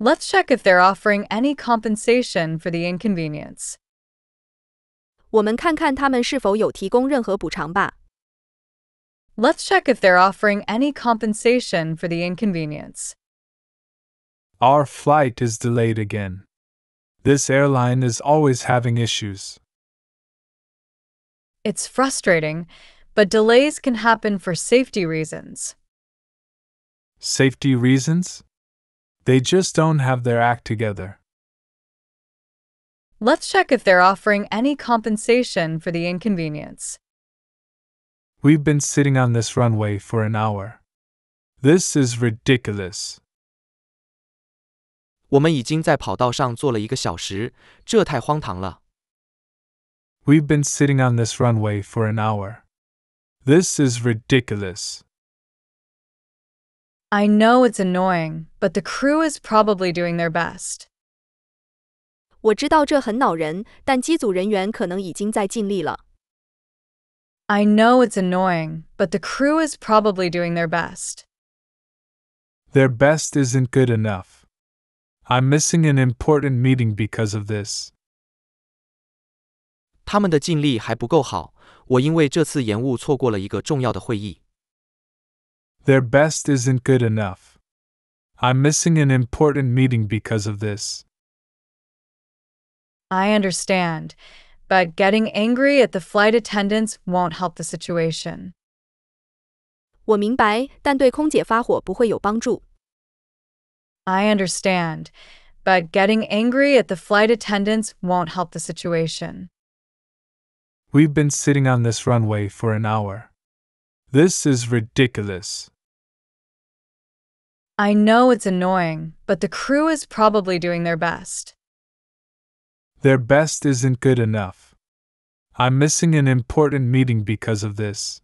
Let's check if they're offering any compensation for the inconvenience. let us check if they're offering any compensation for the inconvenience. Our flight is delayed again. This airline is always having issues. It's frustrating, but delays can happen for safety reasons. Safety reasons? They just don't have their act together. Let's check if they're offering any compensation for the inconvenience. We've been sitting on this runway for an hour. This is ridiculous. 我们已经在跑道上坐了一个小时，这太荒唐了。We've been sitting on this runway for an hour. This is ridiculous. I know it's annoying, but the crew is probably doing their best. 我知道这很恼人，但机组人员可能已经在尽力了。I know it's annoying, but the crew is probably doing their best. Their best isn't good enough. I'm missing an important meeting because of this. 他们的尽力还不够好，我因为这次延误错过了一个重要的会议。their best isn't good enough. I'm missing an important meeting because of this. I understand, but getting angry at the flight attendants won't help the situation. I understand, but getting angry at the flight attendants won't help the situation. We've been sitting on this runway for an hour. This is ridiculous. I know it's annoying, but the crew is probably doing their best. Their best isn't good enough. I'm missing an important meeting because of this.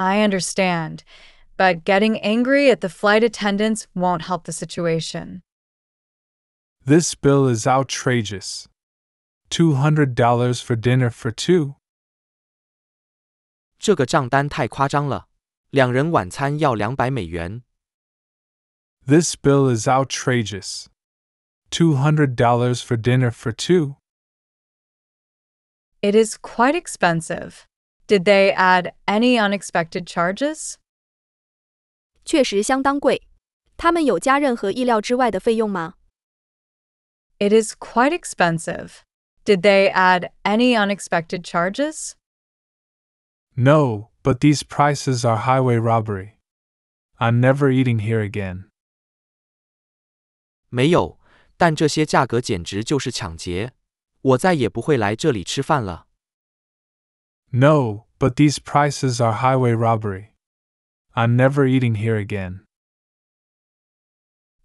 I understand, but getting angry at the flight attendants won't help the situation. This bill is outrageous. $200 for dinner for two. 这个账单太夸张了。两人晚餐要两百美元。This bill is outrageous. Two hundred dollars for dinner for two. It is quite expensive. Did they add any unexpected charges? 确实相当贵。他们有加任何意料之外的费用吗？It is quite expensive. Did they add any unexpected charges? No, but these prices are highway robbery. I'm never eating here again. 没有，但这些价格简直就是抢劫。我再也不会来这里吃饭了。No, but these prices are highway robbery. I'm never eating here again.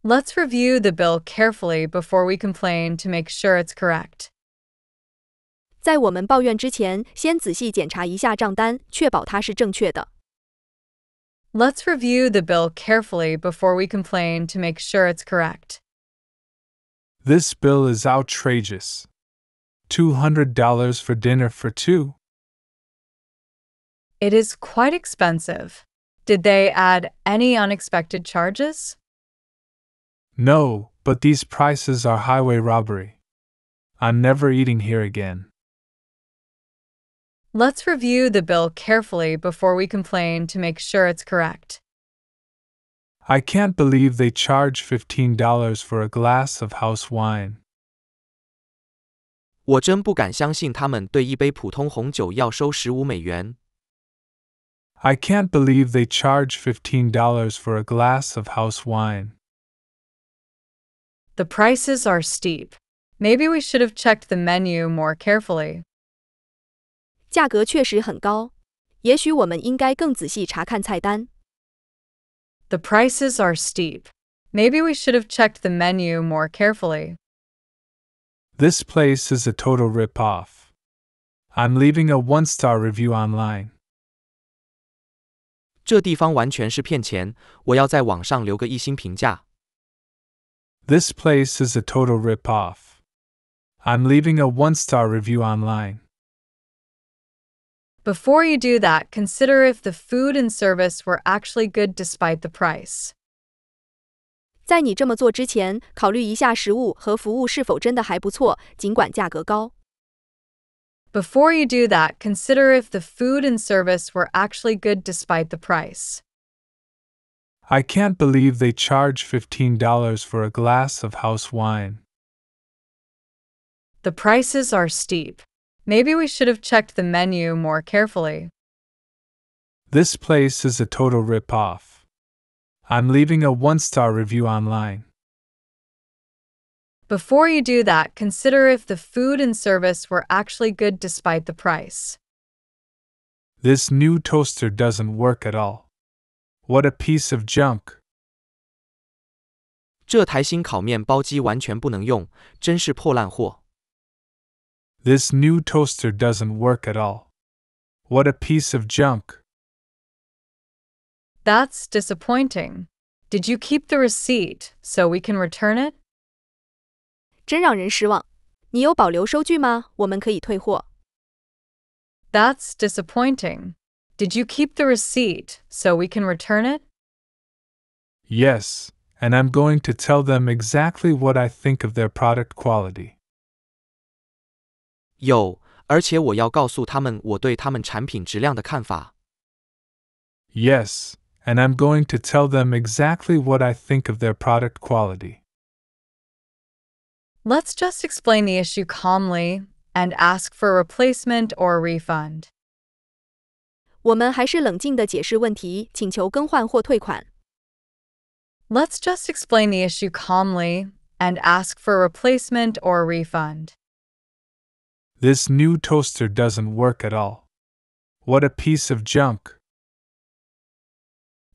Let's review the bill carefully before we complain to make sure it's correct. 在我们抱怨之前，先仔细检查一下账单，确保它是正确的。Let's review the bill carefully before we complain to make sure it's correct. This bill is outrageous. $200 for dinner for two. It is quite expensive. Did they add any unexpected charges? No, but these prices are highway robbery. I'm never eating here again. Let's review the bill carefully before we complain to make sure it's correct. I can't believe they charge $15 for a glass of house wine. 我真不敢相信他们对一杯普通红酒要收十五美元。I can't believe they charge $15 for a glass of house wine. The prices are steep. Maybe we should have checked the menu more carefully. 价格确实很高。也许我们应该更仔细查看菜单。The prices are steep. Maybe we should have checked the menu more carefully. This place is a total rip-off. I'm leaving a one-star review online. 这地方完全是骗钱，我要在网上留个一星评价。This place is a total rip-off. I'm leaving a one-star review online. Before you do that, consider if the food and service were actually good despite the price. 在你这么做之前，考虑一下食物和服务是否真的还不错，尽管价格高。Before you do that, consider if the food and service were actually good despite the price. I can't believe they charge $15 for a glass of house wine. The prices are steep. Maybe we should have checked the menu more carefully. This place is a total ripoff. I'm leaving a one star review online. Before you do that, consider if the food and service were actually good despite the price. This new toaster doesn't work at all. What a piece of junk. 这台新烤面包机完全不能用，真是破烂货。this new toaster doesn't work at all. What a piece of junk. That's disappointing. Did you keep the receipt so we can return it? 真让人失望。你有保留收据吗？我们可以退货。That's disappointing. Did you keep the receipt so we can return it? Yes, and I'm going to tell them exactly what I think of their product quality. 有，而且我要告诉他们我对他们产品质量的看法。Yes, and I'm going to tell them exactly what I think of their product quality. Let's just explain the issue calmly and ask for a replacement or refund. 我们还是冷静地解释问题，请求更换或退款。Let's just explain the issue calmly and ask for a replacement or refund. This new toaster doesn't work at all. What a piece of junk.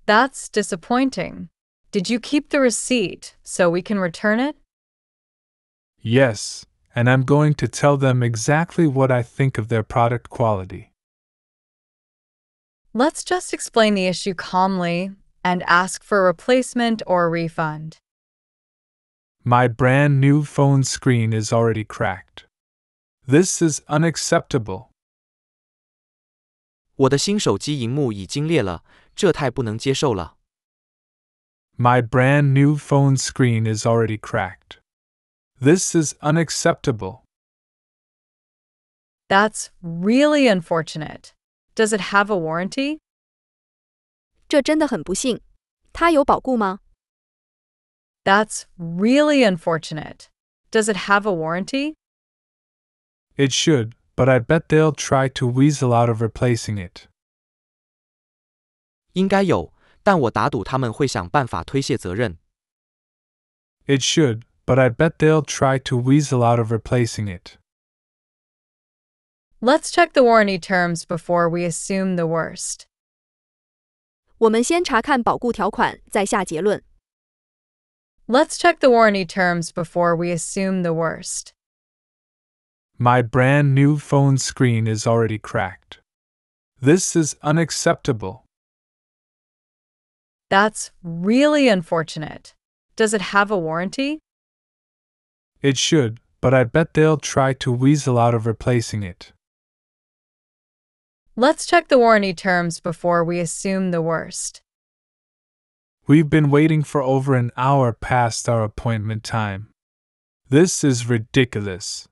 That's disappointing. Did you keep the receipt so we can return it? Yes, and I'm going to tell them exactly what I think of their product quality. Let's just explain the issue calmly and ask for a replacement or a refund. My brand new phone screen is already cracked. This is unacceptable. 我的新手机荧幕已经裂了，这太不能接受了。My brand new phone screen is already cracked. This is unacceptable. That's really unfortunate. Does it have a warranty? That's really unfortunate. Does it have a warranty? It should, but I bet they'll try to weasel out of replacing it. It should, but I bet they'll try to weasel out of replacing it. Let's check the warranty terms before we assume the worst. let us check the warranty terms before we assume the worst. My brand new phone screen is already cracked. This is unacceptable. That's really unfortunate. Does it have a warranty? It should, but I bet they'll try to weasel out of replacing it. Let's check the warranty terms before we assume the worst. We've been waiting for over an hour past our appointment time. This is ridiculous.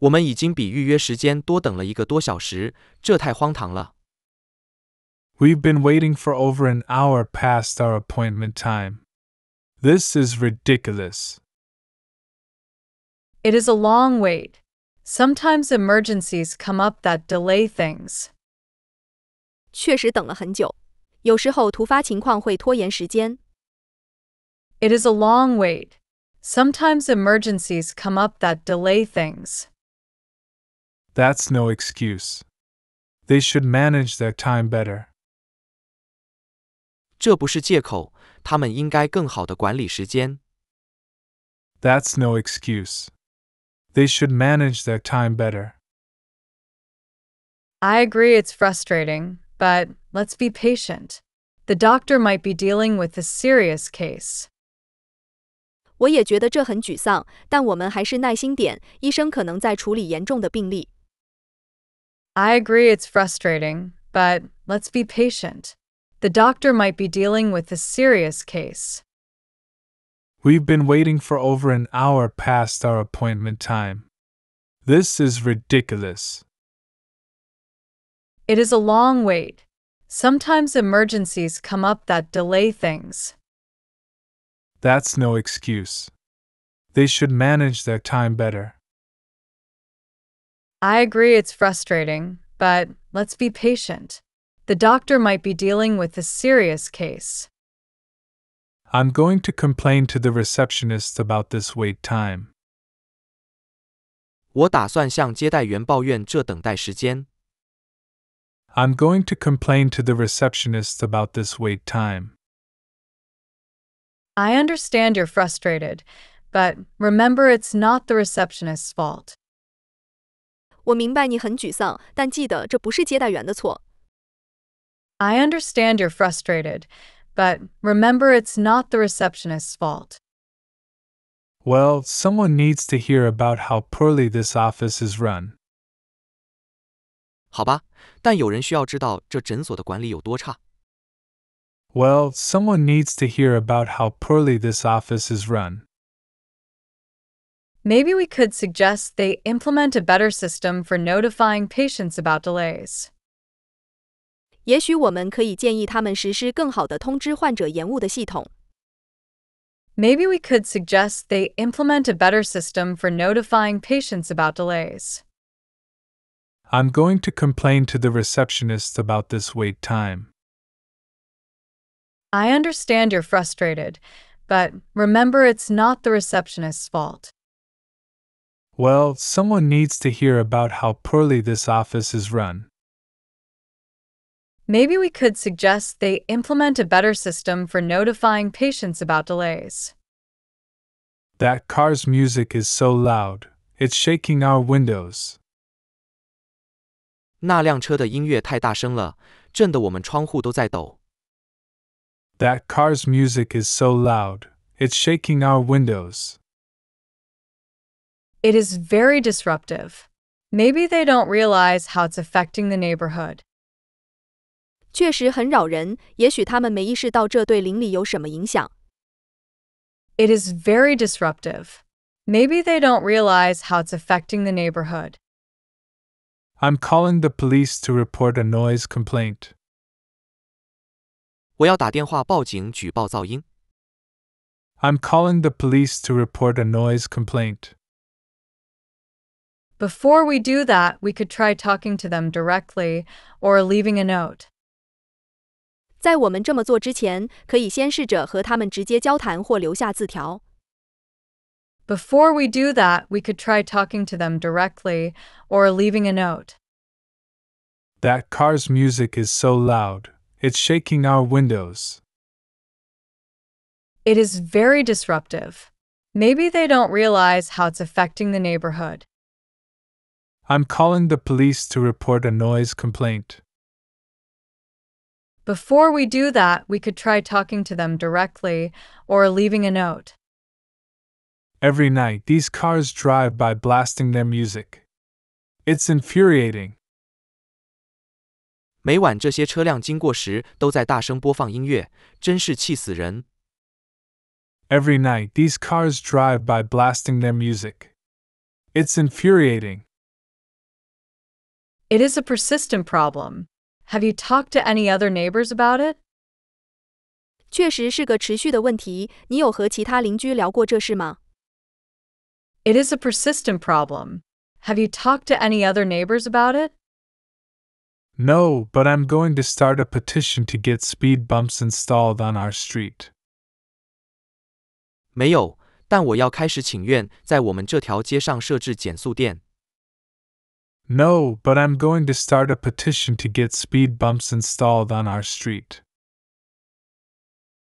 我们已经比预约时间多等了一个多小时，这太荒唐了。We've been waiting for over an hour past our appointment time. This is ridiculous. It is a long wait. Sometimes emergencies come up that delay things. 确实等了很久，有时候突发情况会拖延时间。It is a long wait. Sometimes emergencies come up that delay things that's no excuse. They should manage their time better. That's no excuse. They should manage their time better. I agree it's frustrating, but let's be patient. The doctor might be dealing with a serious case. 我也觉得这很沮丧，但我们还是耐心点，医生可能在处理严重的病例。I agree it's frustrating, but let's be patient. The doctor might be dealing with a serious case. We've been waiting for over an hour past our appointment time. This is ridiculous. It is a long wait. Sometimes emergencies come up that delay things. That's no excuse. They should manage their time better. I agree it's frustrating, but let's be patient. The doctor might be dealing with a serious case. I'm going to complain to the receptionist about this wait time. 我打算向接待员抱怨这等待时间。I'm going to complain to the receptionist about this wait time. I understand you're frustrated, but remember it's not the receptionist's fault. 我明白你很沮丧，但记得这不是接待员的错。I understand you're frustrated, but remember it's not the receptionist's fault. Well, someone needs to hear about how poorly this office is run. well, someone needs to hear about how poorly this office is run maybe we could suggest they implement a better system for notifying patients about delays. 也许我们可以建议他们实施更好的通知患者延误的系统。Maybe we could suggest they implement a better system for notifying patients about delays. I'm going to complain to the receptionist about this wait time. I understand you're frustrated, but remember it's not the receptionist's fault. Well, someone needs to hear about how poorly this office is run. Maybe we could suggest they implement a better system for notifying patients about delays. That car's music is so loud, it's shaking our windows. That car's music is so loud, it's shaking our windows. It is very disruptive. Maybe they don't realize how it's affecting the neighborhood. 确实很扰人，也许他们没意识到这对邻里有什么影响。It is very disruptive. Maybe they don't realize how it's affecting the neighborhood. I'm calling the police to report a noise complaint. 我要打电话报警举报噪音。I'm calling the police to report a noise complaint. Before we do that, we could try talking to them directly or leaving a note. 在我们这么做之前，可以先试着和他们直接交谈或留下字条。Before we do that, we could try talking to them directly or leaving a note. That car's music is so loud, it's shaking our windows. It is very disruptive. Maybe they don't realize how it's affecting the neighborhood. I'm calling the police to report a noise complaint. Before we do that, we could try talking to them directly or leaving a note. Every night, these cars drive by blasting their music. It's infuriating. 每晚这些车辆经过时都在大声播放音乐，真是气死人。Every night, these cars drive by blasting their music. It's infuriating. It is a persistent problem. Have you talked to any other neighbors about it? 确实是个持续的问题。你有和其他邻居聊过这事吗？It is a persistent problem. Have you talked to any other neighbors about it? No, but I'm going to start a petition to get speed bumps installed on our street. 没有，但我要开始请愿在我们这条街上设置减速垫。no, but I'm going to start a petition to get speed bumps installed on our street.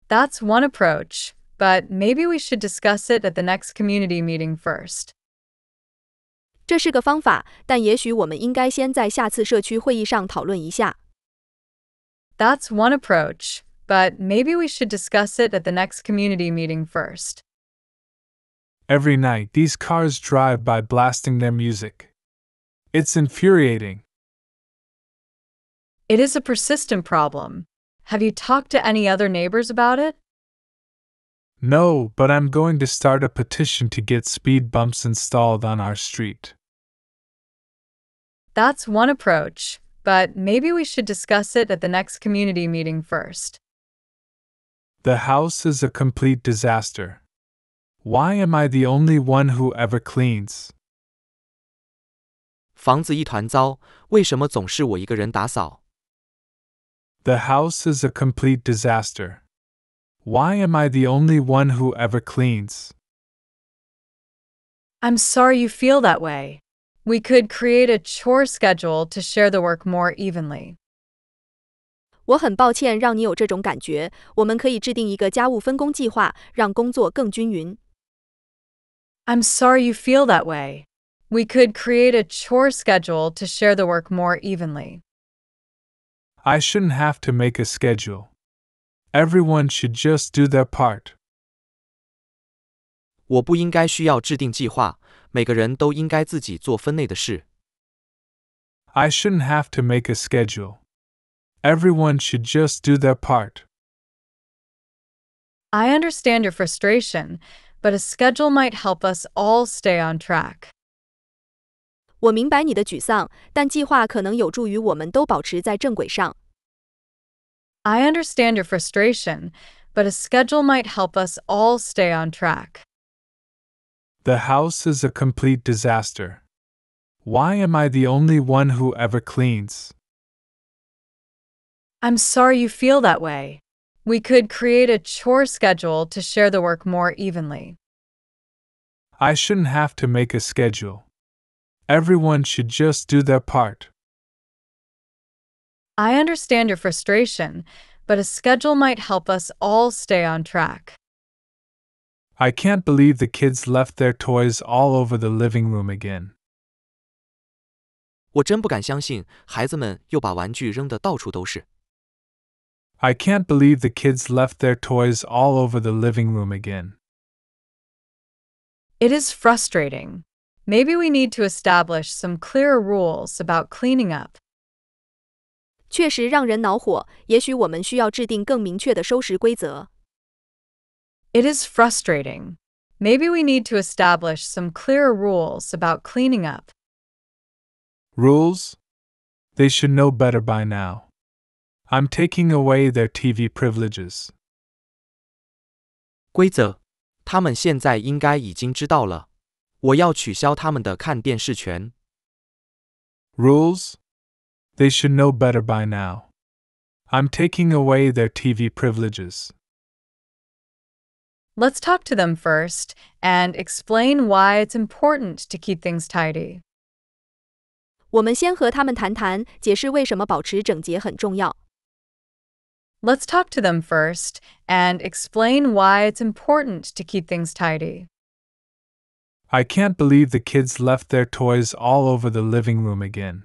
That's one approach, but maybe we should discuss it at the next community meeting first. 这是个方法，但也许我们应该先在下次社区会议上讨论一下。That's one approach, but maybe we should discuss it at the next community meeting first. Every night, these cars drive by blasting their music. It's infuriating. It is a persistent problem. Have you talked to any other neighbors about it? No, but I'm going to start a petition to get speed bumps installed on our street. That's one approach, but maybe we should discuss it at the next community meeting first. The house is a complete disaster. Why am I the only one who ever cleans? 房子一团糟，为什么总是我一个人打扫？The house is a complete disaster. Why am I the only one who ever cleans? I'm sorry you feel that way. We could create a chore schedule to share the work more evenly. 我很抱歉让你有这种感觉。我们可以制定一个家务分工计划，让工作更均匀。I'm sorry you feel that way. We could create a chore schedule to share the work more evenly. I shouldn't have to make a schedule. Everyone should just do their part. 我不应该需要制定计划，每个人都应该自己做分内的事。I shouldn't have to make a schedule. Everyone should just do their part. I understand your frustration, but a schedule might help us all stay on track. 我明白你的沮丧，但计划可能有助于我们都保持在正轨上。I understand your frustration, but a schedule might help us all stay on track. The house is a complete disaster. Why am I the only one who ever cleans? I'm sorry you feel that way. We could create a chore schedule to share the work more evenly. I shouldn't have to make a schedule. Everyone should just do their part. I understand your frustration, but a schedule might help us all stay on track. I can't believe the kids left their toys all over the living room again. 我真不敢相信，孩子们又把玩具扔得到处都是。I can't believe the kids left their toys all over the living room again. It is frustrating, Maybe we need to establish some clear rules about cleaning up. 确实让人恼火，也许我们需要制定更明确的收拾规则。It is frustrating. Maybe we need to establish some clear rules about cleaning up. Rules? They should know better by now. I'm taking away their TV privileges. 规则，他们现在应该已经知道了。我要取消他们的看电视权。Rules? They should know better by now. I'm taking away their TV privileges. Let's talk to them first and explain why it's important to keep things tidy. 我们先和他们谈谈，解释为什么保持整洁很重要。Let's talk to them first and explain why it's important to keep things tidy. I can't believe the kids left their toys all over the living room again.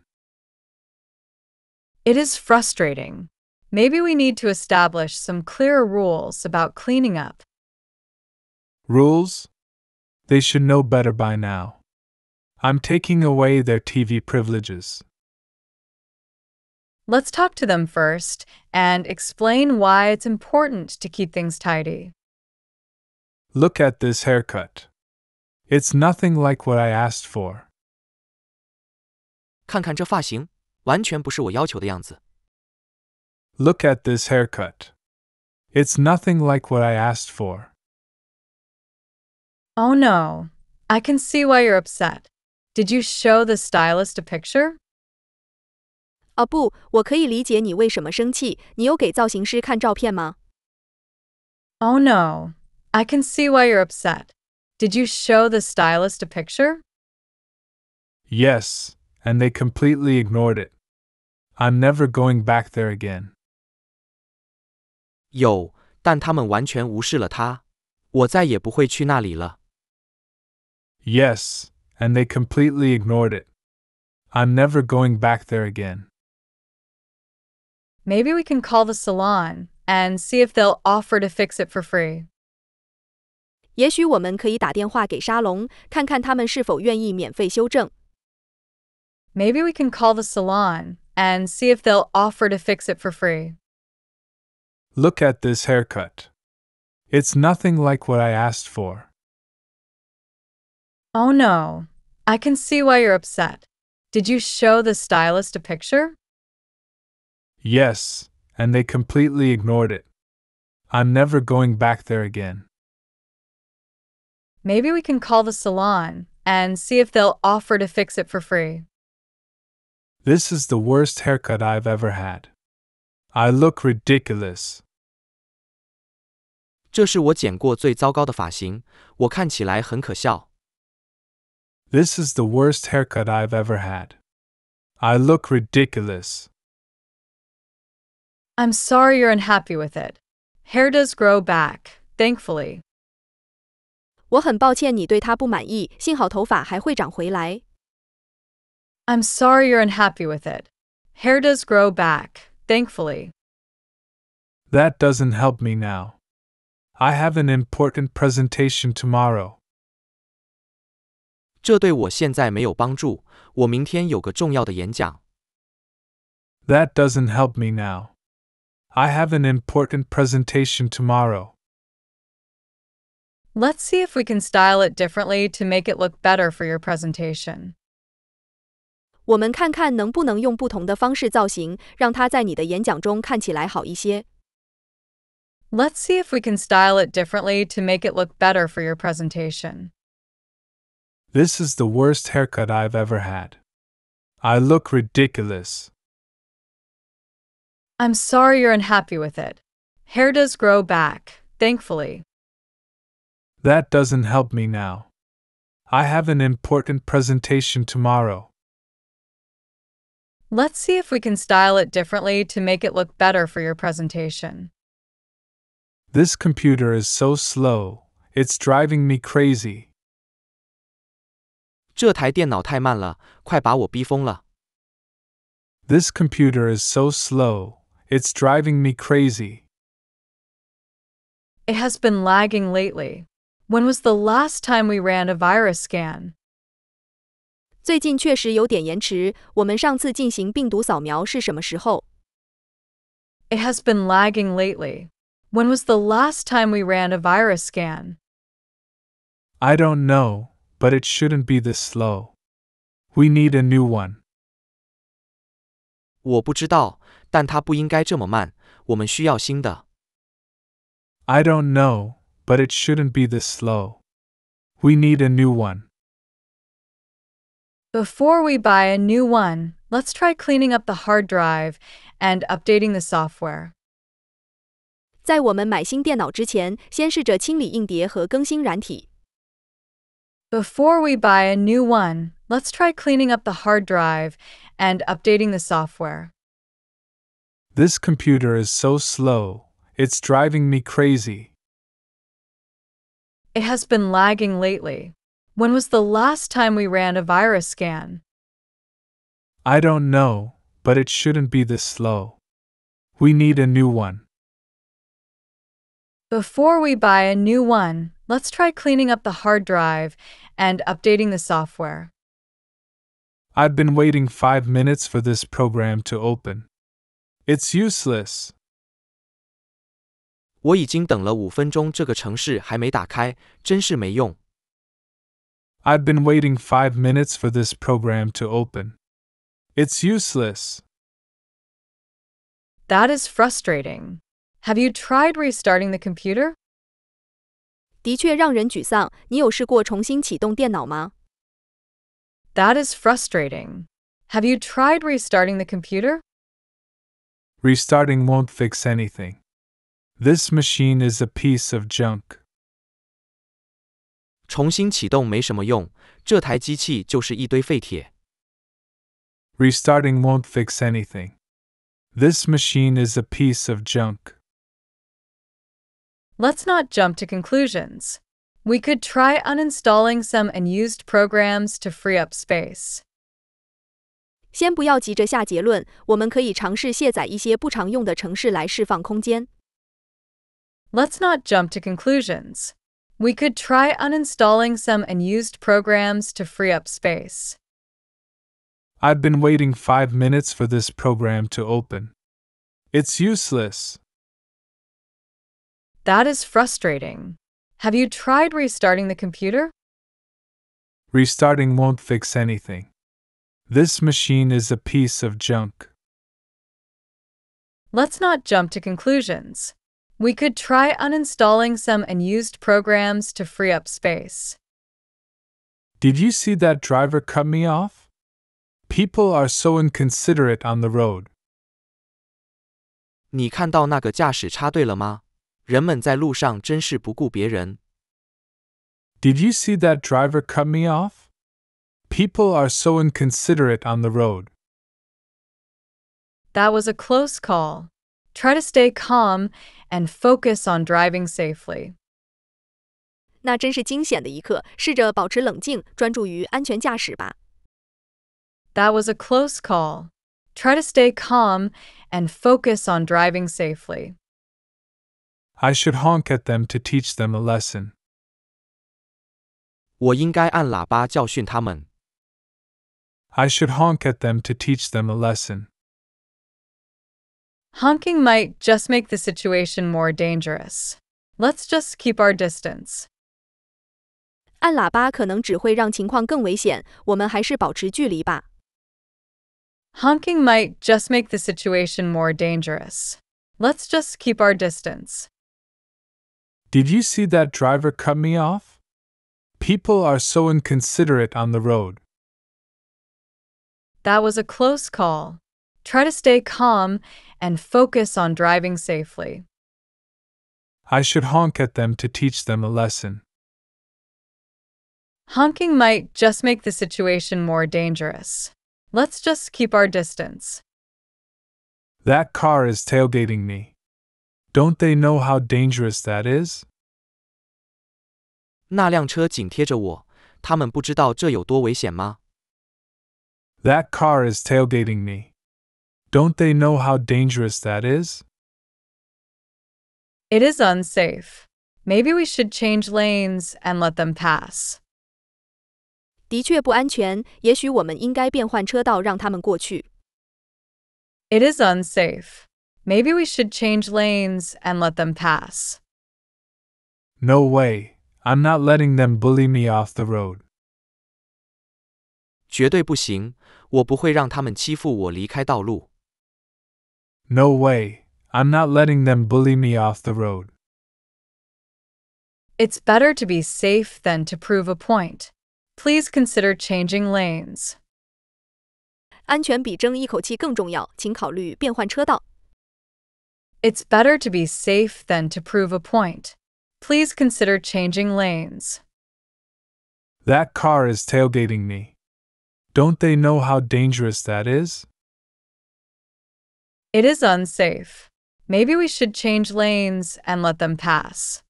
It is frustrating. Maybe we need to establish some clearer rules about cleaning up. Rules? They should know better by now. I'm taking away their TV privileges. Let's talk to them first and explain why it's important to keep things tidy. Look at this haircut. It's nothing like what I asked for. 看看这发型，完全不是我要求的样子。Look at this haircut. It's nothing like what I asked for. Oh no. I can see why you're upset. Did you show the stylist a picture? 哦不，我可以理解你为什么生气。你有给造型师看照片吗？Oh no. I can see why you're upset. Did you show the stylist a picture? Yes, and they completely ignored it. I'm never going back there again. 有，但他们完全无视了他。我再也不会去那里了。Yes, and they completely ignored it. I'm never going back there again. Maybe we can call the salon and see if they'll offer to fix it for free. 也许我们可以打电话给沙龙，看看他们是否愿意免费修正。Maybe we can call the salon and see if they'll offer to fix it for free. Look at this haircut. It's nothing like what I asked for. Oh no, I can see why you're upset. Did you show the stylist a picture? Yes, and they completely ignored it. I'm never going back there again. Maybe we can call the salon and see if they'll offer to fix it for free. This is the worst haircut I've ever had. I look ridiculous. 这是我剪过最糟糕的发型，我看起来很可笑。This is the worst haircut I've ever had. I look ridiculous. I'm sorry you're unhappy with it. Hair does grow back, thankfully i am sorry you're unhappy with it. Hair does grow back, thankfully. That doesn't help me now. I have an important presentation tomorrow. 这对我现在没有帮助，我明天有个重要的演讲。That doesn't help me now. I have an important presentation tomorrow. Let's see if we can style it differently to make it look better for your presentation. 我们看看能不能用不同的方式造型，让它在你的演讲中看起来好一些。Let's see if we can style it differently to make it look better for your presentation. This is the worst haircut I've ever had. I look ridiculous. I'm sorry you're unhappy with it. Hair does grow back, thankfully. That doesn't help me now. I have an important presentation tomorrow. Let's see if we can style it differently to make it look better for your presentation. This computer is so slow, it's driving me crazy. 这台电脑太慢了，快把我逼疯了。This computer is so slow, it's driving me crazy. It has been lagging lately. When was the last time we ran a virus scan? 最近确实有点延迟。我们上次进行病毒扫描是什么时候？It has been lagging lately. When was the last time we ran a virus scan? I don't know, but it shouldn't be this slow. We need a new one. 我不知道，但它不应该这么慢。我们需要新的。I don't know, but it shouldn't be this slow. We need a new one. Before we buy a new one, let's try cleaning up the hard drive and updating the software. 在我们买新电脑之前，先试着清理硬碟和更新软体。Before we buy a new one, let's try cleaning up the hard drive and updating the software. This computer is so slow, it's driving me crazy. It has been lagging lately. When was the last time we ran a virus scan? I don't know, but it shouldn't be this slow. We need a new one. Before we buy a new one, let's try cleaning up the hard drive and updating the software. I've been waiting five minutes for this program to open. It's useless. 我已经等了五分钟，这个城市还没打开，真是没用。I've been waiting five minutes for this program to open. It's useless. That is frustrating. Have you tried restarting the computer? 的确让人沮丧。你有试过重新启动电脑吗？That is frustrating. Have you tried restarting the computer? Restarting won't fix anything. This machine is a piece of junk. 重新启动没什么用，这台机器就是一堆废铁。Restarting won't fix anything. This machine is a piece of junk. Let's not jump to conclusions. We could try uninstalling some unused programs to free up space. 先不要急着下结论，我们可以尝试卸载一些不常用的程式来释放空间。Let's not jump to conclusions. We could try uninstalling some unused programs to free up space. I've been waiting five minutes for this program to open. It's useless. That is frustrating. Have you tried restarting the computer? Restarting won't fix anything. This machine is a piece of junk. Let's not jump to conclusions. We could try uninstalling some unused programs to free up space. Did you see that driver cut me off? People are so inconsiderate on the road. 你看到那个驾驶插队了吗？人们在路上真是不顾别人。Did you see that driver cut me off? People are so inconsiderate on the road. That was a close call. Try to stay calm and focus on driving safely. 那真是惊险的一刻，试着保持冷静，专注于安全驾驶吧。That was a close call. Try to stay calm and focus on driving safely. I should honk at them to teach them a lesson. 我应该按喇叭教训他们。I should honk at them to teach them a lesson. Honking might just make the situation more dangerous. Let's just keep our distance. 按喇叭可能只会让情况更危险，我们还是保持距离吧。Honking might just make the situation more dangerous. Let's just keep our distance. Did you see that driver cut me off? People are so inconsiderate on the road. That was a close call. Try to stay calm and focus on driving safely. I should honk at them to teach them a lesson. Honking might just make the situation more dangerous. Let's just keep our distance. That car is tailgating me. Don't they know how dangerous that is? 那辆车紧贴着我，他们不知道这有多危险吗？That car is tailgating me. Don't they know how dangerous that is? It is unsafe. Maybe we should change lanes and let them pass. 的确不安全，也许我们应该变换车道让他们过去。It is unsafe. Maybe we should change lanes and let them pass. No way. I'm not letting them bully me off the road. 绝对不行，我不会让他们欺负我离开道路。no way, I'm not letting them bully me off the road. It's better to be safe than to prove a point. Please consider changing lanes. It's better to be safe than to prove a point. Please consider changing lanes. That car is tailgating me. Don't they know how dangerous that is? It is unsafe. Maybe we should change lanes and let them pass.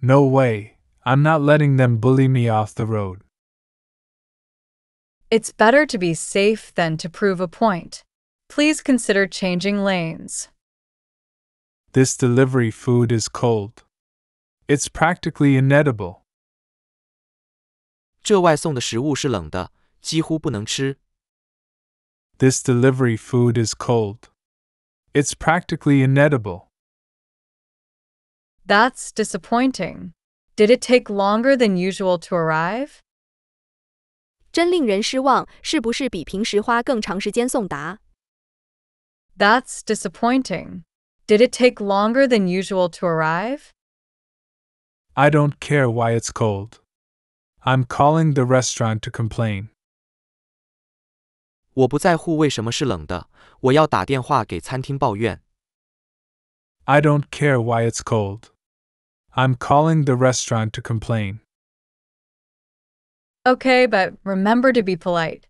No way. I'm not letting them bully me off the road. It's better to be safe than to prove a point. Please consider changing lanes. This delivery food is cold. It's practically inedible. 这外送的食物是冷的，几乎不能吃。this delivery food is cold. It's practically inedible. That's disappointing. Did it take longer than usual to arrive? That's disappointing. Did it take longer than usual to arrive? I don't care why it's cold. I'm calling the restaurant to complain. 我不在乎为什么是冷的，我要打电话给餐厅抱怨。I don't care why it's cold. I'm calling the restaurant to complain. Okay, but remember to be polite.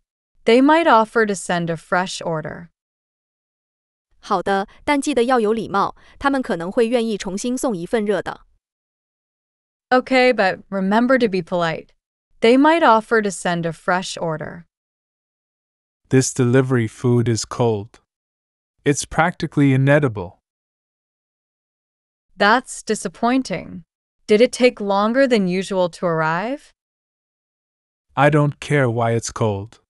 They might offer to send a fresh order. 好的，但记得要有礼貌，他们可能会愿意重新送一份热的。Okay, but remember to be polite. They might offer to send a fresh order. This delivery food is cold. It's practically inedible. That's disappointing. Did it take longer than usual to arrive? I don't care why it's cold.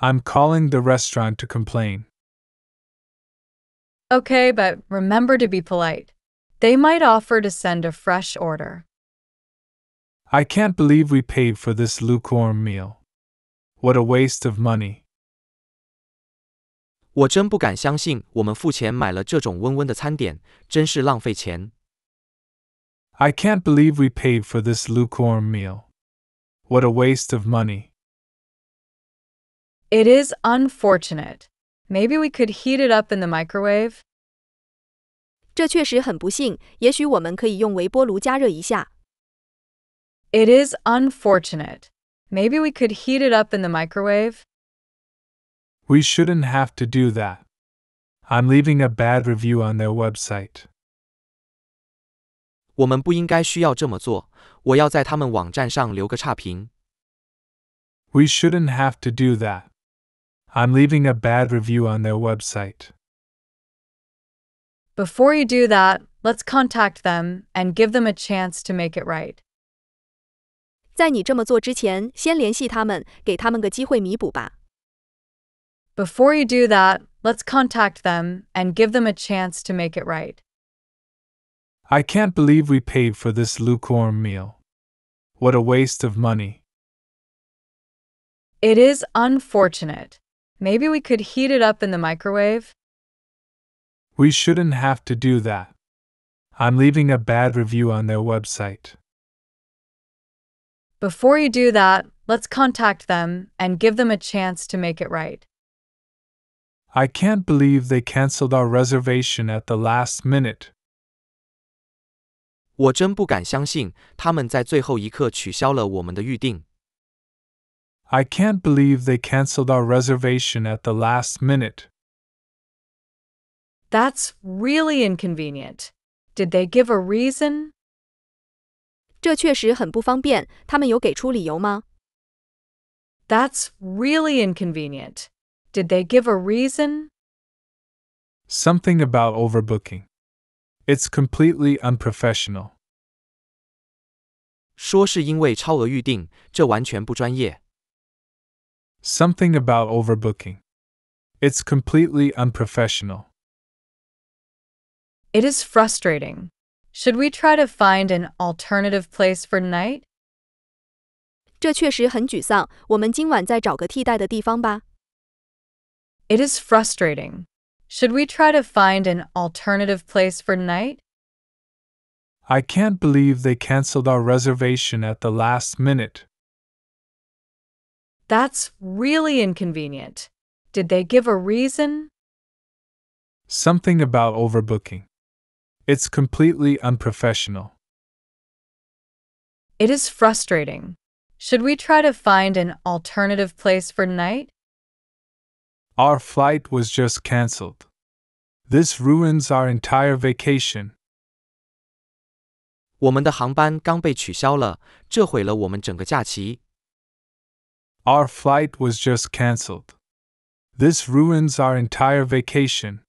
I'm calling the restaurant to complain. Okay, but remember to be polite. They might offer to send a fresh order. I can't believe we paid for this lukewarm meal. What a waste of money. 我真不敢相信，我们付钱买了这种温温的餐点，真是浪费钱。I can't believe we paid for this lukewarm meal. What a waste of money. It is unfortunate. Maybe we could heat it up in the microwave. 这确实很不幸，也许我们可以用微波炉加热一下。It is unfortunate. Maybe we could heat it up in the microwave. We shouldn't have to do that. I'm leaving a bad review on their website. 我们不应该需要这么做。我要在他们网站上留个差评。We shouldn't have to do that. I'm leaving a bad review on their website. Before you do that, let's contact them and give them a chance to make it right. 在你这么做之前，先联系他们，给他们个机会弥补吧。before you do that, let's contact them and give them a chance to make it right. I can't believe we paid for this lukewarm meal. What a waste of money. It is unfortunate. Maybe we could heat it up in the microwave. We shouldn't have to do that. I'm leaving a bad review on their website. Before you do that, let's contact them and give them a chance to make it right. I can't believe they canceled our reservation at the last minute. 我真不敢相信他们在最后一刻取消了我们的预定。I can't believe they canceled our reservation at the last minute. That's really inconvenient. Did they give a reason? 这确实很不方便，他们有给出理由吗？That's really inconvenient. Did they give a reason? Something about overbooking. It's completely unprofessional. Something about overbooking. It's completely unprofessional. It is frustrating. Should we try to find an alternative place for night? 这确实很沮丧，我们今晚再找个替代的地方吧。it is frustrating. Should we try to find an alternative place for night? I can't believe they canceled our reservation at the last minute. That's really inconvenient. Did they give a reason? Something about overbooking. It's completely unprofessional. It is frustrating. Should we try to find an alternative place for night? Our flight was just cancelled. This ruins our entire vacation. 我们的航班刚被取消了，这毁了我们整个假期。Our flight was just cancelled. This ruins our entire vacation.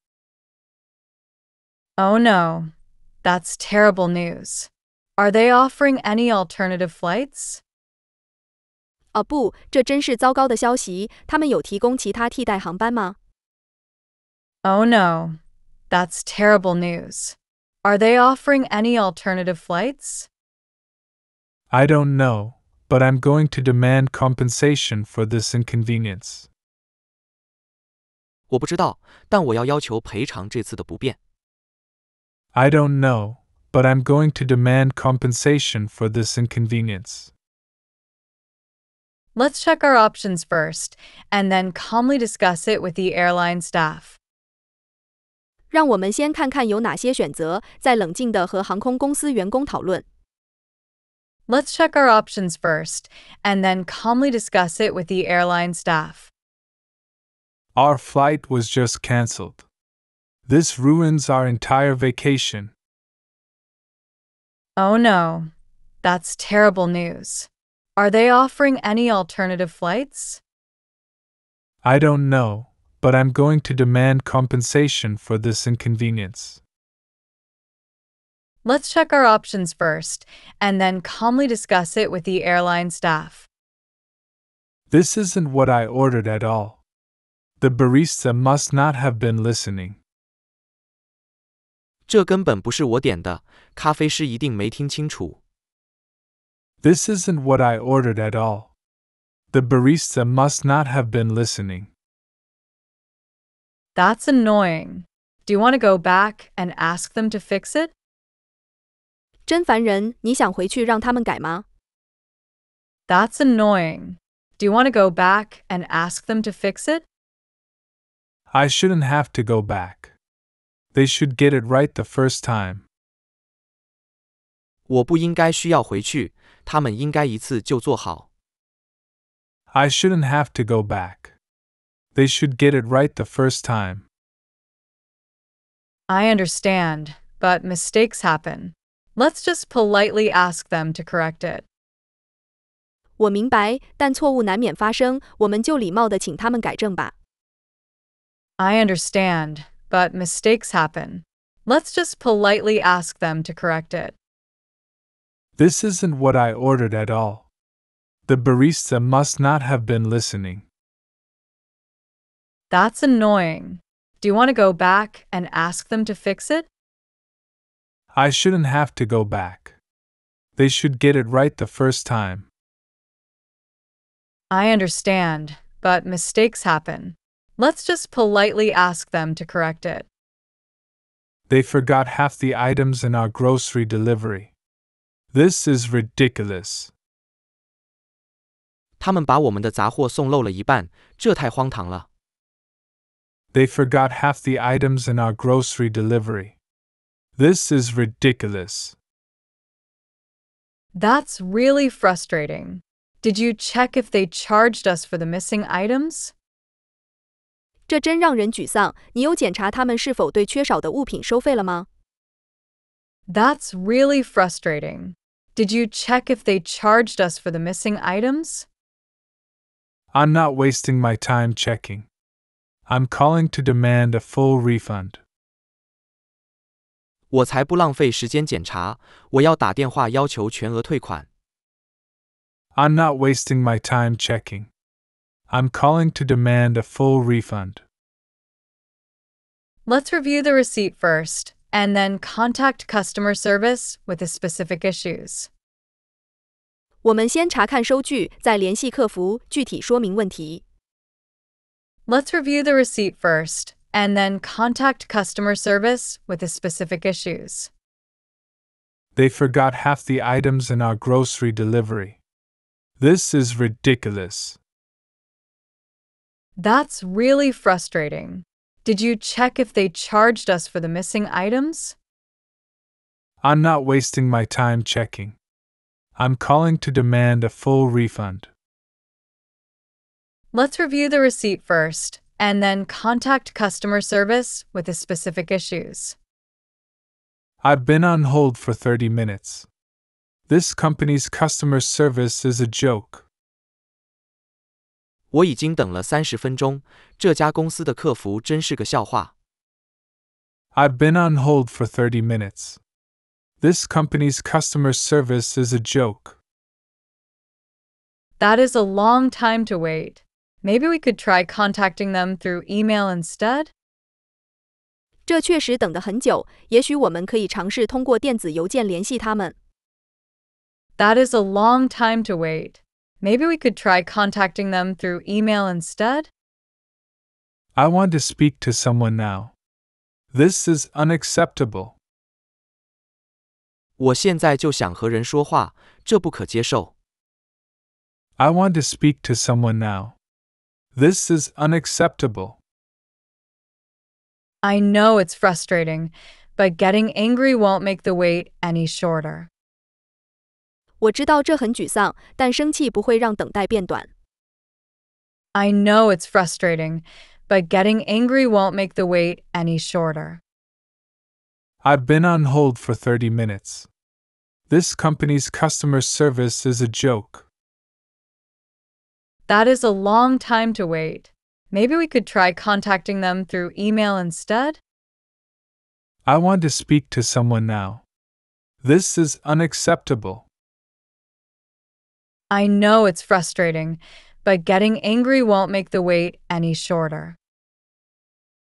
Oh no, that's terrible news. Are they offering any alternative flights? 啊不，这真是糟糕的消息！他们有提供其他替代航班吗？Oh no, that's terrible news. Are they offering any alternative flights? I don't know, but I'm going to demand compensation for this inconvenience. 我不知道，但我要要求赔偿这次的不便。I don't know, but I'm going to demand compensation for this inconvenience. Let's check our options first, and then calmly discuss it with the airline staff. 让我们先看看有哪些选择，再冷静地和航空公司员工讨论。Let's check our options first, and then calmly discuss it with the airline staff. Our flight was just cancelled. This ruins our entire vacation. Oh no, that's terrible news. Are they offering any alternative flights? I don't know, but I'm going to demand compensation for this inconvenience. Let's check our options first, and then calmly discuss it with the airline staff. This isn't what I ordered at all. The barista must not have been listening. 这根本不是我点的，咖啡师一定没听清楚。this isn't what I ordered at all. The barista must not have been listening. That's annoying. Do you want to go back and ask them to fix it? That's annoying. Do you want to go back and ask them to fix it? I shouldn't have to go back. They should get it right the first time. 我不应该需要回去，他们应该一次就做好。I shouldn't have to go back. They should get it right the first time. I understand, but mistakes happen. Let's just politely ask them to correct it. I understand, but mistakes happen. Let's just politely ask them to correct it. This isn't what I ordered at all. The barista must not have been listening. That's annoying. Do you want to go back and ask them to fix it? I shouldn't have to go back. They should get it right the first time. I understand, but mistakes happen. Let's just politely ask them to correct it. They forgot half the items in our grocery delivery. This is ridiculous. 他们把我们的杂货送漏了一半，这太荒唐了。They forgot half the items in our grocery delivery. This is ridiculous. That's really frustrating. Did you check if they charged us for the missing items? 这真让人沮丧。你有检查他们是否对缺少的物品收费了吗？That's really frustrating. Did you check if they charged us for the missing items? I'm not wasting my time checking. I'm calling to demand a full refund. 我才不浪费时间检查，我要打电话要求全额退款。I'm not wasting my time checking. I'm calling to demand a full refund. Let's review the receipt first and then contact customer service with the specific issues. 我们先查看收据，再联系客服，具体说明问题。Let's review the receipt first, and then contact customer service with the specific issues. They forgot half the items in our grocery delivery. This is ridiculous. That's really frustrating. Did you check if they charged us for the missing items? I'm not wasting my time checking. I'm calling to demand a full refund. Let's review the receipt first, and then contact customer service with the specific issues. I've been on hold for 30 minutes. This company's customer service is a joke. 我已经等了三十分钟，这家公司的客服真是个笑话。I've been on hold for thirty minutes. This company's customer service is a joke. That is a long time to wait. Maybe we could try contacting them through email instead. 这确实等得很久，也许我们可以尝试通过电子邮件联系他们。That is a long time to wait. Maybe we could try contacting them through email instead? I want to speak to someone now. This is unacceptable. I want to speak to someone now. This is unacceptable. I know it's frustrating, but getting angry won't make the wait any shorter. 我知道这很沮丧，但生气不会让等待变短。I know it's frustrating, but getting angry won't make the wait any shorter. I've been on hold for 30 minutes. This company's customer service is a joke. That is a long time to wait. Maybe we could try contacting them through email instead? I want to speak to someone now. This is unacceptable. I know it's frustrating, but getting angry won't make the wait any shorter.